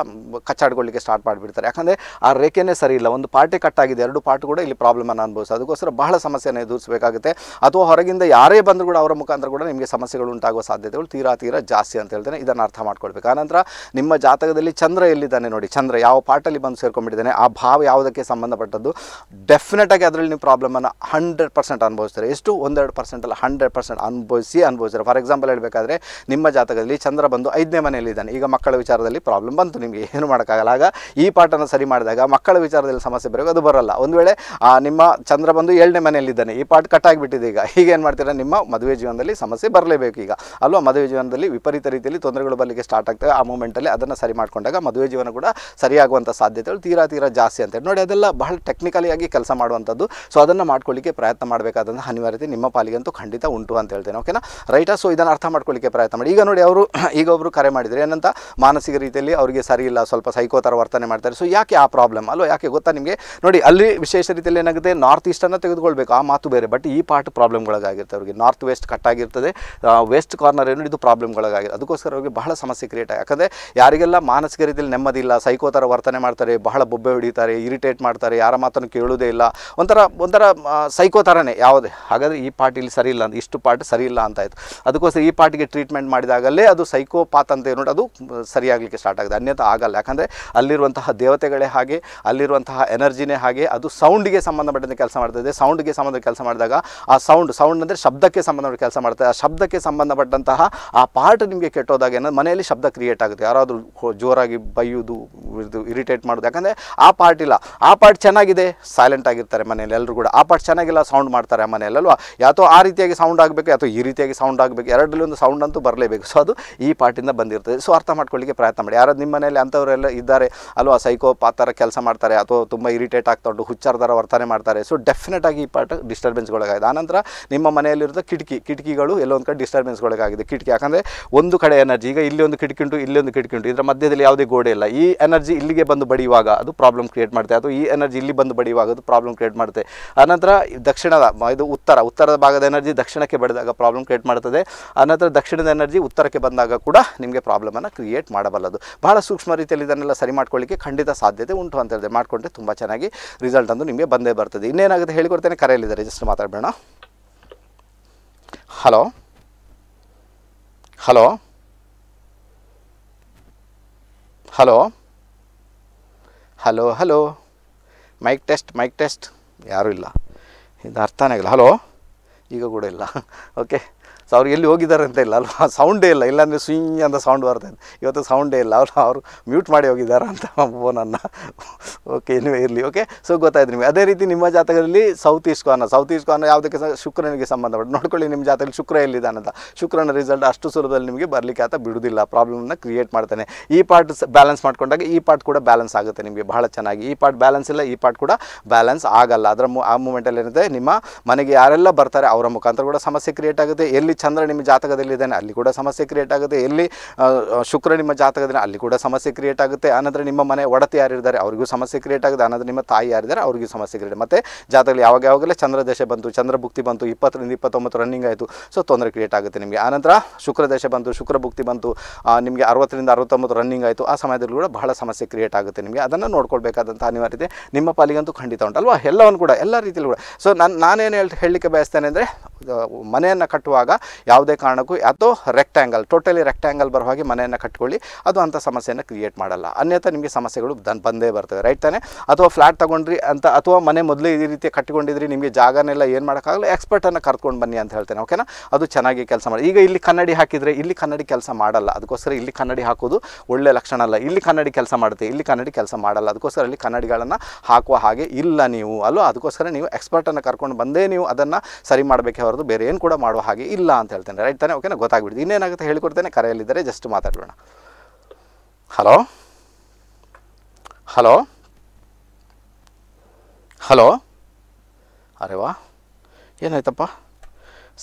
ಕಚ್ಚಾಡ್ಕೊಳ್ಳಿಕ್ಕೆ ಸ್ಟಾರ್ಟ್ ಮಾಡಿಬಿಡ್ತಾರೆ ಯಾಕಂದರೆ ಆ ರೇಖೆನೇ ಸರಿ ಇಲ್ಲ ಒಂದು ಪಾರ್ಟಿ ಕಟ್ಟಾಗಿದೆ ಎರಡು ಪಾರ್ಟ್ ಕೂಡ ಇಲ್ಲಿ ಪ್ರಾಬ್ಲಮನ್ನು ಅನುಭವಿಸೋದು ಅದಕ್ಕೋಸ್ಕರ ಬಹಳ ಸಮಸ್ಯೆಯನ್ನು ಎದುರಿಸಬೇಕಾಗುತ್ತೆ ಅಥವಾ ಹೊರಗಿಂದ ಯಾರೇ ಬಂದರೂ ಕೂಡ ಅವರ ಮುಖಾಂತರ ಕೂಡ ನಿಮಗೆ ಸಮಸ್ಯೆಗಳು ಉಂಟಾಗುವ ಸಾಧ್ಯತೆಗಳು ತೀರಾ ತೀರಾ ಜಾಸ್ತಿ ಅಂತ ಹೇಳ್ತೇನೆ ಇದನ್ನು ಅರ್ಥ ಮಾಡಿ ಮಾಡ್ಕೊಳ್ಬೇಕು ಆನಂತರ ನಿಮ್ಮ ಜಾತಕದಲ್ಲಿ ಚಂದ್ರ ಎಲ್ಲಿದ್ದಾನೆ ನೋಡಿ ಚಂದ್ರ ಯಾವ ಪಾಟಲ್ಲಿ ಬಂದು ಸೇರ್ಕೊಂಡ್ಬಿಟ್ಟಿದ್ದಾನೆ ಆ ಭಾವ ಯಾವುದಕ್ಕೆ ಸಂಬಂಧಪಟ್ಟದ್ದು ಡೆಫಿನೆಟಾಗಿ ಅದರಲ್ಲಿ ನೀವು ಪ್ರಾಬ್ಲಮನ್ನು ಹಂಡ್ರೆಡ್ ಪರ್ಸೆಂಟ್ ಅನುಭವಿಸ್ತಾರೆ ಎಷ್ಟು ಒಂದೆರಡು ಅಲ್ಲಿ ಹಂಡ್ರೆಡ್ ಪರ್ಸೆಂಟ್ ಅನುಭವಿಸಿ ಅನುಭವಿಸ್ತಾರೆ ಫಾರ್ ಎಕ್ಸಾಂಪಲ್ ಹೇಳಬೇಕಾದ್ರೆ ನಿಮ್ಮ ಜಾತಕದಲ್ಲಿ ಚಂದ್ರ ಬಂದು ಐದನೇ ಮನೆಯಲ್ಲಿದ್ದಾನೆ ಈಗ ಮಕ್ಕಳ ವಿಚಾರದಲ್ಲಿ ಪ್ರಾಬ್ಲಮ್ ಬಂತು ನಿಮಗೆ ಏನು ಮಾಡೋಕ್ಕಾಗಲ್ಲ ಆಗ ಈ ಪಾಠನ ಸರಿ ಮಾಡಿದಾಗ ಮಕ್ಕಳ ವಿಚಾರದಲ್ಲಿ ಸಮಸ್ಯೆ ಬರಬೇಕು ಅದು ಬರಲ್ಲ ಒಂದು ವೇಳೆ ನಿಮ್ಮ ಚಂದ್ರ ಬಂದು ಏಳನೇ ಮನೆಯಲ್ಲಿದ್ದಾನೆ ಈ ಪಾಠ ಕಟ್ಟಾಗಿಬಿಟ್ಟಿದೆ ಈಗ ಈಗ ಏನು ಮಾಡ್ತೀರಾ ನಿಮ್ಮ ಮದುವೆ ಜೀವನದಲ್ಲಿ ಸಮಸ್ಯೆ ಬರಲೇಬೇಕು ಈಗ ಅಲ್ವಾ ಮದುವೆ ಜೀವನದಲ್ಲಿ ವಿಪರೀತ ರೀತಿಯಲ್ಲಿ ತೊಂದರೆಗಳು ಬರಲಿಕ್ಕೆ ಸ್ಟಾರ್ಟ್ ಆಗ್ತವೆ ಆ ಮೂಮೆಂಟಲ್ಲಿ ಅದನ್ನು ಸರಿ ಮಾಡಿಕೊಂಡಾಗ ಮದುವೆ ಜೀವನ ಕೂಡ ಸರಿಯಾಗುವಂಥ ಸಾಧ್ಯತೆಗಳು ತೀರಾ ತೀರಾ ಜಾಸ್ತಿ ಅಂತೇಳಿ ನೋಡಿ ಅದೆಲ್ಲ ಬಹಳ ಟೆಕ್ನಿಕಲಿಯಾಗಿ ಕೆಲಸ ಮಾಡುವಂಥದ್ದು ಸೊ ಅದನ್ನು ಮಾಡ್ಕೊಳ್ಳಿಕ್ಕೆ ಪ್ರಯತ್ನ ಮಾಡಬೇಕಾದಂಥ ಅನಿವಾರ್ಯತೆ ನಿಮ್ಮ ಪಾಲಿಗಂತೂ ಖಂಡಿತ ಉಂಟು ಅಂತ ಹೇಳ್ತೇನೆ ಓಕೆನಾ ರೈಟಾ ಸೊ ಇದನ್ನು ಅರ್ಥ ಮಾಡ್ಕೊಳ್ಳಿಕ್ಕೆ ಪ್ರಯತ್ನ ಮಾಡಿ ಈಗ ನೋಡಿ ಅವರು ಈಗ ಒಬ್ಬರು ಕರೆ ಮಾಡಿದರೆ ಏನಂತ ಮಾನಸಿಕ ರೀತಿಯಲ್ಲಿ ಅವರಿಗೆ ಸರಿ ಇಲ್ಲ ಸ್ವಲ್ಪ ಸೈಕೋ ಥರ ವರ್ತನೆ ಮಾಡ್ತಾರೆ ಸೊ ಯಾಕೆ ಆ ಪ್ರಾಬ್ಲಮ್ ಅಲ್ಲೋ ಯಾಕೆ ಗೊತ್ತಾ ನಿಮಗೆ ನೋಡಿ ಅಲ್ಲಿ ವಿಶೇಷ ರೀತಿಯಲ್ಲಿ ಏನಾಗುತ್ತೆ ನಾರ್ತ್ ಈಸ್ಟನ್ನು ತೆಗೆದುಕೊಳ್ಬೇಕು ಆ ಮಾತು ಬೇರೆ ಬಟ್ ಈ ಪಾರ್ಟ್ ಪ್ರಾಬ್ಲಮ್ಗಳಾಗಿರುತ್ತೆ ಅವರಿಗೆ ನಾರ್ತ್ ವೆಸ್ಟ್ ಕಟ್ ಆಗಿರ್ತದೆ ವೆಸ್ಟ್ ಕಾರ್ನರ್ ಏನು ಇದು ಪ್ರಾಬ್ಲಮ್ಗಳಾಗಿರುತ್ತೆ ಅದಕ್ಕೋಸ್ಕರ ಅವರಿಗೆ ಬಹಳ ಸಮಸ್ಯೆ ಸಮಸ್ಯೆ ಕ್ರಿಯೇಟ್ ಯಾಕಂದರೆ ಯಾರಿಗೆಲ್ಲ ಮಾನಸಿಕ ರೀತಿಯಲ್ಲಿ ನೆಮ್ಮದಿ ಇಲ್ಲ ಸೈಕೋ ಥರ ವರ್ತನೆ ಮಾಡ್ತಾರೆ ಬಹಳ ಬೊಬ್ಬೆ ಹೊಡಿತಾರೆ ಇರಿಟೇಟ್ ಮಾಡ್ತಾರೆ ಯಾರ ಮಾತನ್ನು ಕೇಳೋದೇ ಇಲ್ಲ ಒಂಥರ ಒಂಥರ ಸೈಕೋ ಥರನೇ ಯಾವುದೇ ಹಾಗಾದರೆ ಈ ಪಾರ್ಟ್ ಇಲ್ಲಿ ಸರಿ ಇಲ್ಲ ಅಂತ ಇಷ್ಟು ಪಾರ್ಟ್ ಸರಿ ಇಲ್ಲ ಅಂತ ಅದಕ್ಕೋಸ್ಕರ ಈ ಪಾರ್ಟಿಗೆ ಟ್ರೀಟ್ಮೆಂಟ್ ಮಾಡಿದಾಗಲೇ ಅದು ಸೈಕೋಪಾತ್ ಅಂತ ಏನು ಅದು ಸರಿಯಾಗಲಿಕ್ಕೆ ಸ್ಟಾರ್ಟ್ ಆಗಿದೆ ಅನ್ಯತಾ ಆಗಲ್ಲ ಯಾಕಂದರೆ ಅಲ್ಲಿರುವಂತಹ ದೇವತೆಗಳೇ ಹಾಗೆ ಅಲ್ಲಿರುವಂತಹ ಎನರ್ಜಿನೇ ಹಾಗೆ ಅದು ಸೌಂಡ್ಗೆ ಸಂಬಂಧಪಟ್ಟಂತೆ ಕೆಲಸ ಮಾಡ್ತದೆ ಸೌಂಡ್ಗೆ ಸಂಬಂಧ ಕೆಲಸ ಮಾಡಿದಾಗ ಆ ಸೌಂಡ್ ಸೌಂಡ್ ಅಂದರೆ ಶಬ್ದಕ್ಕೆ ಸಂಬಂಧಪಟ್ಟ ಕೆಲಸ ಮಾಡ್ತದೆ ಆ ಶಬ್ದಕ್ಕೆ ಸಂಬಂಧಪಟ್ಟಂತಹ ಆ ಪಾರ್ಟ್ ನಿಮಗೆ ಕೆಟ್ಟೋದಾಗ ಏನೋ ಮನೆಯಲ್ಲಿ ಶಬ್ದ ಕ್ರಿಯೇಟ್ ಆಗುತ್ತೆ ಯಾರಾದರೂ ಜೋರಾಗಿ ಬೈಯೋದು ಇದು ಇರಿಟೇಟ್ ಮಾಡೋದು ಯಾಕಂದರೆ ಆ ಪಾರ್ಟ್ ಇಲ್ಲ ಆ ಪಾರ್ಟ್ ಚೆನ್ನಾಗಿದೆ ಸೈಲೆಂಟ್ ಆಗಿರ್ತಾರೆ ಮನೆಯಲ್ಲಿ ಎಲ್ಲರೂ ಕೂಡ ಆ ಪಾರ್ಟ್ ಚೆನ್ನಾಗಿಲ್ಲ ಸೌಂಡ್ ಮಾಡ್ತಾರೆ ಆ ಮನೆಯಲ್ಲಿ ಅಲ್ವಾ ಯಾತೋ ಆ ರೀತಿಯಾಗಿ ಸೌಂಡ್ ಆಗಬೇಕು ಅಥವಾ ಈ ರೀತಿಯಾಗಿ ಸೌಂಡ್ ಆಗಬೇಕು ಎರಡರಲ್ಲಿ ಒಂದು ಸೌಂಡ್ ಅಂತೂ ಬರಲೇಬೇಕು ಸೊ ಅದು ಈ ಪಾರ್ಟಿಂದ ಬಂದಿರ್ತದೆ ಸೊ ಅರ್ಥ ಮಾಡ್ಕೊಳ್ಳಿಕ್ಕೆ ಪ್ರಯತ್ನ ಮಾಡಿ ಯಾರಾದ್ರು ನಿಮ್ಮ ಮನೆಯಲ್ಲಿ ಅಂಥವರೆಲ್ಲ ಇದ್ದಾರೆ ಅಲ್ವಾ ಸೈಕೋಪ್ ಆ ಥರ ಕೆಲಸ ಮಾಡ್ತಾರೆ ಅಥವಾ ತುಂಬ ಇರಿಟೇಟ್ ಆಗ್ತಾ ಉಂಟು ಹುಚ್ಚಾರ ಥರ ವರ್ತನೆ ಮಾಡ್ತಾರೆ ಸೊ ಆಗಿ ಈ ಪಾರ್ಟ್ ಡಿಸ್ಟರ್ಬೆನ್ಸ್ಗಳಾಗಿದೆ ಆನಂತರ ನಿಮ್ಮ ಮನೆಯಲ್ಲಿರೋದು ಕಿಟಕಿ ಕಿಟಕಿಗಳು ಎಲ್ಲೊಂದು ಕಡೆ ಡಿಸ್ಟರ್ಬೆನ್ಸ್ಗಳಿಗಾಗಿದೆ ಕಿಟಕಿ ಯಾಕಂದರೆ ಒಂದು ಕಡೆ ಎನರ್ಜಿ ಈಗ ಇಲ್ಲಿ ಒಂದು ಕಿಟಕಿ ಉಂಟು ಇಲ್ಲಿ ಒಂದು ಕಿಟಕಿ ಉಂಟು ಇದರ ಮಧ್ಯದಲ್ಲಿ ಯಾವುದೇ ಗೋಡೆ ಇಲ್ಲ ಈ ಎನರ್ಜಿ ಇಲ್ಲಿಗೆ ಬಂದು ಬಡಿಯುವಾಗ ಅದು ಪ್ರಾಬ್ಲಮ್ ಕ್ರಿಯೇಟ್ ಮಾಡುತ್ತೆ ಅಥವಾ ಈ ಎನರ್ಜಿ ಇಲ್ಲಿ ಬಂದು ಬಡಿಯುವಾಗ ಅದು ಪ್ರಾಬ್ಲಮ್ ಕ್ರಿಯೇಟ್ ಮಾಡುತ್ತೆ ಆನಂತರ ದಕ್ಷಿಣದ ಇದು ಉತ್ತರ ಉತ್ತರದ ಭಾಗದ ಎನರ್ಜಿ ದಕ್ಷಿಣಕ್ಕೆ ಬಡಿದಾಗ ಪ್ರಾಬ್ಲಮ್ ಕ್ರಿಯೇಟ್ ಮಾಡ್ತದೆ ಆನಂತರ ದಕ್ಷಿಣದ ಎನರ್ಜಿ ಉತ್ತರಕ್ಕೆ ಬಂದಾಗ ಕೂಡ ನಿಮಗೆ ಪ್ರಾಬ್ಲಮನ್ನು ಕ್ರಿಯೇಟ್ ಮಾಡಬಲ್ಲದು ಬಹಳ ಸೂಕ್ಷ್ಮ ರೀತಿಯಲ್ಲಿ ಇದನ್ನೆಲ್ಲ ಸರಿ ಮಾಡ್ಕೊಳ್ಳಿಕ್ಕೆ ಖಂಡಿತ ಸಾಧ್ಯತೆ ಉಂಟು ಅಂತ ಹೇಳಿದೆ ಮಾಡಿಕೊಂಡ್ರೆ ತುಂಬ ಚೆನ್ನಾಗಿ ರಿಸಲ್ಟ್ ಅಂದು ನಿಮಗೆ ಬಂದೇ ಬರ್ತದೆ ಇನ್ನೇನಾಗುತ್ತೆ ಹೇಳಿಕೊಡ್ತೇನೆ ಕರೆಯಲಿದೆ ರಿಜಿಸ್ಟರ್ ಮಾತಾಡಬೇಡ hello hello hello hello hello mic test mic test ಯಾರೂ ಇಲ್ಲ ಇದು ಅರ್ಥನೇ ಆಗಿಲ್ಲ ಹಲೋ ಈಗ ಕೂಡ ಇಲ್ಲ ಓಕೆ ಸೊ ಅವ್ರು ಎಲ್ಲಿ ಹೋಗಿದ್ದಾರೆ ಅಂತ ಇಲ್ಲ ಅಲ್ವಾ ಸೌಂಡೇ ಇಲ್ಲ ಇಲ್ಲಾಂದರೆ ಸ್ವಿಂಗ್ ಅಂತ ಸೌಂಡ್ ಬರ್ತದೆ ಇವತ್ತು ಸೌಂಡೇ ಇಲ್ಲ ಅವ್ರು ಅವರು ಮ್ಯೂಟ್ ಮಾಡಿ ಹೋಗಿದ್ದಾರೆ ಅಂತ ಫೋನನ್ನು ಓಕೆ ನೀವು ಇರಲಿ ಓಕೆ ಸೊ ಗೊತ್ತಾಯ್ತು ನಿಮಗೆ ಅದೇ ರೀತಿ ನಿಮ್ಮ ಜಾತಕದಲ್ಲಿ ಸೌತ್ ಈಸ್ಟ್ ಸೌತ್ ಈಸ್ಟ್ ಯಾವುದಕ್ಕೆ ಶುಕ್ರನಿಗೆ ಸಂಬಂಧಪಟ್ಟು ನೋಡ್ಕೊಳ್ಳಿ ನಿಮ್ಮ ಜಾತಕದಲ್ಲಿ ಶುಕ್ರ ಎಲ್ಲಿದ್ದಾನಂತ ಶುಕ್ರನ ರಿಸಲ್ಟ್ ಅಷ್ಟು ಸುಲಭದಲ್ಲಿ ನಿಮಗೆ ಬರಲಿಕ್ಕೆ ಆತ ಬಿಡುವುದಿಲ್ಲ ಪ್ರಾಬ್ಲಮ್ನ ಕ್ರಿಯೇಟ್ ಮಾಡ್ತಾನೆ ಈ ಪಾರ್ಟ್ ಬ್ಯಾಲೆನ್ಸ್ ಮಾಡ್ಕೊಂಡಾಗ ಈ ಪಾರ್ಟ್ ಕೂಡ ಬ್ಯಾಲೆನ್ಸ್ ಆಗುತ್ತೆ ನಿಮಗೆ ಬಹಳ ಚೆನ್ನಾಗಿ ಈ ಪಾರ್ಟ್ ಬ್ಯಾಲೆನ್ಸ್ ಇಲ್ಲ ಈ ಪಾರ್ಟ್ ಕೂಡ ಬ್ಯಾಲೆನ್ಸ್ ಆಗಲ್ಲ ಅದರ ಆ ಮೂಮೆಂಟಲ್ಲಿ ಏನಿದೆ ನಿಮ್ಮ ಮನೆಗೆ ಯಾರೆಲ್ಲ ಬರ್ತಾರೆ ಅವರ ಮುಖಾಂತರ ಕೂಡ ಸಮಸ್ಯೆ ಕ್ರಿಯೇಟ್ ಆಗುತ್ತೆ ಎಲ್ಲಿ ಚಂದ್ರ ನಿಮ್ಮ ಜಾತಕದಲ್ಲಿದ್ದಾನೆ ಅಲ್ಲಿ ಕೂಡ ಸಮಸ್ಯೆ ಕ್ರಿಯೇಟ್ ಆಗುತ್ತೆ ಎಲ್ಲಿ ಶುಕ್ರ ನಿಮ್ಮ ಜಾತಕದಲ್ಲಿ ಅಲ್ಲಿ ಕೂಡ ಸಮಸ್ಯೆ ಕ್ರಿಯೇಟ್ ಆಗುತ್ತೆ ಆನಂತರ ನಿಮ್ಮ ಮನೆ ಒಡತಿ ಯಾರಿದ್ದಾರೆ ಅವರಿಗೂ ಸಮಸ್ಯೆ ಕ್ರಿಯೇಟ್ ಆಗುತ್ತೆ ಅನ್ನೋದ್ರೆ ನಿಮ್ಮ ತಾಯಿ ಯಾರಿದ್ದಾರೆ ಅವರಿಗೂ ಸಮಸ್ಯೆ ಕ್ರಿಯೇಟ್ ಮತ್ತೆ ಜಾತಕದಲ್ಲಿ ಯಾವಾಗ ಯಾವಾಗಲೇ ಚಂದ್ರ ದಶೆ ಬಂತು ಚಂದ್ರ ಭುಕ್ತಿ ಬಂತು ಇಪ್ಪತ್ತರಿಂದ ಇಪ್ಪತ್ತೊಂಬತ್ತು ರನ್ನಿಂಗ್ ಆಯಿತು ಸೊ ತೊಂದರೆ ಕ್ರಿಯೇಟ್ ಆಗುತ್ತೆ ನಿಮಗೆ ಆನಂತರ ಶುಕ್ರ ದೇಶ ಬಂತು ಶುಕ್ರ ಭುಕ್ತಿ ಬಂತು ನಿಮಗೆ ಅರವತ್ತರಿಂದ ಅರವತ್ತೊಂಬತ್ತು ರನ್ನಿಂಗ್ ಆಯಿತು ಆ ಸಮಯದಲ್ಲಿ ಕೂಡ ಬಹಳ ಸಮಸ್ಯೆ ಕ್ರಿಯೇಟ್ ಆಗುತ್ತೆ ನಿಮಗೆ ಅದನ್ನು ನೋಡ್ಕೊಳ್ಬೇಕಾದಂಥ ಅನಿವಾರ್ಯತೆ ನಿಮ್ಮ ಪಾಲಿಗಂತೂ ಖಂಡಿತ ಉಂಟಲ್ವಾ ಎಲ್ಲವನ್ನು ಕೂಡ ಎಲ್ಲ ರೀತಿಯಲ್ಲೂ ಕೂಡ ಸೊ ನಾನು ನಾನೇನು ಹೇಳಿ ಹೇಳಲಿಕ್ಕೆ ಬಯಸ್ತೇನೆ ಅಂದರೆ ಮನೆಯನ್ನು ಕಟ್ಟುವಾಗ ಯಾವುದೇ ಕಾರಣಕ್ಕೂ ಅಥವಾ ರೆಕ್ಟ್ಯಾಂಗಲ್ ಟೋಟಲಿ ರೆಕ್ಟ್ಯಾಂಗಲ್ ಬರೋ ಹಾಗೆ ಮನೆಯನ್ನು ಕಟ್ಕೊಳ್ಳಿ ಅದು ಅಂಥ ಸಮಸ್ಯೆಯನ್ನು ಕ್ರಿಯೇಟ್ ಮಾಡಲ್ಲ ಅನ್ಯಥ ನಿಮಗೆ ಸಮಸ್ಯೆಗಳು ಬಂದೇ ಬರ್ತವೆ ರೈಟ್ ತಾನೆ ಅಥವಾ ಫ್ಲ್ಯಾಟ್ ತೊಗೊಂಡ್ರಿ ಅಂತ ಅಥವಾ ಮನೆ ಮೊದಲೇ ಈ ರೀತಿ ಕಟ್ಟಿಕೊಂಡಿದ್ರಿ ನಿಮಗೆ ಜಾಗನೆಲ್ಲ ಏನು ಮಾಡೋಕ್ಕಾಗಲ್ಲ ಎಕ್ಸ್ಪರ್ಟನ್ನು ಕರ್ಕೊಂಡು ಬನ್ನಿ ಅಂತ ಹೇಳ್ತೇನೆ ಓಕೆನಾ ಅದು ಚೆನ್ನಾಗಿ ಕೆಲಸ ಮಾಡಿ ಈಗ ಇಲ್ಲಿ ಕನ್ನಡಿ ಹಾಕಿದರೆ ಇಲ್ಲಿ ಕನ್ನಡಿ ಕೆಲಸ ಮಾಡಲ್ಲ ಅದಕ್ಕೋಸ್ಕರ ಇಲ್ಲಿ ಕನ್ನಡಿ ಹಾಕೋದು ಒಳ್ಳೆ ಲಕ್ಷಣ ಅಲ್ಲ ಇಲ್ಲಿ ಕನ್ನಡಿ ಕೆಲಸ ಮಾಡುತ್ತೆ ಇಲ್ಲಿ ಕನ್ನಡಿ ಕೆಲಸ ಮಾಡಲ್ಲ ಅದಕ್ಕೋಸ್ಕರ ಇಲ್ಲಿ ಕನ್ನಡಿಗಳನ್ನು ಹಾಕುವ ಹಾಗೆ ಇಲ್ಲ ನೀವು ಅಲ್ಲೋ ಅದಕ್ಕೋಸ್ಕರ ನೀವು ಎಕ್ಸ್ಪರ್ಟನ್ನು ಕರ್ಕೊಂಡು ಬಂದೇ ನೀವು ಅದನ್ನು ಸರಿ ಮಾಡಬೇಕೆ ಹೊರತು ಬೇರೆ ಏನು ಕೂಡ ಮಾಡುವ ಹಾಗೆ ಇಲ್ಲ ಅಂತ ಹೇಳ್ತೇನೆ ರೈಟ್ ತಾನೇ ಓಕೆನಾ ಗೊತ್ತಾಗ್ಬಿಡ್ತು ಇನ್ನೇನಾಗುತ್ತೆ ಹೇಳಿಕೊಡ್ತೇನೆ ಕರೆಯಲ್ಲಿದ್ದರೆ ಜಸ್ಟ್ ಮಾತಾಡೋಣ ಹಲೋ ಹಲೋ ಹಲೋ ಅರೆ ವಾ ಏನಾಯ್ತಪ್ಪ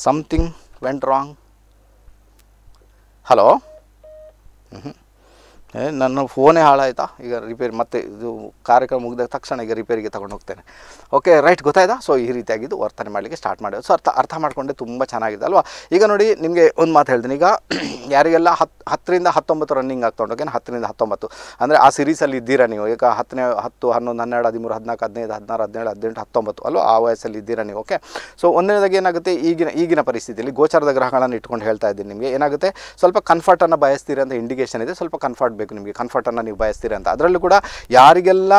ಸಮಥಿಂಗ್ ವೆಂಟ್ ರಾಂಗ್ ಹಲೋ ಹ್ಞೂ ನನ್ನ ಫೋನೇ ಹಾಳಾಯ್ತಾ ಈಗ ರಿಪೇರಿ ಮತ್ತೆ ಇದು ಕಾರ್ಯಕ್ರಮ ಮುಗಿದ ತಕ್ಷಣ ಈಗ ರಿಪೇರಿಗೆ ತಗೊಂಡು ಹೋಗ್ತೇನೆ ಓಕೆ ರೈಟ್ ಗೊತ್ತಾಯ್ತಾ ಸೊ ಈ ರೀತಿಯಾಗಿ ಇದು ವರ್ತನೆ ಮಾಡಲಿಕ್ಕೆ ಸ್ಟಾರ್ಟ್ ಮಾಡೋದು ಸೊ ಅರ್ಥ ಅರ್ಥ ಮಾಡಿಕೊಂಡೆ ತುಂಬ ಚೆನ್ನಾಗಿದೆ ಅಲ್ವಾ ಈಗ ನೋಡಿ ನಿಮಗೆ ಒಂದು ಮಾತು ಹೇಳ್ತೀನಿ ಈಗ ಯಾರಿಗೆಲ್ಲ ಹತ್ತು ಹತ್ತರಿಂದ ಹತ್ತೊಂಬತ್ತು ರನ್ನಿಂಗ್ ಆಗ್ತಾ ಉಂಟು ಹತ್ತರಿಂದ ಹತ್ತೊಂಬತ್ತು ಅಂದರೆ ಆ ಸೀರೀಸಲ್ಲಿ ಇದ್ದೀರಾ ನೀವು ಈಗ ಹತ್ತನೇ ಹತ್ತು ಹನ್ನೊಂದು ಹನ್ನೆರಡು ಹದಿಮೂರು ಹದಿನಾಲ್ಕು ಹದಿನೈದು ಹದಿನಾರು ಹದಿನೇಳು ಹದಿನೆಂಟು ಹತ್ತೊಂಬತ್ತು ಅಲ್ವಾ ಆ ವಯಸ್ಸಲ್ಲಿ ಇದ್ದೀರಾ ನೀವು ಓಕೆ ಸೊ ಒಂದನೇದಾಗಿ ಏನಾಗುತ್ತೆ ಈಗಿನ ಈಗಿನ ಪರಿಸ್ಥಿತಿಯಲ್ಲಿ ಗೋಚಾರದ ಗ್ರಹಗಳನ್ನು ಇಟ್ಕೊಂಡು ಹೇಳ್ತಾ ಇದ್ದೀನಿ ನಿಮಗೆ ಏನಾಗುತ್ತೆ ಸ್ವಲ್ಪ ಕಂಫರ್ಟನ್ನು ಬಯಸ್ತೀರಿ ಅಂತ ಇಂಡಿಕೇಶನ್ ಇದೆ ಸ್ವಲ್ಪ ಕಂಫರ್ಟ್ ಬೇಕು ನಿಮಗೆ ಕನ್ಫರ್ಟನ್ನು ನೀವು ಬಯಸ್ತೀರಿ ಅಂತ ಅದರಲ್ಲೂ ಕೂಡ ಯಾರಿಗೆಲ್ಲ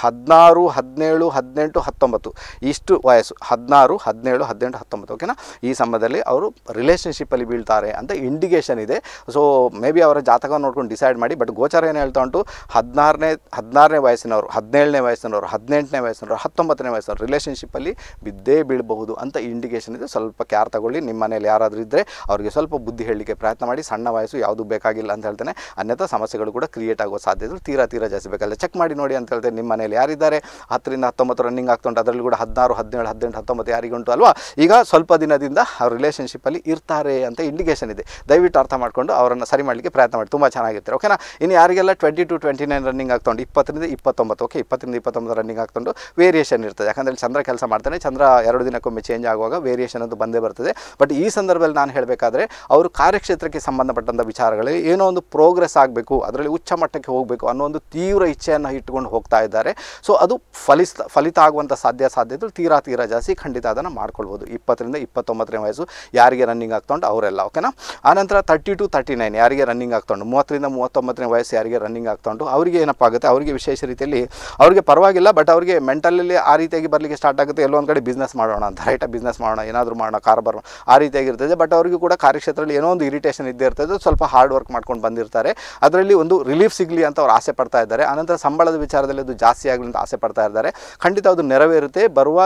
ಹದಿನಾರು ಹದಿನೇಳು ಹದಿನೆಂಟು ಹತ್ತೊಂಬತ್ತು ಇಷ್ಟು ವಯಸ್ಸು ಹದಿನಾರು ಹದಿನೇಳು ಹದಿನೆಂಟು ಹತ್ತೊಂಬತ್ತು ಓಕೆನಾ ಈ ಸಮಯದಲ್ಲಿ ಅವರು ರಿಲೇಷನ್ಶಿಪ್ಪಲ್ಲಿ ಬೀಳ್ತಾರೆ ಅಂತ ಇಂಡಿಕೇಷನ್ ಇದೆ ಸೊ ಮೇ ಬಿ ಅವರ ಜಾತಕ ನೋಡ್ಕೊಂಡು ಡಿಸೈಡ್ ಮಾಡಿ ಬಟ್ ಗೋಚಾರ ಏನು ಹೇಳ್ತಾ ಉಂಟು ಹದಿನಾರನೇ ಹದಿನಾರನೇ ವಯಸ್ಸಿನವರು ಹದಿನೇಳನೇ ವಯಸ್ಸಿನವರು ಹದಿನೆಂಟನೇ ವಯಸ್ಸಿನವರು ಹತ್ತೊಂಬತ್ತನೇ ವಯಸ್ಸಿನವರು ರಿಲೇಷನ್ಶಿಪ್ಪಲ್ಲಿ ಬಿದ್ದೇ ಬೀಳಬಹುದು ಅಂತ ಇಂಡಿಕೇಷನ್ ಇದೆ ಸ್ವಲ್ಪ ಕ್ಯಾರ್ ತಗೊಳ್ಳಿ ನಿಮ್ಮ ಮನೇಲಿ ಯಾರಾದರೂ ಇದ್ದರೆ ಅವರಿಗೆ ಸ್ವಲ್ಪ ಬುದ್ಧಿ ಹೇಳಲಿಕ್ಕೆ ಪ್ರಯತ್ನ ಮಾಡಿ ಸಣ್ಣ ವಯಸ್ಸು ಯಾವುದು ಬೇಕಾಗಿಲ್ಲ ಅಂತ ಹೇಳ್ತೇನೆ ಅನ್ಯथा ಸಮಸ್ಯೆಗಳು ಕೂಡ ಕ್ರಿಯೇಟ್ ಆಗುವ ಸಾಧ್ಯತೆ ತೀರಾ ತೀರಾ ಜಾಸ್ತಿ ಬೇಕಲ್ಲ ಚೆಕ್ ಮಾಡಿ ನೋಡಿ ಅಂತ ಹೇಳಿದ್ರೆ ನಿಮ್ಮ ಮನೆಯಲ್ಲಿ ಯಾರಿದ್ದಾರೆ ಹತ್ತರಿಂದ ಹತ್ತೊಂಬತ್ತು ರನ್ನಿಂಗ್ ಆಗ್ತುಂಟು ಅದರಲ್ಲಿ ಕೂಡ ಹದಿನಾರು ಹದಿನೇಳು ಹದಿನೆಂಟು ಹತ್ತೊಂಬತ್ತು ಯಾರಿಗೆ ಉಂಟು ಅಲ್ವಾ ಈಗ ಸ್ವಲ್ಪ ದಿನದಿಂದ ಅವ್ರ ರಿಲೇಷನ್ಶಿಪ್ಪಲ್ಲಿ ಇರ್ತಾರೆ ಅಂತ ಇಂಡಿಕೇಷನ್ ಇದೆ ದಯವಿಟ್ಟು ಅರ್ಥ ಮಾಡಿಕೊಂಡು ಅವರನ್ನು ಸರಿ ಮಾಡಲಿಕ್ಕೆ ಪ್ರಯತ್ನ ಮಾಡಿ ತುಂಬ ಚೆನ್ನಾಗಿರ್ತಾರೆ ಓಕೆನಾ ಇನ್ನು ಯಾರಿಗೆಲ್ಲ twenty two twenty nine running ಆಗ್ತೊಂಡು ಇಪ್ಪತ್ತರಿಂದ ಇಪ್ಪತ್ತೊಂಬತ್ತು ಓಕೆ ಇಪ್ಪತ್ತರಿಂದ ಇಪ್ಪತ್ತೊಂಬತ್ತು ರನ್ನಿಂಗ್ ಆಗ್ತೊಂಡು ವೇರಿಯೇಷನ್ ಇರ್ತದೆ ಯಾಕಂದರೆ ಚಂದ್ರ ಕೆಲಸ ಮಾಡ್ತಾನೆ ಚಂದ್ರ ಎರಡು ದಿನಕ್ಕೊಮ್ಮೆ ಚೇಂಜ್ ಆಗುವಾಗ ವೇರಿಯೇಷನ್ ಅದು ಬಂದೇ ಬರ್ತದೆ ಬಟ್ ಈ ಸಂದರ್ಭದಲ್ಲಿ ನಾನು ಹೇಳಬೇಕಾದ್ರೆ ಅವರು ಕಾರ್ಯಕ್ಷೇತ್ರಕ್ಕೆ ಸಂಬಂಧಪಟ್ಟಂಥ ವಿಚಾರಗಳಲ್ಲಿ ಏನೋ ಒಂದು ಪ್ರೋ ಪ್ರೋಗ್ರೆಸ್ ಆಗಬೇಕು ಅದರಲ್ಲಿ ಉಚ್ಚ ಮಟ್ಟಕ್ಕೆ ಹೋಗಬೇಕು ಅನ್ನೋ ಒಂದು ತೀವ್ರ ಇಚ್ಛೆಯನ್ನು ಇಟ್ಟುಕೊಂಡು ಹೋಗ್ತಾ ಇದ್ದಾರೆ ಸೊ ಅದು ಫಲಿಸ್ ಫಲಿತ ಆಗುವಂಥ ಸಾಧ್ಯ ಸಾಧ್ಯತೆ ತೀರಾ ತೀರಾ ಜಾಸ್ತಿ ಖಂಡಿತ ಅದನ್ನು ಮಾಡ್ಕೊಳ್ಬೋದು ಇಪ್ಪತ್ತರಿಂದ ಇಪ್ಪತ್ತೊಂಬತ್ತನೇ ವಯಸ್ಸು ಯಾರಿಗೆ ರನ್ನಿಂಗ್ ಆಗ್ತೊಂಡು ಅವರೆಲ್ಲ ಓಕೆನಾ ಆನಂತರ ತರ್ಟಿ ಟು ತರ್ಟಿ ನೈನ್ ಯಾರಿಗೆ ರನ್ನಿಂಗ್ ಆಗ್ತೊಂಡು ಮೂವತ್ತರಿಂದ ಮೂವತ್ತೊಂಬತ್ತನೇ ವಯಸ್ಸು ಯಾರಿಗೆ ರನ್ನಿಂಗ್ ಆಗ್ತೊಂಡು ಅವರಿಗೆ ಏನಪ್ಪ ಆಗುತ್ತೆ ಅವರಿಗೆ ವಿಶೇಷ ರೀತಿಯಲ್ಲಿ ಅವರಿಗೆ ಪರವಾಗಿಲ್ಲ ಬಟ್ ಅವರಿಗೆ ಮೆಂಟಲಲ್ಲಿ ಆ ರೀತಿಯಾಗಿ ಬರಲಿಕ್ಕೆ ಸ್ಟಾರ್ಟ್ ಆಗುತ್ತೆ ಎಲ್ಲೊಂದು ಕಡೆ ಬಿಸ್ನೆಸ್ ಮಾಡೋಣ ಅಂತ ಬಿಸ್ನೆಸ್ ಮಾಡೋಣ ಏನಾದರೂ ಮಾಡೋಣ ಕಾರ್ ಬರೋಣ ಆ ರೀತಿಯಾಗಿರ್ತದೆ ಬಟ್ ಅವರಿಗೂ ಕೂಡ ಕಾರ್ಯಕ್ಷೇತ್ರದಲ್ಲಿ ಏನೋ ಒಂದು ಇರಿಟೇಷನ್ ಇದ್ದೇ ಇರ್ತದೆ ಸ್ವಲ್ಪ ಹಾರ್ಡ್ ವರ್ಕ್ ಮಾಡ್ಕೊಂಡು ಬಂದಿರ್ತಾರೆ ಅದರಲ್ಲಿ ಒಂದು ರಿಲೀಫ್ ಸಿಗಲಿ ಅಂತ ಅವ್ರು ಆಸೆ ಪಡ್ತಾ ಇದ್ದಾರೆ ಆನಂತರ ಸಂಬಳದ ವಿಚಾರದಲ್ಲಿ ಅದು ಜಾಸ್ತಿ ಆಗಲಿ ಅಂತ ಆಸೆ ಪಡ್ತಾ ಇದ್ದಾರೆ ಖಂಡಿತ ಅದು ನೆರವೇರುತ್ತೆ ಬರುವ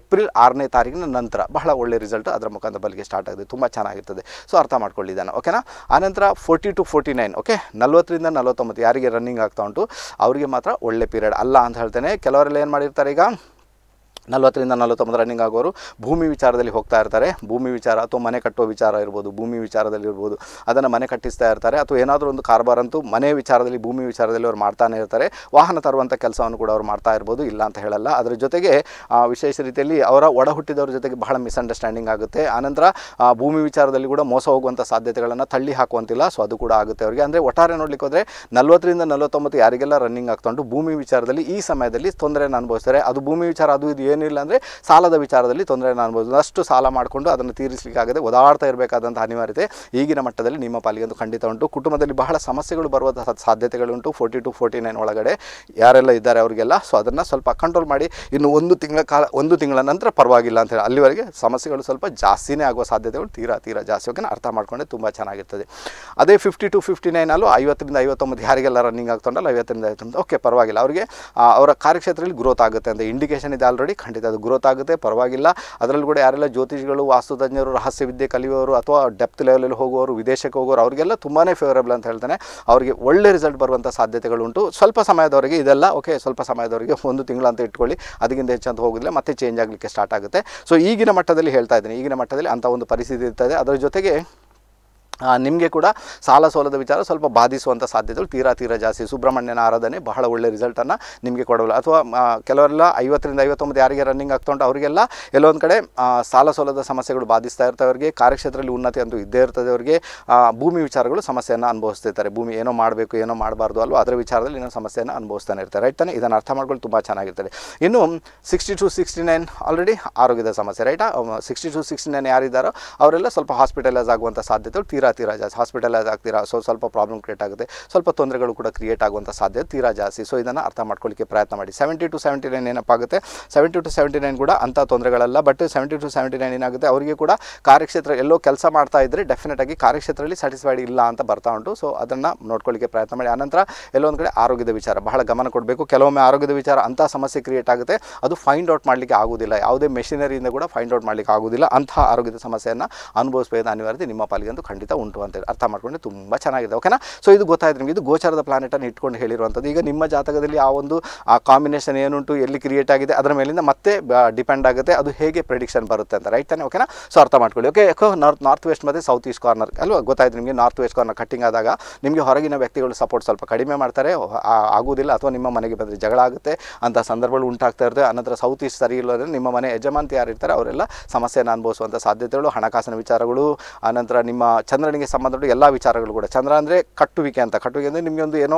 ಏಪ್ರಿಲ್ ಆರನೇ ತಾರೀಕಿನ ನಂತರ ಬಹಳ ಒಳ್ಳೆ ರಿಸಲ್ಟ್ ಅದರ ಮುಖಾಂತರ ಬಲಿಗೆ ಸ್ಟಾರ್ಟ್ ಆಗುತ್ತೆ ತುಂಬ ಚೆನ್ನಾಗಿರ್ತದೆ ಸೊ ಅರ್ಥ ಮಾಡ್ಕೊಳ್ಳಿದ್ದಾನೆ ಓಕೆನಾ ಆನಂತರ forty two forty nine okay ನಲ್ವತ್ತರಿಂದ ನಲವತ್ತೊಂಬತ್ತು ಯಾರಿಗೆ ರನ್ನಿಂಗ್ ಆಗ್ತಾ ಉಂಟು ಅವರಿಗೆ ಮಾತ್ರ ಒಳ್ಳೆ ಪೀರಿಯಡ್ ಅಲ್ಲ ಅಂತ ಹೇಳ್ತೇನೆ ಕೆಲವರೆಲ್ಲ ಏನು ಮಾಡಿರ್ತಾರೆ ಈಗ ನಲವತ್ತರಿಂದ ನಲವತ್ತೊಂಬತ್ತು ರನ್ನಿಂಗ್ ಆಗೋರು ಭೂಮಿ ವಿಚಾರದಲ್ಲಿ ಹೋಗ್ತಾ ಇರ್ತಾರೆ ಭೂಮಿ ವಿಚಾರ ಅಥವಾ ಮನೆ ಕಟ್ಟುವ ವಿಚಾರ ಇರ್ಬೋದು ಭೂಮಿ ವಿಚಾರದಲ್ಲಿ ಇರ್ಬೋದು ಅದನ್ನು ಮನೆ ಕಟ್ಟಿಸ್ತಾ ಇರ್ತಾರೆ ಅಥವಾ ಏನಾದರೂ ಒಂದು ಕಾರ್ಬಾರ್ ಅಂತೂ ಮನೆ ವಿಚಾರದಲ್ಲಿ ಭೂಮಿ ವಿಚಾರದಲ್ಲಿ ಅವ್ರು ಮಾಡ್ತಾನೆ ಇರ್ತಾರೆ ವಾಹನ ತರುವಂಥ ಕೆಲಸವನ್ನು ಕೂಡ ಅವ್ರು ಮಾಡ್ತಾ ಇರ್ಬೋದು ಇಲ್ಲ ಅಂತ ಹೇಳಲ್ಲ ಅದರ ಜೊತೆಗೆ ವಿಶೇಷ ರೀತಿಯಲ್ಲಿ ಅವರ ಒಡ ಹುಟ್ಟಿದವ್ರ ಜೊತೆಗೆ ಬಹಳ ಮಿಸ್ಅಂಡರ್ಸ್ಟ್ಯಾಂಡಿಂಗ್ ಆಗುತ್ತೆ ಆನಂತರ ಭೂಮಿ ವಿಚಾರದಲ್ಲಿ ಕೂಡ ಮೋಸ ಹೋಗುವಂಥ ಸಾಧ್ಯತೆಗಳನ್ನು ತಳ್ಳಿ ಹಾಕುವಂತಿಲ್ಲ ಸೊ ಅದು ಕೂಡ ಆಗುತ್ತೆ ಅವರಿಗೆ ಅಂದರೆ ಒಟ್ಟಾರೆ ನೋಡಲಿಕ್ಕೆ ಹೋದರೆ ನಲವತ್ತರಿಂದ ನಲವತ್ತೊಂಬತ್ತು ಯಾರಿಗೆಲ್ಲ ರನ್ನಿಂಗ್ ಆಗ್ತೊಂಡು ಭೂಮಿ ವಿಚಾರದಲ್ಲಿ ಈ ಸಮಯದಲ್ಲಿ ತೊಂದರೆಯನ್ನು ಅನುಭವಿಸ್ತಾರೆ ಅದು ಭೂಮಿ ವಿಚಾರ ಅದು ಇದು ಏನಿಲ್ಲ ಅಂದರೆ ಸಾಲದ ವಿಚಾರದಲ್ಲಿ ತೊಂದರೆಯನ್ನು ಅನ್ಬೋದು ಅಷ್ಟು ಸಾಲ ಮಾಡಿಕೊಂಡು ಅದನ್ನು ತೀರಿಸಲಿಕ್ಕಾಗದೆ ಓದಾಡ್ತಾ ಇರಬೇಕಾದಂಥ ಅನಿವಾರ್ಯತೆ ಈಗಿನ ಮಟ್ಟದಲ್ಲಿ ನಿಮ್ಮ ಪಾಲಿಗೆ ಒಂದು ಖಂಡಿತ ಉಂಟು ಕುಟುಂಬದಲ್ಲಿ ಬಹಳ ಸಮಸ್ಯೆಗಳು ಬರುವ ಸಾಧ್ಯತೆಗಳುಂಟು ಫೋರ್ಟಿ ಟು ಫೋರ್ಟಿ ನೈನ್ ಒಳಗಡೆ ಯಾರೆಲ್ಲ ಇದ್ದಾರೆ ಅವರಿಗೆಲ್ಲ ಸೊ ಅದನ್ನು ಸ್ವಲ್ಪ ಕಂಟ್ರೋಲ್ ಮಾಡಿ ಇನ್ನು ಒಂದು ತಿಂಗಳ ಕಾಲ ಒಂದು ತಿಂಗಳ ನಂತರ ಪರವಾಗಿಲ್ಲ ಅಂತ ಹೇಳಿ ಅಲ್ಲಿವರೆಗೆ ಸಮಸ್ಯೆಗಳು ಸ್ವಲ್ಪ ಜಾಸ್ತಿನೇ ಆಗುವ ಸಾಧ್ಯತೆಗಳು ತೀರಾ ತೀರಾ ಜಾಸ್ತಿ ಹೋಗಿ ಅರ್ಥ ಮಾಡಿಕೊಂಡೆ ತುಂಬ ಚೆನ್ನಾಗಿರ್ತದೆ ಅದೇ ಫಿಫ್ಟಿ ಟು ಫಿಫ್ಟಿ ನೈನಲ್ಲೂ ಐವತ್ತರಿಂದ ಐವತ್ತೊಂಬತ್ತು ಯಾರಿಗೆಲ್ಲ ರನ್ನಿಂಗ್ ಆಗ್ತೊಂಡಲ್ಲ ಐವತ್ತರಿಂದ ಐವತ್ತೊಂಬತ್ತು ಓಕೆ ಪರವಾಗಿಲ್ಲ ಅವರಿಗೆ ಅವರ ಕಾರ್ಯಕ್ಷೇತ್ರದಲ್ಲಿ ಗ್ರೋತ್ ಆಗುತ್ತೆ ಅಂತ ಇಂಡಿಕೇಷನ್ ಇದೆ ಆಲ್ರೆಡಿ ಖಂಡಿತ ಅದು ಗ್ರೋತ್ ಆಗುತ್ತೆ ಪರವಾಗಿಲ್ಲ ಅದರಲ್ಲೂ ಕೂಡ ಯಾರೆಲ್ಲ ಜ್ಯೋತಿಷಿಗಳು ವಾಸ್ತುತಜ್ಞರು ರಹಸ್ಯ ವಿದ್ಯೆ ಕಲಿಯೋರು ಅಥವಾ ಡೆಪ್ತ್ ಲೆವೆಲಲ್ಲಿ ಹೋಗುವವರು ವಿದೇಶಕ್ಕೆ ಹೋಗೋರು ಅವರಿಗೆಲ್ಲ ತುಂಬಾ ಫೇವರೇಬಲ್ ಅಂತ ಹೇಳ್ತಾನೆ ಅವರಿಗೆ ಒಳ್ಳೆ ರಿಸಲ್ಟ್ ಬರುವಂಥ ಸಾಧ್ಯತೆಗಳುಂಟು ಸ್ವಲ್ಪ ಸಮಯದವರೆಗೆ ಇದೆಲ್ಲ ಓಕೆ ಸ್ವಲ್ಪ ಸಮಯದವರೆಗೆ ಒಂದು ತಿಂಗಳು ಅಂತ ಇಟ್ಕೊಳ್ಳಿ ಅದಕ್ಕಿಂತ ಹೆಚ್ಚಂತ ಹೋಗಿದ್ರೆ ಮತ್ತೆ ಚೇಂಜ್ ಆಗಲಿಕ್ಕೆ ಸ್ಟಾರ್ಟ್ ಆಗುತ್ತೆ ಸೊ ಈಗಿನ ಮಟ್ಟದಲ್ಲಿ ಹೇಳ್ತಾ ಇದ್ದೀನಿ ಈಗಿನ ಮಟ್ಟದಲ್ಲಿ ಅಂಥ ಒಂದು ಪರಿಸ್ಥಿತಿ ಇರ್ತದೆ ಅದರ ಜೊತೆಗೆ ನಿಮಗೆ ಕೂಡ ಸಾಲ ಸೋಲದ ವಿಚಾರ ಸ್ವಲ್ಪ ಬಾಧಿಸುವಂಥ ಸಾಧ್ಯತೆಗಳು ತೀರಾ ತೀರಾ ಜಾಸ್ತಿ ಸುಬ್ರಹ್ಮಣ್ಯನ ಆರಾಧನೆ ಬಹಳ ಒಳ್ಳೆ ರಿಸಲ್ಟನ್ನು ನಿಮಗೆ ಕೊಡೋಲ್ಲ ಅಥವಾ ಕೆಲವರೆಲ್ಲ ಐವತ್ತರಿಂದ ಐವತ್ತೊಂಬತ್ತು ಯಾರಿಗೆ ರನ್ನಿಂಗ್ ಆಗ್ತಾ ಅವರಿಗೆಲ್ಲ ಎಲ್ಲೊಂದು ಕಡೆ ಸಾಲ ಸೋಲದ ಸಮಸ್ಯೆಗಳು ಬಾಧಿಸ್ತಾ ಇರ್ತವೆ ಅವರಿಗೆ ಕಾರ್ಯಕ್ಷೇತ್ರದಲ್ಲಿ ಉನ್ನತಿ ಅಂತೂ ಇದ್ದೇ ಇರ್ತದೆ ಅವರಿಗೆ ಭೂಮಿ ವಿಚಾರಗಳು ಸಮಸ್ಯೆಯನ್ನು ಅನುಭವಿಸ್ತಿರ್ತಾರೆ ಭೂಮಿ ಏನೋ ಮಾಡಬೇಕು ಏನೋ ಮಾಡಬಾರ್ದು ಅಲ್ವಾ ಅದರ ವಿಚಾರದಲ್ಲಿ ಏನೋ ಸಮಸ್ಯೆಯನ್ನು ಅನುಭವಿಸ್ತಾನೆ ಇರ್ತಾರೆ ರೈಟ್ ತಾನೆ ಇದನ್ನು ಅರ್ಥ ಮಾಡ್ಕೊಂಡು ತುಂಬ ಚೆನ್ನಾಗಿರ್ತದೆ ಇನ್ನು sixty two sixty nine already ಆರೋಗ್ಯದ ಸಮಸ್ಯೆ ರೈಟಾ ಸಿಕ್ಸ್ಟಿ ಟು ಸಿಕ್ಸ್ಟಿ ನೈನ್ ಯಾರಿದ್ದಾರೋ ಅವರೆಲ್ಲ ಸ್ವಲ್ಪ ಹಾಸ್ಪಿಟಲೈಸ್ ಆಗುವಂಥ ಸಾಧ್ಯತೆಗಳು ತೀರಾ ತೀರಾ ಜಾಸ್ತಿ ಹಾಸ್ಪಿಟಲೈಸ್ ಆಗ್ತೀರಾ ಸೊ ಸ್ವಲ್ಪ ಪ್ರಾಬ್ಲಮ್ ಕ್ರಿಯೇಟ್ ಆಗುತ್ತೆ ಸ್ವಲ್ಪ ತೊಂದರೆಗಳು ಕೂಡ ಕ್ರಿಯೇಟ್ ಆಗುವಂಥ ಸಾಧ್ಯತೆ ತೀರಾ ಜಾಸ್ತಿ ಸೊ ಇದನ್ನು ಅರ್ಥ ಮಾಡ್ಕೊಳ್ಳಿಕ್ಕೆ ಪ್ರಯತ್ನ ಮಾಡಿ ಸೆವೆಂಟಿ ಟು ಸೆವೆಂಟಿ ನೈನ್ ಏನಪ್ಪಾಗುತ್ತೆ ಸೆವೆಂಟಿ ಟು ಸೆವೆಂಟಿ ನೈನ್ ಕೂಡ ಅಂಥ ತೊಂದರೆಗಳಲ್ಲ but seventy two seventy nine ಏನಾಗುತ್ತೆ ಅವರಿಗೆ ಕೂಡ ಕಾರ್ಯಕ್ಷೇತ್ರ ಎಲ್ಲೋ ಕೆಲಸ ಮಾಡ್ತಾ ಇದ್ದರೆ ಆಗಿ ಕಾರ್ಯಕ್ಷೇತ್ರದಲ್ಲಿ ಸ್ಯಾಟಿಸ್ಫೈಡ್ ಇಲ್ಲ ಅಂತ ಬರ್ತಾ ಉಂಟು ಸೊ ಅದನ್ನು ನೋಡ್ಕೊಳ್ಳಿಕ್ಕೆ ಪ್ರಯತ್ನ ಮಾಡಿ ಆನಂತರ ಎಲ್ಲೊಂದು ಕಡೆ ಆರೋಗ್ಯದ ವಿಚಾರ ಬಹಳ ಗಮನ ಕೊಡಬೇಕು ಕೆಲವೊಮ್ಮೆ ಆರೋಗ್ಯದ ವಿಚಾರ ಅಂತ ಸಮಸ್ಯೆ ಕ್ರಿಯೇಟ್ ಆಗುತ್ತೆ ಅದು ಫೈಂಡ್ ಔಟ್ ಮಾಡಲಿಕ್ಕೆ ಆಗೋದಿಲ್ಲ ಯಾವುದೇ ಮೆಷಿನರಿಯಿಂದ ಕೂಡ ಫೈಂಡ್ ಔಟ್ ಮಾಡಲಿಕ್ಕೆ ಆಗೋದಿಲ್ಲ ಅಂತಹ ಆರೋಗ್ಯದ ಸಮಸ್ಯೆಯನ್ನು ಅನುಭವಿಸಬೇಕು ಅನಿವಾರ್ಯತೆ ನಿಮ್ಮ ಪಾಲಿಗೆ ಅಂತ ಖಂಡಿತ ಅಂತ ಉಂಟು ಅಂತೇಳಿ ಅರ್ಥ ಮಾಡ್ಕೊಂಡ್ರೆ ತುಂಬ ಚೆನ್ನಾಗಿದೆ ಓಕೆನಾ ಸೊ ಇದು ಗೊತ್ತಾಯ್ತು ನಿಮಗೆ ಇದು ಗೋಚಾರದ ಪ್ಲಾನೆಟನ್ನು ಇಟ್ಕೊಂಡು ಹೇಳಿರುವಂಥದ್ದು ಈಗ ನಿಮ್ಮ ಜಾತಕದಲ್ಲಿ ಆ ಒಂದು ಆ ಕಾಂಬಿನೇಷನ್ ಏನುಂಟು ಎಲ್ಲಿ ಕ್ರಿಯೇಟ್ ಆಗಿದೆ ಅದರ ಮೇಲಿಂದ ಮತ್ತೆ ಡಿಪೆಂಡ್ ಆಗುತ್ತೆ ಅದು ಹೇಗೆ ಪ್ರಿಡಿಕ್ಷನ್ ಬರುತ್ತೆ ಅಂತ ರೈಟ್ ತಾನೆ ಓಕೆನಾ ಸೊ ಅರ್ಥ ಮಾಡ್ಕೊಳ್ಳಿ ಓಕೆ ನಾರ್ತ್ ನಾರ್ತ್ ವೆಸ್ಟ್ ಮತ್ತು ಸೌತ್ ಈಸ್ಟ್ ಕಾರ್ನರ್ ಅಲ್ವಾ ಗೊತ್ತಾಯ್ತು ನಿಮಗೆ ನಾರ್ತ್ ವೆಸ್ಟ್ ಕಾರ್ನರ್ ಕಟ್ಟಿಂಗ್ ಆದಾಗ ನಿಮಗೆ ಹೊರಗಿನ ವ್ಯಕ್ತಿಗಳು ಸಪೋರ್ಟ್ ಸ್ವಲ್ಪ ಕಡಿಮೆ ಮಾಡ್ತಾರೆ ಆಗುವುದಿಲ್ಲ ಅಥವಾ ನಿಮ್ಮ ಮನೆಗೆ ಬಂದರೆ ಜಗಳ ಆಗುತ್ತೆ ಅಂತ ಸಂದರ್ಭಗಳು ಉಂಟಾಗ್ತಾ ಇರುತ್ತೆ ಅನಂತರ ಸೌತ್ ಈಸ್ಟ್ ಸರಿ ಇಲ್ಲದ್ರೆ ನಿಮ್ಮ ಮನೆ ಯಾರು ಇರ್ತಾರೆ ಅವರೆಲ್ಲ ಸಮಸ್ಯೆಯನ್ನು ಅನುಭವಿಸುವಂಥ ಸಾಧ್ಯತೆಗಳು ಹಣಕಾಸಿನ ವಿಚಾರಗಳು ಅನಂತರ ನಿಮ್ಮ ಚಂದ ಚಂದ್ರನಿಗೆ ಸಂಬಂಧಪಟ್ಟು ಎಲ್ಲ ವಿಚಾರಗಳು ಕೂಡ ಚಂದ್ರ ಅಂದರೆ ಕಟ್ಟುವಿಕೆ ಅಂತ ಕಟ್ಟುವಿಕೆ ಅಂದರೆ ನಿಮಗೆ ಒಂದು ಏನೋ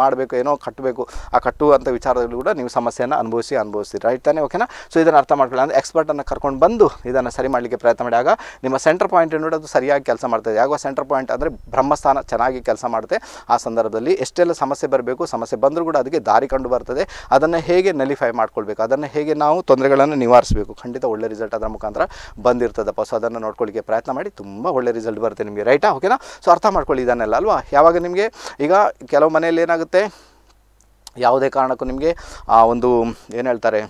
ಮಾಡಬೇಕು ಏನೋ ಕಟ್ಟಬೇಕು ಆ ಕಟ್ಟುವಂಥ ವಿಚಾರಗಳು ಕೂಡ ನೀವು ಸಮಸ್ಯೆಯನ್ನು ಅನುಭವಿಸಿ ಅನುಭವಿಸ್ತೀರಿ ರೈಟ್ ತಾನೇ ಓಕೆನಾ ಸೊ ಇದನ್ನು ಅರ್ಥ ಮಾಡ್ಕೊಳ್ಳಿ ಅಂದರೆ ಎಕ್ಸ್ಪರ್ಟನ್ನು ಕರ್ಕೊಂಡು ಬಂದು ಇದನ್ನು ಸರಿ ಮಾಡಲಿಕ್ಕೆ ಪ್ರಯತ್ನ ಮಾಡಿದಾಗ ನಿಮ್ಮ ಸೆಂಟರ್ ಪಾಯಿಂಟ್ ನೋಡಿ ಅದು ಸರಿಯಾಗಿ ಕೆಲಸ ಮಾಡ್ತದೆ ಯಾವಾಗ ಸೆಂಟರ್ ಪಾಯಿಂಟ್ ಅಂದರೆ ಬ್ರಹ್ಮಸ್ಥಾನ ಚೆನ್ನಾಗಿ ಕೆಲಸ ಮಾಡುತ್ತೆ ಆ ಸಂದರ್ಭದಲ್ಲಿ ಎಷ್ಟೆಲ್ಲ ಸಮಸ್ಯೆ ಬರಬೇಕು ಸಮಸ್ಯೆ ಬಂದರೂ ಕೂಡ ಅದಕ್ಕೆ ದಾರಿ ಕಂಡು ಬರ್ತದೆ ಅದನ್ನು ಹೇಗೆ ನಲಿಫೈ ಮಾಡ್ಕೊಳ್ಬೇಕು ಅದನ್ನು ಹೇಗೆ ನಾವು ತೊಂದರೆಗಳನ್ನು ನಿವಾರಿಸಬೇಕು ಖಂಡಿತ ಒಳ್ಳೆ ರಿಸಲ್ಟ್ ಅದರ ಮುಖಾಂತರ ಬಂದಿರ್ತದಪ್ಪ ಸೊ ಅದನ್ನು ನೋಡ್ಕೊಳ್ಳಿಕ್ಕೆ ಪ್ರಯತ್ನ ಮಾಡಿ ತುಂಬ ಒಳ್ಳೆ ರಿಸಲ್ಟ್ ಬರುತ್ತೆ ನಿಮಗೆ ರೈಟಾ ಓಕೆನಾ ಸೊ ಅರ್ಥ ಮಾಡ್ಕೊಳ್ಳಿ ಇದನ್ನೆಲ್ಲ ಅಲ್ವಾ ಯಾವಾಗ ನಿಮಗೆ ಈಗ ಕೆಲವು ಮನೆಯಲ್ಲಿ ಏನಾಗುತ್ತೆ ಯಾವುದೇ ಕಾರಣಕ್ಕೂ ನಿಮಗೆ ಆ ಒಂದು ಏನು ಹೇಳ್ತಾರೆ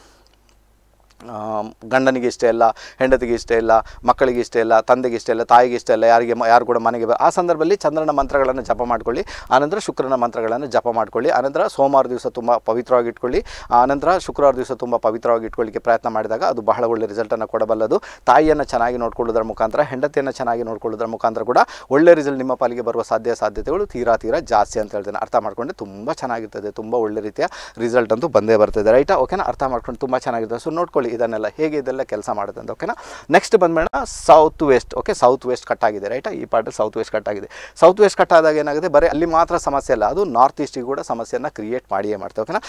ಗಂಡನಿಗೆ ಇಷ್ಟ ಇಲ್ಲ ಹೆಂಡತಿಗೆ ಇಷ್ಟ ಇಲ್ಲ ಮಕ್ಕಳಿಗೆ ಇಷ್ಟ ಇಲ್ಲ ತಂದೆಗೆ ಇಷ್ಟ ಇಲ್ಲ ತಾಯಿಗೆ ಇಷ್ಟ ಇಲ್ಲ ಯಾರಿಗೆ ಯಾರು ಕೂಡ ಮನೆಗೆ ಆ ಸಂದರ್ಭದಲ್ಲಿ ಚಂದ್ರನ ಮಂತ್ರಗಳನ್ನು ಜಪ ಮಾಡಿಕೊಳ್ಳಿ ಆನಂತರ ಶುಕ್ರನ ಮಂತ್ರಗಳನ್ನು ಜಪ ಮಾಡಿಕೊಳ್ಳಿ ಆನಂತರ ಸೋಮವಾರ ದಿವಸ ತುಂಬ ಪವಿತ್ರವಾಗಿ ಇಟ್ಕೊಳ್ಳಿ ಆನಂತರ ಶುಕ್ರವಾರ ದಿವಸ ತುಂಬ ಪವಿತ್ರವಾಗಿ ಇಟ್ಕೊಳ್ಳಿಕ್ಕೆ ಪ್ರಯತ್ನ ಮಾಡಿದಾಗ ಅದು ಬಹಳ ಒಳ್ಳೆ ರಿಸಲ್ಟನ್ನು ಕೊಡಬಲ್ಲದು ತಾಯಿಯನ್ನು ಚೆನ್ನಾಗಿ ನೋಡ್ಕೊಳ್ಳೋದ್ರ ಮುಖಾಂತರ ಹೆಂಡತಿಯನ್ನು ಚೆನ್ನಾಗಿ ನೋಡ್ಕೊಳ್ಳೋದ್ರ ಮುಖಾಂತರ ಕೂಡ ಒಳ್ಳೆ ರಿಸಲ್ಟ್ ನಿಮ್ಮ ಪಾಲಿಗೆ ಬರುವ ಸಾಧ್ಯ ಸಾಧ್ಯತೆಗಳು ತೀರಾ ತೀರಾ ಜಾಸ್ತಿ ಅಂತ ಹೇಳ್ತೇನೆ ಅರ್ಥ ಮಾಡಿಕೊಂಡ್ರೆ ತುಂಬ ಚೆನ್ನಾಗಿರ್ತದೆ ತುಂಬ ಒಳ್ಳೆ ರೀತಿಯ ರಿಸಲ್ಟ್ ಅಂತೂ ಬಂದೇ ಬರ್ತದೆ ರೈಟಾ ಓಕೆನಾ ಅರ್ಥ ಮಾಡ್ಕೊಂಡು ತುಂಬ ಚೆನ್ನಾಗಿರ್ತದೆ ಸೊ ನೋಡ್ಕೊಳ್ಳಿ ಇದನ್ನೆಲ್ಲ ಹೇಗೆ ಇದೆಲ್ಲ ಕೆಲಸ ಮಾಡುತ್ತೆ ಅಂತ ಓಕೆನಾ ನೆಕ್ಸ್ಟ್ ಬಂದ್ಬೇಡ south west okay south west cut ಆಗಿದೆ ರೈಟ್ ಈ ಪಾರ್ಟಲ್ಲಿ ಸೌತ್ ವೆಸ್ಟ್ ಕಟ್ ಆಗಿದೆ ಸೌತ್ ವೆಸ್ಟ್ ಕಟ್ ಆದಾಗ ಏನಾಗುತ್ತೆ ಬರೀ ಅಲ್ಲಿ ಮಾತ್ರ ಸಮಸ್ಯೆ ಅಲ್ಲ ಅದು ನಾರ್ತ್ ಈಸ್ಟಿಗೆ ಕೂಡ ಸಮಸ್ಯೆಯನ್ನು ಕ್ರಿಯೇಟ್ ಮಾಡಿಯೇ ಮಾಡ್ತೇವೆ ಓಕೆನಾ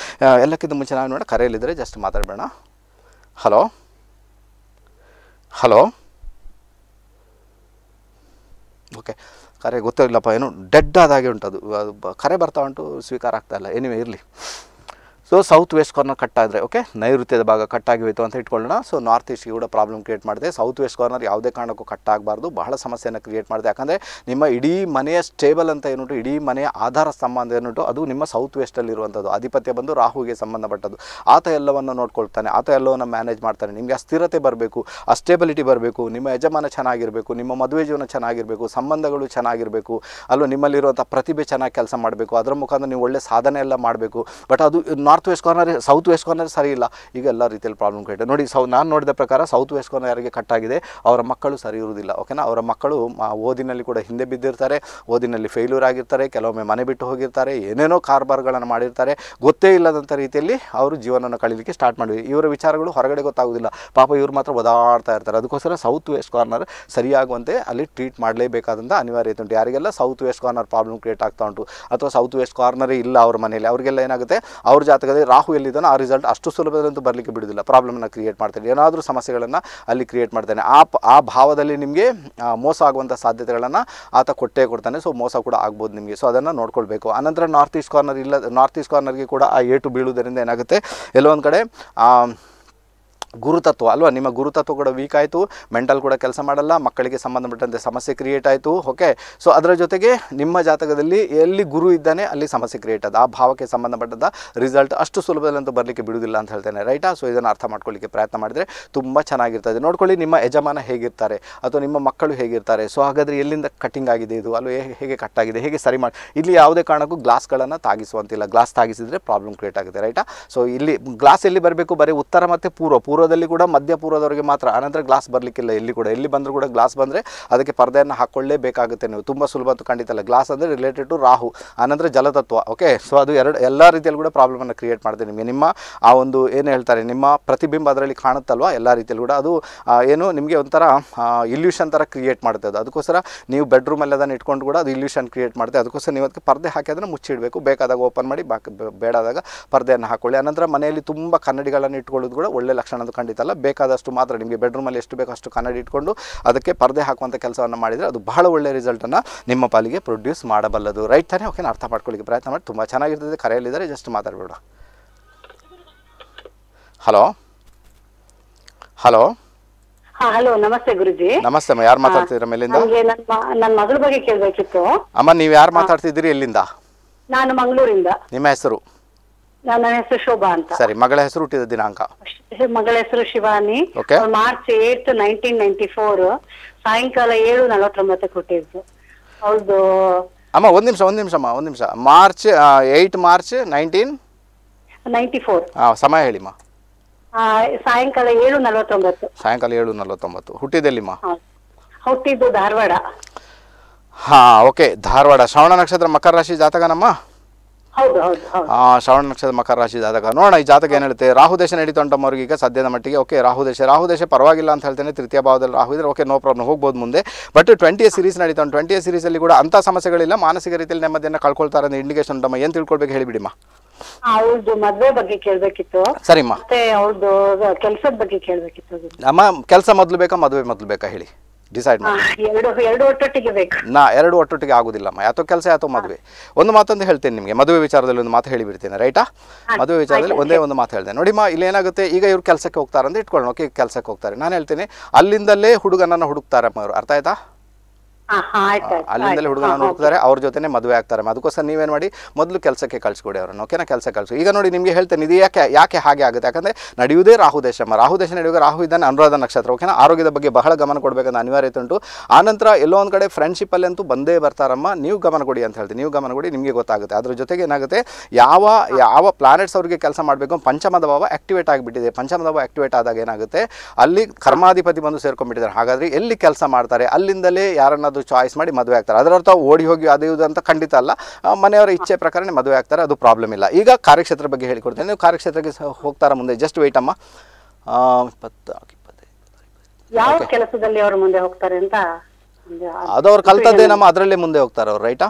ಎಲ್ಲಕ್ಕಿಂತ ಮುಂಚೆ ನಾವು ನೋಡೋಣ ಕರೆಯಲ್ಲಿದ್ದರೆ ಜಸ್ಟ್ ಮಾತಾಡಬೇಡ ಹಲೋ ಹಲೋ ಓಕೆ ಕರೆ ಗೊತ್ತಿಲ್ಲಪ್ಪ ಏನು ಡೆಡ್ ಆದಾಗೆ ಉಂಟು ಅದು ಕರೆ ಬರ್ತಾ ಉಂಟು ಸ್ವೀಕಾರ ಆಗ್ತಾ ಇಲ್ಲ ಎನಿವೆ ಇರಲಿ so south west corner cut ಆದರೆ ಓಕೆ ನೈಋತ್ಯದ ಭಾಗ ಕಟ್ ಅಂತ ಇಟ್ಕೊಳ್ಳೋಣ ಸೊ ನಾರ್ತ್ ಈಸ್ಟ್ಗೆ ಕೂಡ ಪ್ರಾಬ್ಲಮ್ ಕ್ರಿಯೇಟ್ ಮಾಡಿದೆ ಸೌತ್ ವೆಸ್ಟ್ ಕಾರ್ನರ್ ಯಾವುದೇ ಕಾರಣಕ್ಕೂ ಕಟ್ ಆಗಬಾರ್ದು ಬಹಳ ಸಮಸ್ಯೆಯನ್ನು ಕ್ರಿಯೇಟ್ ಮಾಡಿದೆ ಯಾಕಂದರೆ ನಿಮ್ಮ ಇಡೀ ಮನೆಯ ಸ್ಟೇಬಲ್ ಅಂತ ಏನುಂಟು ಇಡೀ ಮನೆಯ ಆಧಾರ ಸಂಬಂಧ ಏನುಂಟು ಅದು ನಿಮ್ಮ ಸೌತ್ ವೆಸ್ಟಲ್ಲಿರುವಂಥದ್ದು ಆಧಿಪತ್ಯ ಬಂದು ರಾಹುಗೆ ಸಂಬಂಧಪಟ್ಟದ್ದು ಆತ ಎಲ್ಲವನ್ನು ನೋಡ್ಕೊಳ್ತಾನೆ ಆತ ಎಲ್ಲವನ್ನು ಮ್ಯಾನೇಜ್ ಮಾಡ್ತಾನೆ ನಿಮಗೆ ಅಸ್ಥಿರತೆ ಬರಬೇಕು ಅಸ್ಟೇಬಿಲಿಟಿ ಬರಬೇಕು ನಿಮ್ಮ ಯಜಮಾನ ಚೆನ್ನಾಗಿರಬೇಕು ನಿಮ್ಮ ಮದುವೆ ಜೀವನ ಚೆನ್ನಾಗಿರಬೇಕು ಸಂಬಂಧಗಳು ಚೆನ್ನಾಗಿರಬೇಕು ಅಲ್ಲೂ ನಿಮ್ಮಲ್ಲಿರುವಂಥ ಪ್ರತಿಭೆ ಚೆನ್ನಾಗಿ ಕೆಲಸ ಮಾಡಬೇಕು ಅದರ ಮುಖಾಂತರ ನೀವು ಒಳ್ಳೆ ಸಾಧನೆ ಎಲ್ಲ ಮಾಡಬೇಕು ಬಟ್ ಅದು north west corner south west corner ಸರಿ ಇಲ್ಲ ಈಗ ಎಲ್ಲ ರೀತಿಯಲ್ಲಿ ಪ್ರಾಬ್ಲಮ್ ಕ್ರಿಯೇಟ್ ನೋಡಿ ಸೌ ನಾನು ನೋಡಿದ ಪ್ರಕಾರ ಸೌತ್ ವೆಸ್ಟ್ ಕಾರ್ನರ್ ಯಾರಿಗೆ ಆಗಿದೆ ಅವರ ಮಕ್ಕಳು ಸರಿ ಇರುವುದಿಲ್ಲ ಓಕೆನಾ ಅವರ ಮಕ್ಕಳು ಓದಿನಲ್ಲಿ ಕೂಡ ಹಿಂದೆ ಬಿದ್ದಿರ್ತಾರೆ ಓದಿನಲ್ಲಿ ಫೇಲ್ಯೂರ್ ಆಗಿರ್ತಾರೆ ಕೆಲವೊಮ್ಮೆ ಮನೆ ಬಿಟ್ಟು ಹೋಗಿರ್ತಾರೆ ಏನೇನೋ ಕಾರ್ಬಾರ್ಗಳನ್ನು ಮಾಡಿರ್ತಾರೆ ಗೊತ್ತೇ ಇಲ್ಲದಂಥ ರೀತಿಯಲ್ಲಿ ಅವರು ಜೀವನವನ್ನು ಕಳೀಲಿಕ್ಕೆ ಸ್ಟಾರ್ಟ್ ಮಾಡಿದ್ವಿ ಇವರ ವಿಚಾರಗಳು ಹೊರಗಡೆ ಗೊತ್ತಾಗೋದಿಲ್ಲ ಪಾಪ ಇವರು ಮಾತ್ರ ಓದಾಡ್ತಾ ಇರ್ತಾರೆ ಅದಕ್ಕೋಸ್ಕರ ಸೌತ್ ವೆಸ್ಟ್ ಕಾರ್ನರ್ ಸರಿಯಾಗುವಂತೆ ಅಲ್ಲಿ ಟ್ರೀಟ್ ಮಾಡಲೇಬೇಕಾದಂಥ ಅನಿವಾರ್ಯತೆ ಉಂಟು ಯಾರಿಗೆಲ್ಲ south west corner problem create ಆಗ್ತಾ ಉಂಟು ಅಥವಾ ಸೌತ್ ವೆಸ್ಟ್ ಕಾರ್ನರೇ ಇಲ್ಲ ಅವ್ರ ಮನೆಯಲ್ಲಿ ಅವರಿಗೆಲ್ಲ ಏನಾಗುತ್ತೆ ಅವ್ರ ಜಾತಕ ಹಾಗಾದರೆ ರಾಹು ಎಲ್ಲಿದ್ದಾನೋ ಆ ರಿಸಲ್ಟ್ ಅಷ್ಟು ಸುಲಭದಂತೂ ಬರಲಿಕ್ಕೆ ಬಿಡೋದಿಲ್ಲ ಪ್ರಾಬ್ಲಮ್ನ ಕ್ರಿಯೇಟ್ ಮಾಡ್ತಾನೆ ಏನಾದರೂ ಸಮಸ್ಯೆಗಳನ್ನು ಅಲ್ಲಿ ಕ್ರಿಯೇಟ್ ಮಾಡ್ತಾನೆ ಆ ಆ ಭಾವದಲ್ಲಿ ನಿಮಗೆ ಮೋಸ ಆಗುವಂಥ ಸಾಧ್ಯತೆಗಳನ್ನು ಆತ ಕೊಟ್ಟೇ ಕೊಡ್ತಾನೆ ಸೊ ಮೋಸ ಕೂಡ ಆಗ್ಬೋದು ನಿಮಗೆ ಸೊ ಅದನ್ನು ನೋಡ್ಕೊಳ್ಬೇಕು ಅನಂತರ ನಾರ್ತ್ ಈಸ್ಟ್ ಕಾರ್ನರ್ ಇಲ್ಲ ನಾರ್ತ್ ಈಸ್ಟ್ ಕಾರ್ನರ್ಗೆ ಕೂಡ ಆ ಏಟು ಬೀಳುವುದರಿಂದ ಏನಾಗುತ್ತೆ ಎಲ್ಲೊಂದು ಕಡೆ ಗುರುತತ್ವ ಅಲ್ವಾ ನಿಮ್ಮ ಗುರುತತ್ವ ಕೂಡ ವೀಕ್ ಆಯಿತು ಮೆಂಟಲ್ ಕೂಡ ಕೆಲಸ ಮಾಡಲ್ಲ ಮಕ್ಕಳಿಗೆ ಸಂಬಂಧಪಟ್ಟಂತೆ ಸಮಸ್ಯೆ ಕ್ರಿಯೇಟ್ ಆಯಿತು ಓಕೆ ಸೊ ಅದರ ಜೊತೆಗೆ ನಿಮ್ಮ ಜಾತಕದಲ್ಲಿ ಎಲ್ಲಿ ಗುರು ಇದ್ದಾನೆ ಅಲ್ಲಿ ಸಮಸ್ಯೆ ಕ್ರಿಯೇಟ್ ಆದ ಆ ಭಾವಕ್ಕೆ ಸಂಬಂಧಪಟ್ಟಂಥ ರಿಸಲ್ಟ್ ಅಷ್ಟು ಸುಲಭದಲ್ಲಂತೂ ಬರಲಿಕ್ಕೆ ಬಿಡುವುದಿಲ್ಲ ಅಂತ ಹೇಳ್ತೇನೆ ರೈಟಾ ಸೊ ಇದನ್ನು ಅರ್ಥ ಮಾಡ್ಕೊಳ್ಳಿಕ್ಕೆ ಪ್ರಯತ್ನ ಮಾಡಿದರೆ ತುಂಬ ಚೆನ್ನಾಗಿರ್ತದೆ ನೋಡ್ಕೊಳ್ಳಿ ನಿಮ್ಮ ಯಜಮಾನ ಹೇಗಿರ್ತಾರೆ ಅಥವಾ ನಿಮ್ಮ ಮಕ್ಕಳು ಹೇಗಿರ್ತಾರೆ ಸೊ ಹಾಗಾದರೆ ಎಲ್ಲಿಂದ ಕಟ್ಟಿಂಗ್ ಆಗಿದೆ ಇದು ಅಲ್ಲೂ ಹೇಗೆ ಕಟ್ ಆಗಿದೆ ಹೇಗೆ ಸರಿ ಮಾಡಿ ಇಲ್ಲಿ ಯಾವುದೇ ಕಾರಣಕ್ಕೂ ಗ್ಲಾಸ್ಗಳನ್ನು ತಾಗಿಸುವಂತಿಲ್ಲ ಗ್ಲಾಸ್ ತಾಗಿಸಿದರೆ ಪ್ರಾಬ್ಲಮ್ ಕ್ರಿಯೇಟ್ ಆಗುತ್ತೆ ರೈಟಾ ಸೊ ಇಲ್ಲಿ ಗ್ಲಾಸ್ ಎಲ್ಲಿ ಬರಬೇಕು ಬರೀ ಉತ್ತರ ಮತ್ತು ಪೂರ್ವ ಪೂರ್ವ ಪೂರ್ವದಲ್ಲಿ ಕೂಡ ಮಧ್ಯ ಪೂರ್ವದವರಿಗೆ ಮಾತ್ರ ಆನಂತರ ಗ್ಲಾಸ್ ಬರಲಿಕ್ಕಿಲ್ಲ ಎಲ್ಲಿ ಕೂಡ ಎಲ್ಲಿ ಬಂದರೂ ಕೂಡ ಗ್ಲಾಸ್ ಬಂದರೆ ಅದಕ್ಕೆ ಪರದೆಯನ್ನು ಹಾಕ್ಕೊಳ್ಳೇಬೇಕಾಗುತ್ತೆ ನೀವು ತುಂಬ ಸುಲಭ ಅಂತ ಖಂಡಿತ ಗ್ಲಾಸ್ ಅಂದರೆ ರಿಲೇಟೆಡ್ ಟು ರಾಹು ಆನಂತರ ಜಲತತ್ವ ಓಕೆ ಸೊ ಅದು ಎರಡು ಎಲ್ಲ ರೀತಿಯಲ್ಲಿ ಕೂಡ ಪ್ರಾಬ್ಲಮನ್ನು ಕ್ರಿಯೇಟ್ ಮಾಡ್ತೀನಿ ನಿಮಗೆ ನಿಮ್ಮ ಆ ಒಂದು ಏನು ಹೇಳ್ತಾರೆ ನಿಮ್ಮ ಪ್ರತಿಬಿಂಬ ಅದರಲ್ಲಿ ಕಾಣುತ್ತಲ್ವ ಎಲ್ಲ ರೀತಿಯಲ್ಲಿ ಕೂಡ ಅದು ಏನು ನಿಮಗೆ ಒಂಥರ ಇಲ್ಯೂಷನ್ ಥರ ಕ್ರಿಯೇಟ್ ಮಾಡ್ತದೆ ಅದು ಅದಕ್ಕೋಸ್ಕರ ನೀವು ಬೆಡ್ರೂಮಲ್ಲಿ ಅದನ್ನು ಇಟ್ಕೊಂಡು ಕೂಡ ಅದು ಇಲ್ಯೂಷನ್ ಕ್ರಿಯೇಟ್ ಮಾಡುತ್ತೆ ಅದಕ್ಕೋಸ್ಕರ ನೀವು ಅದಕ್ಕೆ ಪರ್ದೆ ಅದನ್ನು ಮುಚ್ಚಿಡಬೇಕು ಬೇಕಾದಾಗ ಓಪನ್ ಮಾಡಿ ಬೇಡಾದಾಗ ಪರ್ದೆಯನ್ನು ಹಾಕೊಳ್ಳಿ ಆನಂತರ ಮನೆಯಲ್ಲಿ ತುಂಬ ಕನ್ನಡಿಗಳನ್ನು ಇಟ್ಕೊಳ್ಳೋದು ಕೂಡ ಒಳ್ಳೆ ಲಕ್ಷಣ ಅನ್ನೋದು ಖಂಡಿತ ಅಲ್ಲ ಬೇಕಾದಷ್ಟು ಮಾತ್ರ ನಿಮಗೆ ಬೆಡ್ರೂಮಲ್ಲಿ ಎಷ್ಟು ಬೇಕು ಅಷ್ಟು ಕನ್ನಡಿ ಇಟ್ಕೊಂಡು ಅದಕ್ಕೆ ಪರದೆ ಹಾಕುವಂಥ ಕೆಲಸವನ್ನು ಮಾಡಿದರೆ ಅದು ಬಹಳ ಒಳ್ಳೆಯ ರಿಸಲ್ಟನ್ನು ನಿಮ್ಮ ಪಾಲಿಗೆ ಪ್ರೊಡ್ಯೂಸ್ ಮಾಡಬಲ್ಲದು ರೈಟ್ ತಾನೇ ಓಕೆ ಅರ್ಥ ಮಾಡ್ಕೊಳ್ಳಿಕ್ಕೆ ಪ್ರಯತ್ನ ಮಾಡಿ ತುಂಬ ಚೆನ್ನಾಗಿರ್ತದೆ ಕರೆಯಲ್ಲಿದ್ದಾರೆ ಜಸ್ಟ್ ಮಾತಾಡಬೇಡ ಹಲೋ ಹಲೋ ಹಲೋ ನಮಸ್ತೆ ಗುರುಜಿ ನಮಸ್ತೆ ಅಮ್ಮ ಯಾರು ಮಾತಾಡ್ತಿದ್ರೆ ಮೇಲಿಂದ ನನ್ನ ಮಗಳ ಬಗ್ಗೆ ಕೇಳಬೇಕಿತ್ತು ಅಮ್ಮ ನೀವು ಯಾರು ಮಾತಾಡ್ತಿದ್ದೀರಿ ಎಲ್ಲಿಂದ ನಾನು ಮಂಗಳೂರಿಂದ ನಿಮ್ಮ ಹೆಸರು ನನ್ನ ಹೆಸರು ಶೋಭಾ ಅಂತ ಸರಿ ಮಗಳ ಹೆಸರು ಹುಟ್ಟಿದ ದಿನಾಂಕ ಮಗಳ ಹೆಸರು Shivani March eight nineteen ninety four ಸಾಯಂಕಾಲ ಏಳು ನಲವತ್ತೊಂಬತ್ತಕ್ಕೆ ಹುಟ್ಟಿದ್ದು ಹೌದು ಅಮ್ಮ ಒಂದ್ ನಿಮಿಷ ಒಂದ್ ನಿಮಿಷ ಅಮ್ಮ ಒಂದ್ ನಿಮಿಷ March eight March nineteen ninety four ಸಮಯ ಹೇಳಿಮ್ಮ ಸಾಯಂಕಾಲ ಏಳು ನಲವತ್ತೊಂಬತ್ತು ಸಾಯಂಕಾಲ ಏಳು ನಲವತ್ತೊಂಬತ್ತು ಹುಟ್ಟಿದೆಲ್ಲಿಮ್ಮ ಹುಟ್ಟಿದ್ದು ಧಾರವಾಡ ಹಾ ಓಕೆ ಧಾರವಾಡ ಶ್ರವಣ ನಕ್ಷತ್ರ ಮಕರ ರಾಶಿ ಜಾತಕನಮ್ಮ ಶ್ರವಣ ನಕ್ಷತ್ರ ಮಕರ ರಾಶಿ ಜಾತಕ ನೋಡೋಣ ಈ ಜಾತಕ ಏನ್ ಹೇಳುತ್ತೆ ರಾಹು ದೇಶ ನಡೀತು ಅವ್ರಿಗೆ ಈಗ ಸದ್ಯದ ಮಟ್ಟಿಗೆ ಓಕೆ ರಾಹು ದೇಶ ರಾಹು ದೇಶ ಪರವಾಗಿಲ್ಲ ಅಂತ ಹೇಳ್ತೇನೆ ತೃತೀಯ ಭಾವದಲ್ಲಿ ರಾಹು ಇದ್ರೆ ಓಕೆ ನೋ ಪ್ರಾಬ್ಲಮ್ ಹೋಗ್ಬೋದು ಮುಂದೆ ಬಟ್ ಟ್ವೆಂಟಿಯ ಸೀರೀಸ್ ನಡೀತಾ ಉಂಟು ಟ್ವೆಂಟಿಯ ಅಲ್ಲಿ ಕೂಡ ಅಂತ ಸಮಸ್ಯೆಗಳಿಲ್ಲ ಮಾನಸಿಕ ರೀತಿಯಲ್ಲಿ ನೆಮ್ಮದಿಯನ್ನು ಕಳ್ಕೊಳ್ತಾರೆ ಅಂತ ಇಂಡಿಕೇಶನ್ ಉಂಟಮ್ಮ ಏನ್ ತಿಳ್ಕೊಳ್ಬೇಕು ಹೇಳಿಬಿಡಿಮ್ಮ ಬಗ್ಗೆ ಕೇಳಬೇಕಿತ್ತು ಸರಿಮ್ಮ ಮತ್ತೆ ಕೆಲಸದ ಬಗ್ಗೆ ಕೇಳ್ಬೇಕಿತ್ತು ಅಮ್ಮ ಕೆಲಸ ಮೊದಲು ಬೇಕಾ ಮದುವೆ ಮೊದಲು ಬೇಕಾ ಹೇಳಿ ಡಿಸೈಡ್ ಮಾಡಿ ನಾ ಎರಡು ಒಟ್ಟೊಟ್ಟಿಗೆ ಆಗುದಿಲ್ಲಮ್ಮ ಯಾತೋ ಕೆಲಸ ಯಾತೋ ಮದುವೆ ಒಂದು ಮಾತೊಂದು ಹೇಳ್ತೇನೆ ನಿಮಗೆ ಮದುವೆ ವಿಚಾರದಲ್ಲಿ ಒಂದು ಮಾತು ಹೇಳಿಬಿಡ್ತೇನೆ ರೈಟಾ ಮದುವೆ ವಿಚಾರದಲ್ಲಿ ಒಂದೇ ಒಂದು ಮಾತು ಮಾ ನೋಡಿಮ್ಮ ಏನಾಗುತ್ತೆ ಈಗ ಇವ್ರು ಕೆಲಸಕ್ಕೆ ಹೋಗ್ತಾರೆ ಅಂತ ಇಟ್ಕೊಳ್ಳೋಣ ಓಕೆ ಕೆಲಸಕ್ಕೆ ಹೋಗ್ತಾರೆ ನಾನು ಹೇಳ್ತೇನೆ ಅಲ್ಲಿಂದಲೇ ಹುಡುಗನನ್ನು ಹುಡುಕ್ತಾರೆ ಅವರು ಅರ್ಥ ಆಯ್ತಾ ಅಲ್ಲಿಂದಲೇ ಹುಡುಗನ ನೋಡ್ತಾರೆ ಅವ್ರ ಜೊತೆನೆ ಮದುವೆ ಆಗ್ತಾರೆ ಅದಕ್ಕೋಸ್ಕರ ನೀವೇನು ಮಾಡಿ ಮೊದಲು ಕೆಲಸಕ್ಕೆ ಕಳ್ಸಿಕೊಡಿ ಅವ್ರನ್ನ ಓಕೆನಾ ಕೆಲಸ ಕಳಿಸು ಈಗ ನೋಡಿ ನಿಮಗೆ ಹೇಳ್ತೇನೆ ಇದು ಯಾಕೆ ಯಾಕೆ ಹಾಗೆ ಆಗುತ್ತೆ ಯಾಕಂದರೆ ನಡೆಯುವುದೇ ರಾಹು ದೇಶ ರಾಹು ದೇಶ ನಡೆಯುವಾಗ ರಾಹು ಇದ್ದಾನೆ ಅನುರಾಧ ನಕ್ಷತ್ರ ಓಕೆನಾ ಆರೋಗ್ಯದ ಬಗ್ಗೆ ಬಹಳ ಗಮನ ಕೊಡಬೇಕಂತ ಅನಿವಾರ್ಯತೆ ಉಂಟು ಆನಂತರ ಎಲ್ಲೋ ಒಂದು ಕಡೆ ಫ್ರೆಂಡ್ಶಿಪ್ ಅಂತೂ ಬಂದೇ ಬರ್ತಾರಮ್ಮ ನೀವು ಗಮನ ಕೊಡಿ ಅಂತ ಹೇಳ್ತೀನಿ ನೀವು ಗಮನ ಕೊಡಿ ನಿಮಗೆ ಗೊತ್ತಾಗುತ್ತೆ ಅದ್ರ ಜೊತೆಗೆ ಏನಾಗುತ್ತೆ ಯಾವ ಯಾವ ಪ್ಲಾನೆಟ್ಸ್ ಅವರಿಗೆ ಕೆಲಸ ಮಾಡಬೇಕು ಪಂಚಮದ ಭಾವ ಆಕ್ಟಿವೇಟ್ ಆಗಿಬಿಟ್ಟಿದೆ ಪಂಚಮದ ಭಾವ ಆಕ್ಟಿವೇಟ್ ಆದಾಗ ಏನಾಗುತ್ತೆ ಅಲ್ಲಿ ಕರ್ಮಾಧಿಪತಿ ಬಂದು ಸೇರ್ಕೊಂಡ್ಬಿಟ್ಟಿದ್ದಾರೆ ಹಾಗಾದರೆ ಎಲ್ಲಿ ಕೆಲಸ ಮಾಡ್ತಾರೆ ಅಲ್ಲಿಂದಲೇ ಯಾರನ್ನಾದ್ರೂ ಅದು ಚಾಯ್ಸ್ ಮಾಡಿ ಮದುವೆ ಆಗ್ತಾರೆ ಅದರರ್ಥ ಓಡಿ ಹೋಗಿ ಅದು ಇದು ಅಂತ ಖಂಡಿತ ಅಲ್ಲ ಮನೆಯವರ ಇಚ್ಛೆ ಪ್ರಕಾರನೇ ಮದುವೆ ಆಗ್ತಾರೆ ಅದು ಪ್ರಾಬ್ಲಮ್ ಇಲ್ಲ ಈಗ ಕಾರ್ಯಕ್ಷೇತ್ರ ಬಗ್ಗೆ ಹೇಳಿಕೊಡ್ತೇನೆ ನೀವು ಕಾರ್ಯಕ್ಷೇತ್ರಕ್ಕೆ ಹೋಗ್ತಾರ ಮುಂದೆ ಜಸ್ಟ್ ವೇಟ್ ಅಮ್ಮ ಮುಂದೆ ಹೋಗ್ತಾರೆ ಅಂತ ಅದು ಅವ್ರು ಕಲ್ತದ್ದೇನಮ್ಮ ಅದರಲ್ಲೇ ಮುಂದೆ ಹೋಗ್ತಾರೆ ಅವ್ರು ರೈಟಾ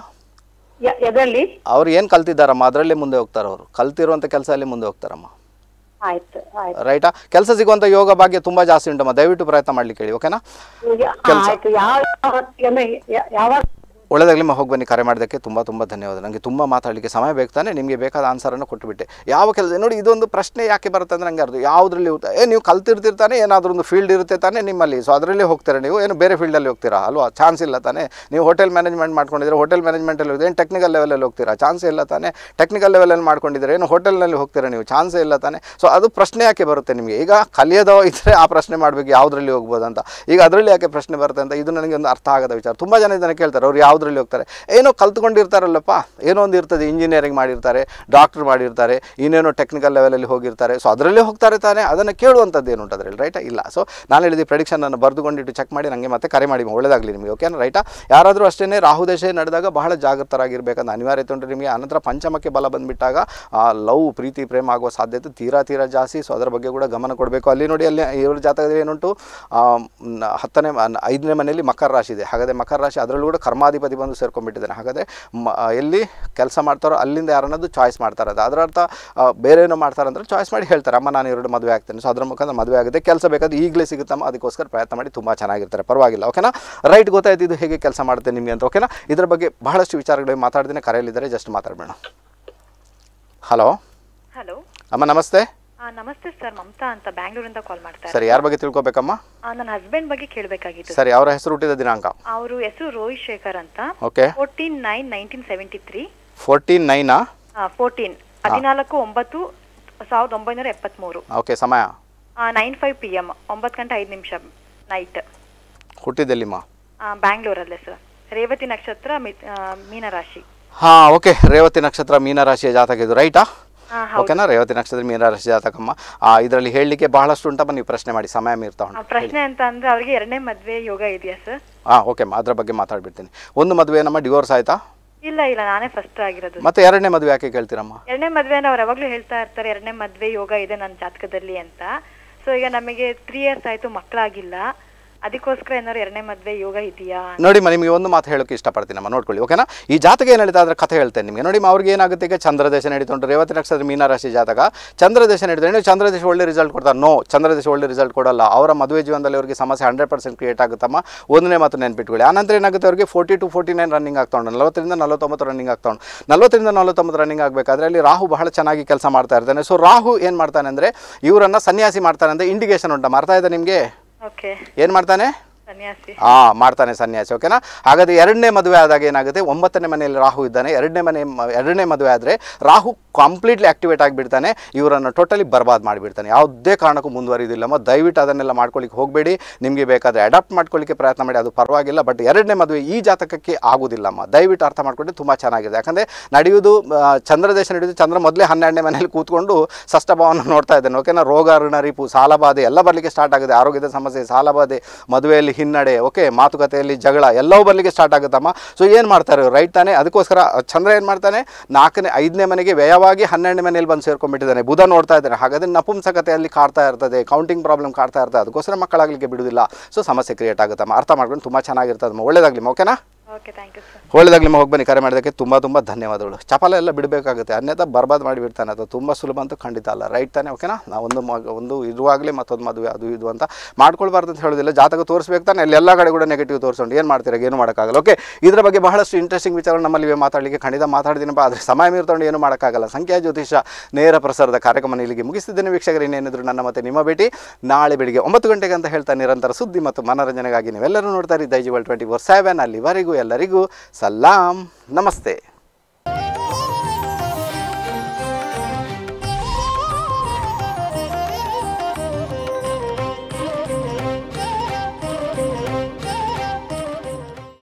ಅವ್ರು ಏನ್ ಕಲ್ತಿದ್ದಾರಮ್ಮ ಅದರಲ್ಲೇ ಮುಂದೆ ಹೋಗ್ತಾರ ಅವರು ಕಲ್ತಿರುವಂತ ಕೆಲಸ ಅಲ್ಲಿ ಮುಂದೆ ಹೋಗ್ತಾರಮ್ಮ ರೈಟಾ ಕೆಲಸ ಸಿಗುವಂತ ಯೋಗ ಭಾಗ್ಯ ತುಂಬಾ ಜಾಸ್ತಿ ಉಂಟಮ್ಮ ದಯವಿಟ್ಟು ಪ್ರಯತ್ನ ಮಾಡ್ಲಿಕ್ಕೆ ಹೇಳಿ ಓಕೆನಾ ಯಾವ ಒಳ್ಳೆದಾಗಲಿ ಹೋಗಿ ಬನ್ನಿ ಕರೆ ಮಾಡೋದಕ್ಕೆ ತುಂಬ ತುಂಬ ಧನ್ಯವಾದ ನನಗೆ ತುಂಬ ಮಾತಾಡಲಿಕ್ಕೆ ಸಮಯ ಬೇಕು ತಾನೆ ನಿಮಗೆ ಬೇಕಾದ ಆನ್ಸರನ್ನು ಕೊಟ್ಟುಬಿಟ್ಟೆ ಯಾವ ಕೆಲಸ ನೋಡಿ ಇದೊಂದು ಪ್ರಶ್ನೆ ಯಾಕೆ ಬರುತ್ತೆ ಅಂದರೆ ನನಗೆ ಅರ್ದು ಯಾವುದರಲ್ಲಿ ಏ ನೀವು ಕಲ್ತಿರ್ತಿರ್ತಾನೆ ಏನಾದರೂ ಒಂದು ಫೀಲ್ಡ್ ಇರುತ್ತೆ ತಾನೇ ನಿಮ್ಮಲ್ಲಿ ಸೊ ಅದರಲ್ಲಿ ಹೋಗ್ತೀರಾ ನೀವು ಏನು ಬೇರೆ ಫೀಲ್ಡಲ್ಲಿ ಹೋಗ್ತೀರಾ ಅಲ್ವಾ ಚಾನ್ಸ್ ಇಲ್ಲ ತಾನೇ ನೀವು ಹೋಟೆಲ್ ಮ್ಯಾನೇಜ್ಮೆಂಟ್ ಮಾಡ್ಕೊಂಡಿದ್ರೆ ಹೋಟೆಲ್ ಮ್ಯಾನೇಜ್ಮೆಂಟಲ್ಲಿ ಹೋಗಿದೆ ಏನು ಟೆಕ್ನಿಕಲ್ ಲೆವೆಲಲ್ಲಿ ಹೋಗ್ತೀರಾ ಚಾನ್ಸ್ ಇಲ್ಲ ತಾನೆ ಟೆಕ್ನಿಕಲ್ ಲೆವೆಲಲ್ಲಿ ಮಾಡ್ಕೊಂಡಿದ್ರೆ ಏನು ಹೋಟೆಲ್ನಲ್ಲಿ ಹೋಗ್ತೀರಾ ನೀವು ಚಾನ್ಸೇ ಇಲ್ಲ ತಾನೇ ಸೊ ಅದು ಪ್ರಶ್ನೆ ಯಾಕೆ ಬರುತ್ತೆ ನಿಮಗೆ ಈಗ ಕಲಿಯೋದೋ ಇದ್ದರೆ ಆ ಪ್ರಶ್ನೆ ಮಾಡಬೇಕು ಯಾವುದರಲ್ಲಿ ಹೋಗ್ಬೋದು ಅಂತ ಈಗ ಅದರಲ್ಲಿ ಯಾಕೆ ಪ್ರಶ್ನೆ ಬರುತ್ತೆ ಅಂತ ಇದು ನನಗೆ ಒಂದು ಅರ್ಥ ಆಗದ ವಿಚಾರ ತುಂಬ ಜನ ಇದನ್ನು ಕೇಳ್ತಾರೆ ಅವ್ರು ಯಾವ ಯಾವುದ್ರಲ್ಲಿ ಹೋಗ್ತಾರೆ ಏನೋ ಕಲ್ತ್ಕೊಂಡಿರ್ತಾರಲ್ಲಪ್ಪ ಏನೋ ಒಂದು ಇರ್ತದೆ ಇಂಜಿನಿಯರಿಂಗ್ ಮಾಡಿರ್ತಾರೆ ಡಾಕ್ಟ್ರ್ ಮಾಡಿರ್ತಾರೆ ಇನ್ನೇನೋ ಟೆಕ್ನಿಕಲ್ ಲೆವೆಲಲ್ಲಿ ಹೋಗಿರ್ತಾರೆ ಸೊ ಅದರಲ್ಲೇ ಹೋಗ್ತಾರೆ ತಾನೇ ಅದನ್ನು ಕೇಳುವಂಥದ್ದು ಏನು ಅದರಲ್ಲಿ ರೈಟಾ ಇಲ್ಲ ಸೊ ನಾನು ಹೇಳಿದ ಪ್ರೆಡಿಕ್ಷನ್ ಬರೆದುಕೊಂಡಿಟ್ಟು ಚೆಕ್ ಮಾಡಿ ನನಗೆ ಮತ್ತೆ ಕರೆ ಮಾಡಿ ಒಳ್ಳೇದಾಗಲಿ ನಿಮಗೆ ಓಕೆ ರೈಟಾ ಯಾರಾದರೂ ಅಷ್ಟೇ ರಾಹು ದೇಶ ನಡೆದಾಗ ಬಹಳ ಜಾಗೃತರಾಗಿರ್ಬೇಕಂತ ಅನಿವಾರ್ಯತೆ ಉಂಟು ನಿಮಗೆ ಆನಂತರ ಪಂಚಮಕ್ಕೆ ಬಲ ಬಂದುಬಿಟ್ಟಾಗ ಲವ್ ಪ್ರೀತಿ ಪ್ರೇಮ ಆಗುವ ಸಾಧ್ಯತೆ ತೀರಾ ತೀರಾ ಜಾಸ್ತಿ ಸೊ ಅದರ ಬಗ್ಗೆ ಕೂಡ ಗಮನ ಕೊಡಬೇಕು ಅಲ್ಲಿ ನೋಡಿ ಅಲ್ಲಿ ಇವ್ರ ಜಾತಕದಲ್ಲಿ ಏನುಂಟು ಹತ್ತನೇ ಐದನೇ ಮನೆಯಲ್ಲಿ ಮಕರ ರಾಶಿ ಇದೆ ಹಾಗಾದರೆ ಮಕರ ರಾಶಿ ಅದರಲ್ಲೂ ಕೂಡ ಕರ್ಮಾಧಿಪತಿ ಬದಿ ಬಂದು ಸೇರ್ಕೊಂಡ್ಬಿಟ್ಟಿದ್ದಾನೆ ಹಾಗಾದರೆ ಮ ಎಲ್ಲಿ ಕೆಲಸ ಮಾಡ್ತಾರೋ ಅಲ್ಲಿಂದ ಯಾರನ್ನೋದು ಚಾಯ್ಸ್ ಮಾಡ್ತಾರೆ ಅದು ಅದರ ಅರ್ಥ ಬೇರೆ ಏನೋ ಮಾಡ್ತಾರೆ ಅಂದರೆ ಚಾಯ್ಸ್ ಮಾಡಿ ಹೇಳ್ತಾರೆ ಅಮ್ಮ ನಾನು ಎರಡು ಮದುವೆ ಆಗ್ತೇನೆ ಸೊ ಅದ್ರ ಮುಖಾಂತರ ಮದುವೆ ಆಗುತ್ತೆ ಕೆಲಸ ಬೇಕಾದ್ರೆ ಈಗಲೇ ಸಿಗುತ್ತಮ್ಮ ಅದಕ್ಕೋಸ್ಕರ ಪ್ರಯತ್ನ ಮಾಡಿ ತುಂಬ ಚೆನ್ನಾಗಿರ್ತಾರೆ ಪರವಾಗಿಲ್ಲ ಓಕೆನಾ ರೈಟ್ ಗೊತ್ತಾಯ್ತು ಇದು ಹೇಗೆ ಕೆಲಸ ಮಾಡುತ್ತೆ ನಿಮಗೆ ಅಂತ ಓಕೆನಾ ಇದರ ಬಗ್ಗೆ ಬಹಳಷ್ಟು ವಿಚಾರಗಳಿಗೆ ಮಾತಾಡ್ತೀನಿ ಕರೆಯಲ್ಲಿದ್ದಾರೆ ಜಸ್ಟ್ ಮಾತಾಡಬೇಡ ಹಲೋ ಹಲೋ ಅಮ್ಮ ನಮಸ್ತೆ ನಮಸ್ತೆ ಸರ್ ಮಮತಾ ಅಂತ ಬ್ಯಾಂಗ್ಳೂರಿಂದ ಕಾಲ್ ಮಾಡ್ತಾರೆ ಸರ್ ಯಾರ ಬಗ್ಗೆ ತಿಳ್ಕೊಬೇಕಮ್ಮ ನನ್ನ ಹಸ್ಬೆಂಡ್ ಬಗ್ಗೆ ಕೇಳಬೇಕಾಗಿತ್ತು ಸರ್ ಅವರ ಹೆಸರು ಹುಟ್ಟಿದ ದಿನಾಂಕ ಅವರು ಹೆಸರು ರೋಹಿತ್ ಶೇಖರ್ ಅಂತ okay fourteen nine nineteen seventy three fourteen ನೈನಾ ಫೋರ್ಟೀನ್ ಹದಿನಾಲ್ಕು ಒಂಬತ್ತು ಸಾವಿರದ ಒಂಬೈನೂರ ಎಪ್ಪತ್ಮೂರು ಓಕೆ ಸಮಯ ನೈನ್ ಫೈವ್ ಪಿ ಎಮ್ ಒಂಬತ್ತು ಗಂಟೆ ಐದು ನಿಮಿಷ ನೈಟ್ ಹುಟ್ಟಿದ್ದೆಲ್ಲಿಮ್ಮ ಬ್ಯಾಂಗ್ಳೂರಲ್ಲೇ ಸರ್ ರೇವತಿ ನಕ್ಷತ್ರ ಮೀನರಾಶಿ ಹಾಂ ಓಕೆ ರೇವತಿ ನಕ್ಷತ್ರ ಮೀನರಾಶಿಯ ಜಾತಕ ಇದು ರೈಟಾ ಓಕೆನಾ ರೇವತಿ ನಕ್ಷತ್ರ ಮೀನ ರಾಶಿ ಜಾತಕಮ್ಮ ಇದರಲ್ಲಿ ಹೇಳಲಿಕ್ಕೆ ಬಹಳಷ್ಟು ಉಂಟಪ್ಪ ನೀವು ಪ್ರಶ್ನೆ ಮಾಡಿ ಸಮಯ ಮೀರ್ತಾ ಉಂಟು ಪ್ರಶ್ನೆ ಅಂತ ಅಂದ್ರೆ ಅವರಿಗೆ ಎರಡನೇ ಮದುವೆ ಯೋಗ ಇದೆಯಾ ಸರ್ ಹಾ ಓಕೆಮ್ಮ ಅದ್ರ ಬಗ್ಗೆ ಮಾತಾಡ್ಬಿಡ್ತೀನಿ ಒಂದು ಮದುವೆ ನಮ್ಮ ಡಿವೋರ್ಸ್ ಆಯ್ತಾ ಇಲ್ಲ ಇಲ್ಲ ನಾನೇ ಫಸ್ಟ್ ಆಗಿರೋದು ಮತ್ತೆ ಎರಡನೇ ಮದುವೆ ಯಾಕೆ ಕೇಳ್ತೀರಮ್ಮ ಎರಡನೇ ಮದುವೆ ಅವ್ರು ಯಾವಾಗಲೂ ಹೇಳ್ತಾ ಇರ್ತಾರೆ ಎರಡನೇ ಮದುವೆ ಯೋಗ ಇದೆ ನನ್ನ ಜಾತಕದಲ್ಲಿ ಅಂತ ಸೊ ಈಗ ನಮಗೆ ತ್ರೀ ಇಯರ್ಸ್ ಆಯ್ತು ಮಕ್ಕಳಾಗಿಲ್ಲ ಅದಕ್ಕೋಸ್ಕರ ಏನಾದ್ರು ಎರಡನೇ ಮದುವೆ ಯೋಗ ಇದೆಯಾ ನೋಡಿಮ್ಮ ನಿಮಗೆ ಒಂದು ಮಾತು ಹೇಳೋಕೆ ಇಷ್ಟಪಡ್ತೀನಮ್ಮ ನೋಡ್ಕೊಳ್ಳಿ ಓಕೆನಾ ಈ ಜಾತಕ ಏನು ಹೇಳ್ತಾ ಅದರ ಕಥೆ ಹೇಳ್ತೇನೆ ನಿಮಗೆ ನೋಡಿ ಅವ್ರಿಗೆ ಏನಾಗುತ್ತೆ ಈಗ ಚಂದ್ರದೇಶ ನಡೀತು ರೇವತಿ ನಕ್ಷತ್ರ ಮೀನರಾಶಿ ಜಾತಕ ಚಂದ್ರದೇಶ ನಡೀತಾರೆ ನೀವು ಚಂದ್ರದೇಶ ಒಳ್ಳೆ ರಿಸಲ್ಟ್ ಕೊಡ್ತಾರೆ ನೋ ಚಂದ್ರದೇಶ ಒಳ್ಳೆ ರಿಸಲ್ಟ್ ಕೊಡಲ್ಲ ಅವರ ಮದುವೆ ಜೀವನದಲ್ಲಿ ಅವರಿಗೆ ಸಮಸ್ಯೆ ಹಂಡ್ರೆಡ್ ಪರ್ಸೆಂಟ್ ಕ್ರಿಯೇಟ್ ಆಗುತ್ತಮ್ಮ ಒಂದನೇ ಮಾತು ನೆನ್ಪಿಟ್ಕೊಳ್ಳಿ ಆನಂತರ ಏನಾಗುತ್ತೆ ಅವರಿಗೆ forty two forty nine running ಆಗ್ತಾ ಉಂಟು ನಲವತ್ತರಿಂದ ನಲವತ್ತೊಂಬತ್ತು ರನ್ನಿಂಗ್ ಆಗ್ತಾ ಉಂಟು ನಲವತ್ತರಿಂದ ನಲವತ್ತೊಂಬತ್ತು ರನ್ನಿಂಗ್ ಆಗಬೇಕಾದ್ರೆ ಅಲ್ಲಿ ರಾಹು ಬಹಳ ಚೆನ್ನಾಗಿ ಕೆಲಸ ಮಾಡ್ತಾ ಇರ್ತಾನೆ ಸೊ ರಾಹು ಏನು ಮಾಡ್ತಾನೆ ಅಂದರೆ ಇವರನ್ನು ಸನ್ಯಾಸಿ ಮಾಡ್ತಾನೆ ಅಂದರೆ ಇಂಡಿಕೇಶನ್ ಉಂಟು ಮಾಡ್ತಾ ಇದೆ ನಿಮಗೆ ಓಕೆ ಏನು ಮಾಡ್ತಾನೆ ಹಾ ಮಾಡ್ತಾನೆ ಸನ್ಯಾಸಿ ಓಕೆನಾ ಹಾಗಾದ್ರೆ ಎರಡನೇ ಮದುವೆ ಆದಾಗ ಏನಾಗುತ್ತೆ ಒಂಬತ್ತನೇ ಮನೆಯಲ್ಲಿ ರಾಹು ಇದ್ದಾನೆ ಎರಡನೇ ಮನೆ ಎರಡನೇ ಮದುವೆ ಆದರೆ ರಾಹು ಕಂಪ್ಲೀಟ್ಲಿ ಆಕ್ಟಿವೇಟ್ ಆಗಿಬಿಡ್ತಾನೆ ಇವರನ್ನು ಟೋಟಲಿ ಬರ್ಬಾದ್ ಮಾಡಿಬಿಡ್ತಾನೆ ಯಾವುದೇ ಕಾರಣಕ್ಕೂ ಮುಂದುವರಿದಿಲ್ಲಮ್ಮ ದಯವಿಟ್ಟು ಅದನ್ನೆಲ್ಲ ಮಾಡ್ಕೊಳ್ಳಿಕ್ಕೆ ಹೋಗಬೇಡಿ ನಿಮಗೆ ಬೇಕಾದರೆ ಅಡಾಪ್ಟ್ ಮಾಡ್ಕೊಳ್ಳಿಕ್ಕೆ ಪ್ರಯತ್ನ ಮಾಡಿ ಅದು ಪರವಾಗಿಲ್ಲ ಬಟ್ ಎರಡನೇ ಮದುವೆ ಈ ಜಾತಕಕ್ಕೆ ಆಗೋದಿಲ್ಲಮ್ಮ ದಯವಿಟ್ಟು ಅರ್ಥ ಮಾಡ್ಕೊಂಡ್ರೆ ತುಂಬ ಚೆನ್ನಾಗಿದೆ ಯಾಕಂದರೆ ನಡೆಯುವುದು ಚಂದ್ರದೇಶ ನಡೆಯುವುದು ಚಂದ್ರ ಮೊದಲೇ ಹನ್ನೆರಡನೇ ಮನೆಯಲ್ಲಿ ಕೂತ್ಕೊಂಡು ಷಷ್ಠಭಾವನ ನೋಡ್ತಾ ಇದ್ದಾನೆ ಓಕೆನಾ ರೋಗ ಋಣರಿಪು ಸಾಲಬಾಧೆ ಎಲ್ಲ ಬರಲಿಕ್ಕೆ ಸ್ಟಾರ್ಟ್ ಆಗಿದೆ ಆರೋಗ್ಯದ ಸಮಸ್ಯೆ ಸಾಲಬಾಧೆ ಮದುವೆಯಲ್ಲಿ ಹಿನ್ನಡೆ ಓಕೆ ಮಾತುಕತೆಯಲ್ಲಿ ಜಗಳ ಎಲ್ಲವೂ ಬರಲಿಕ್ಕೆ ಸ್ಟಾರ್ಟ್ ಆಗುತ್ತಮ್ಮ ಸೊ ಏನು ಮಾಡ್ತಾರೆ ರೈಟ್ ತಾನೇ ಅದಕ್ಕೋಸ್ಕರ ಚಂದ್ರ ಏನು ಮಾಡ್ತಾನೆ ನಾಲ್ಕನೇ ಐದನೇ ಮನೆಗೆ ವ್ಯಯವಾಗಿ ಹನ್ನೆರಡನೇ ಮನೆಯಲ್ಲಿ ಬಂದು ಸೇರ್ಕೊಂಡ್ಬಿಟ್ಟಿದ್ದಾನೆ ಬುಧ ನೋಡ್ತಾ ಇದ್ದಾನೆ ಹಾಗಾದರೆ ನಪುಂಸಕತೆಯಲ್ಲಿ ಕಾಡ್ತಾ ಇರ್ತದೆ ಕೌಂಟಿಂಗ್ ಪ್ರಾಬ್ಲಮ್ ಕಾಡ್ತಾ ಇರ್ತದೆ ಅದಕ್ಕೋಸ್ಕರ ಮಕ್ಕಳಾಗಲಿಕ್ಕೆ ಬಿಡುವುದಿಲ್ಲ ಸೊ ಸಮಸ್ಯೆ ಕ್ರಿಯೇಟ್ ಆಗುತ್ತಮ್ಮ ಅರ್ಥ ಮಾಡ್ಕೊಂಡು ತುಂಬ ಚೆನ್ನಾಗಿರ್ತದಮ್ಮ ಒಳ್ಳೇದಾಗಲಿ ಓಕೆನಾ ಓಕೆ ನಿಮ್ಮ ಯು ಹೋಗಿ ಬನ್ನಿ ಕರೆ ಮಾಡೋದಕ್ಕೆ ತುಂಬ ತುಂಬ ಧನ್ಯವಾದಗಳು ಚಪಾಲ ಎಲ್ಲ ಬಿಡಬೇಕಾಗುತ್ತೆ ಅನ್ಯತ ಬರ್ಬಾದ್ ಮಾಡಿಬಿಡ್ತಾನೆ ಅದು ತುಂಬ ಸುಲಭ ಅಂತೂ ಖಂಡಿತ ಅಲ್ಲ ರೈಟ್ ತಾನೆ ಓಕೆನಾ ನಾವು ಒಂದು ಒಂದು ಇರುವಾಗಲೇ ಮತ್ತೊಂದು ಮದುವೆ ಅದು ಇದು ಅಂತ ಮಾಡ್ಕೊಳ್ಬಾರ್ದು ಅಂತ ಹೇಳೋದಿಲ್ಲ ಜಾತಕ ತೋರಿಸ್ಬೇಕು ತಾನೆ ಅಲ್ಲಿ ಎಲ್ಲ ಕಡೆ ಕೂಡ ನೆಗೆಟಿವ್ ತೋರಿಸ್ಕೊಂಡು ಏನು ಮಾಡ್ತೀರಾ ಏನು ಮಾಡೋಕ್ಕಾಗಲ್ಲ ಓಕೆ ಇದರ ಬಗ್ಗೆ ಬಹಳಷ್ಟು ಇಂಟ್ರೆಸ್ಟಿಂಗ್ ವಿಚಾರ ನಮ್ಮಲ್ಲಿ ಮಾತಾಡಲಿಕ್ಕೆ ಖಂಡಿತ ಮಾತಾಡ್ತೀನಪ್ಪ ಆದರೆ ಸಮಯ ಮೀರ್ತೊಂಡು ಏನು ಮಾಡೋಕ್ಕಾಗಲ್ಲ ಸಂಖ್ಯಾ ಜ್ಯೋತಿಷ ನೇರ ಪ್ರಸಾರದ ಕಾರ್ಯಕ್ರಮ ಇಲ್ಲಿಗೆ ಮುಗಿಸಿದ್ದೇನೆ ವೀಕ್ಷಕರು ಇನ್ನೇನಿದ್ರು ನನ್ನ ಮತ್ತೆ ನಿಮ್ಮ ಭೇಟಿ ನಾಳೆ ಬೆಳಿಗ್ಗೆ ಒಂಬತ್ತು ಗಂಟೆಗೆ ಅಂತ ಹೇಳ್ತಾ ನಿರಂತರ ಸುದ್ದಿ ಮತ್ತು ಮನರಂಜನೆಗಾಗಿ ನೀವೆಲ್ಲರೂ ನೋಡ್ತಾ ಇದ್ದೀವಿ ದೈಜಿವಲ್ ಟ್ವೆಂಟಿ ಫೋರ್ ಸೆವೆನ್ ಅಲ್ಲಿವರೆಗೂ ಎಲ್ಲರಿಗೂ ಸಲಾಂ ನಮಸ್ತೆ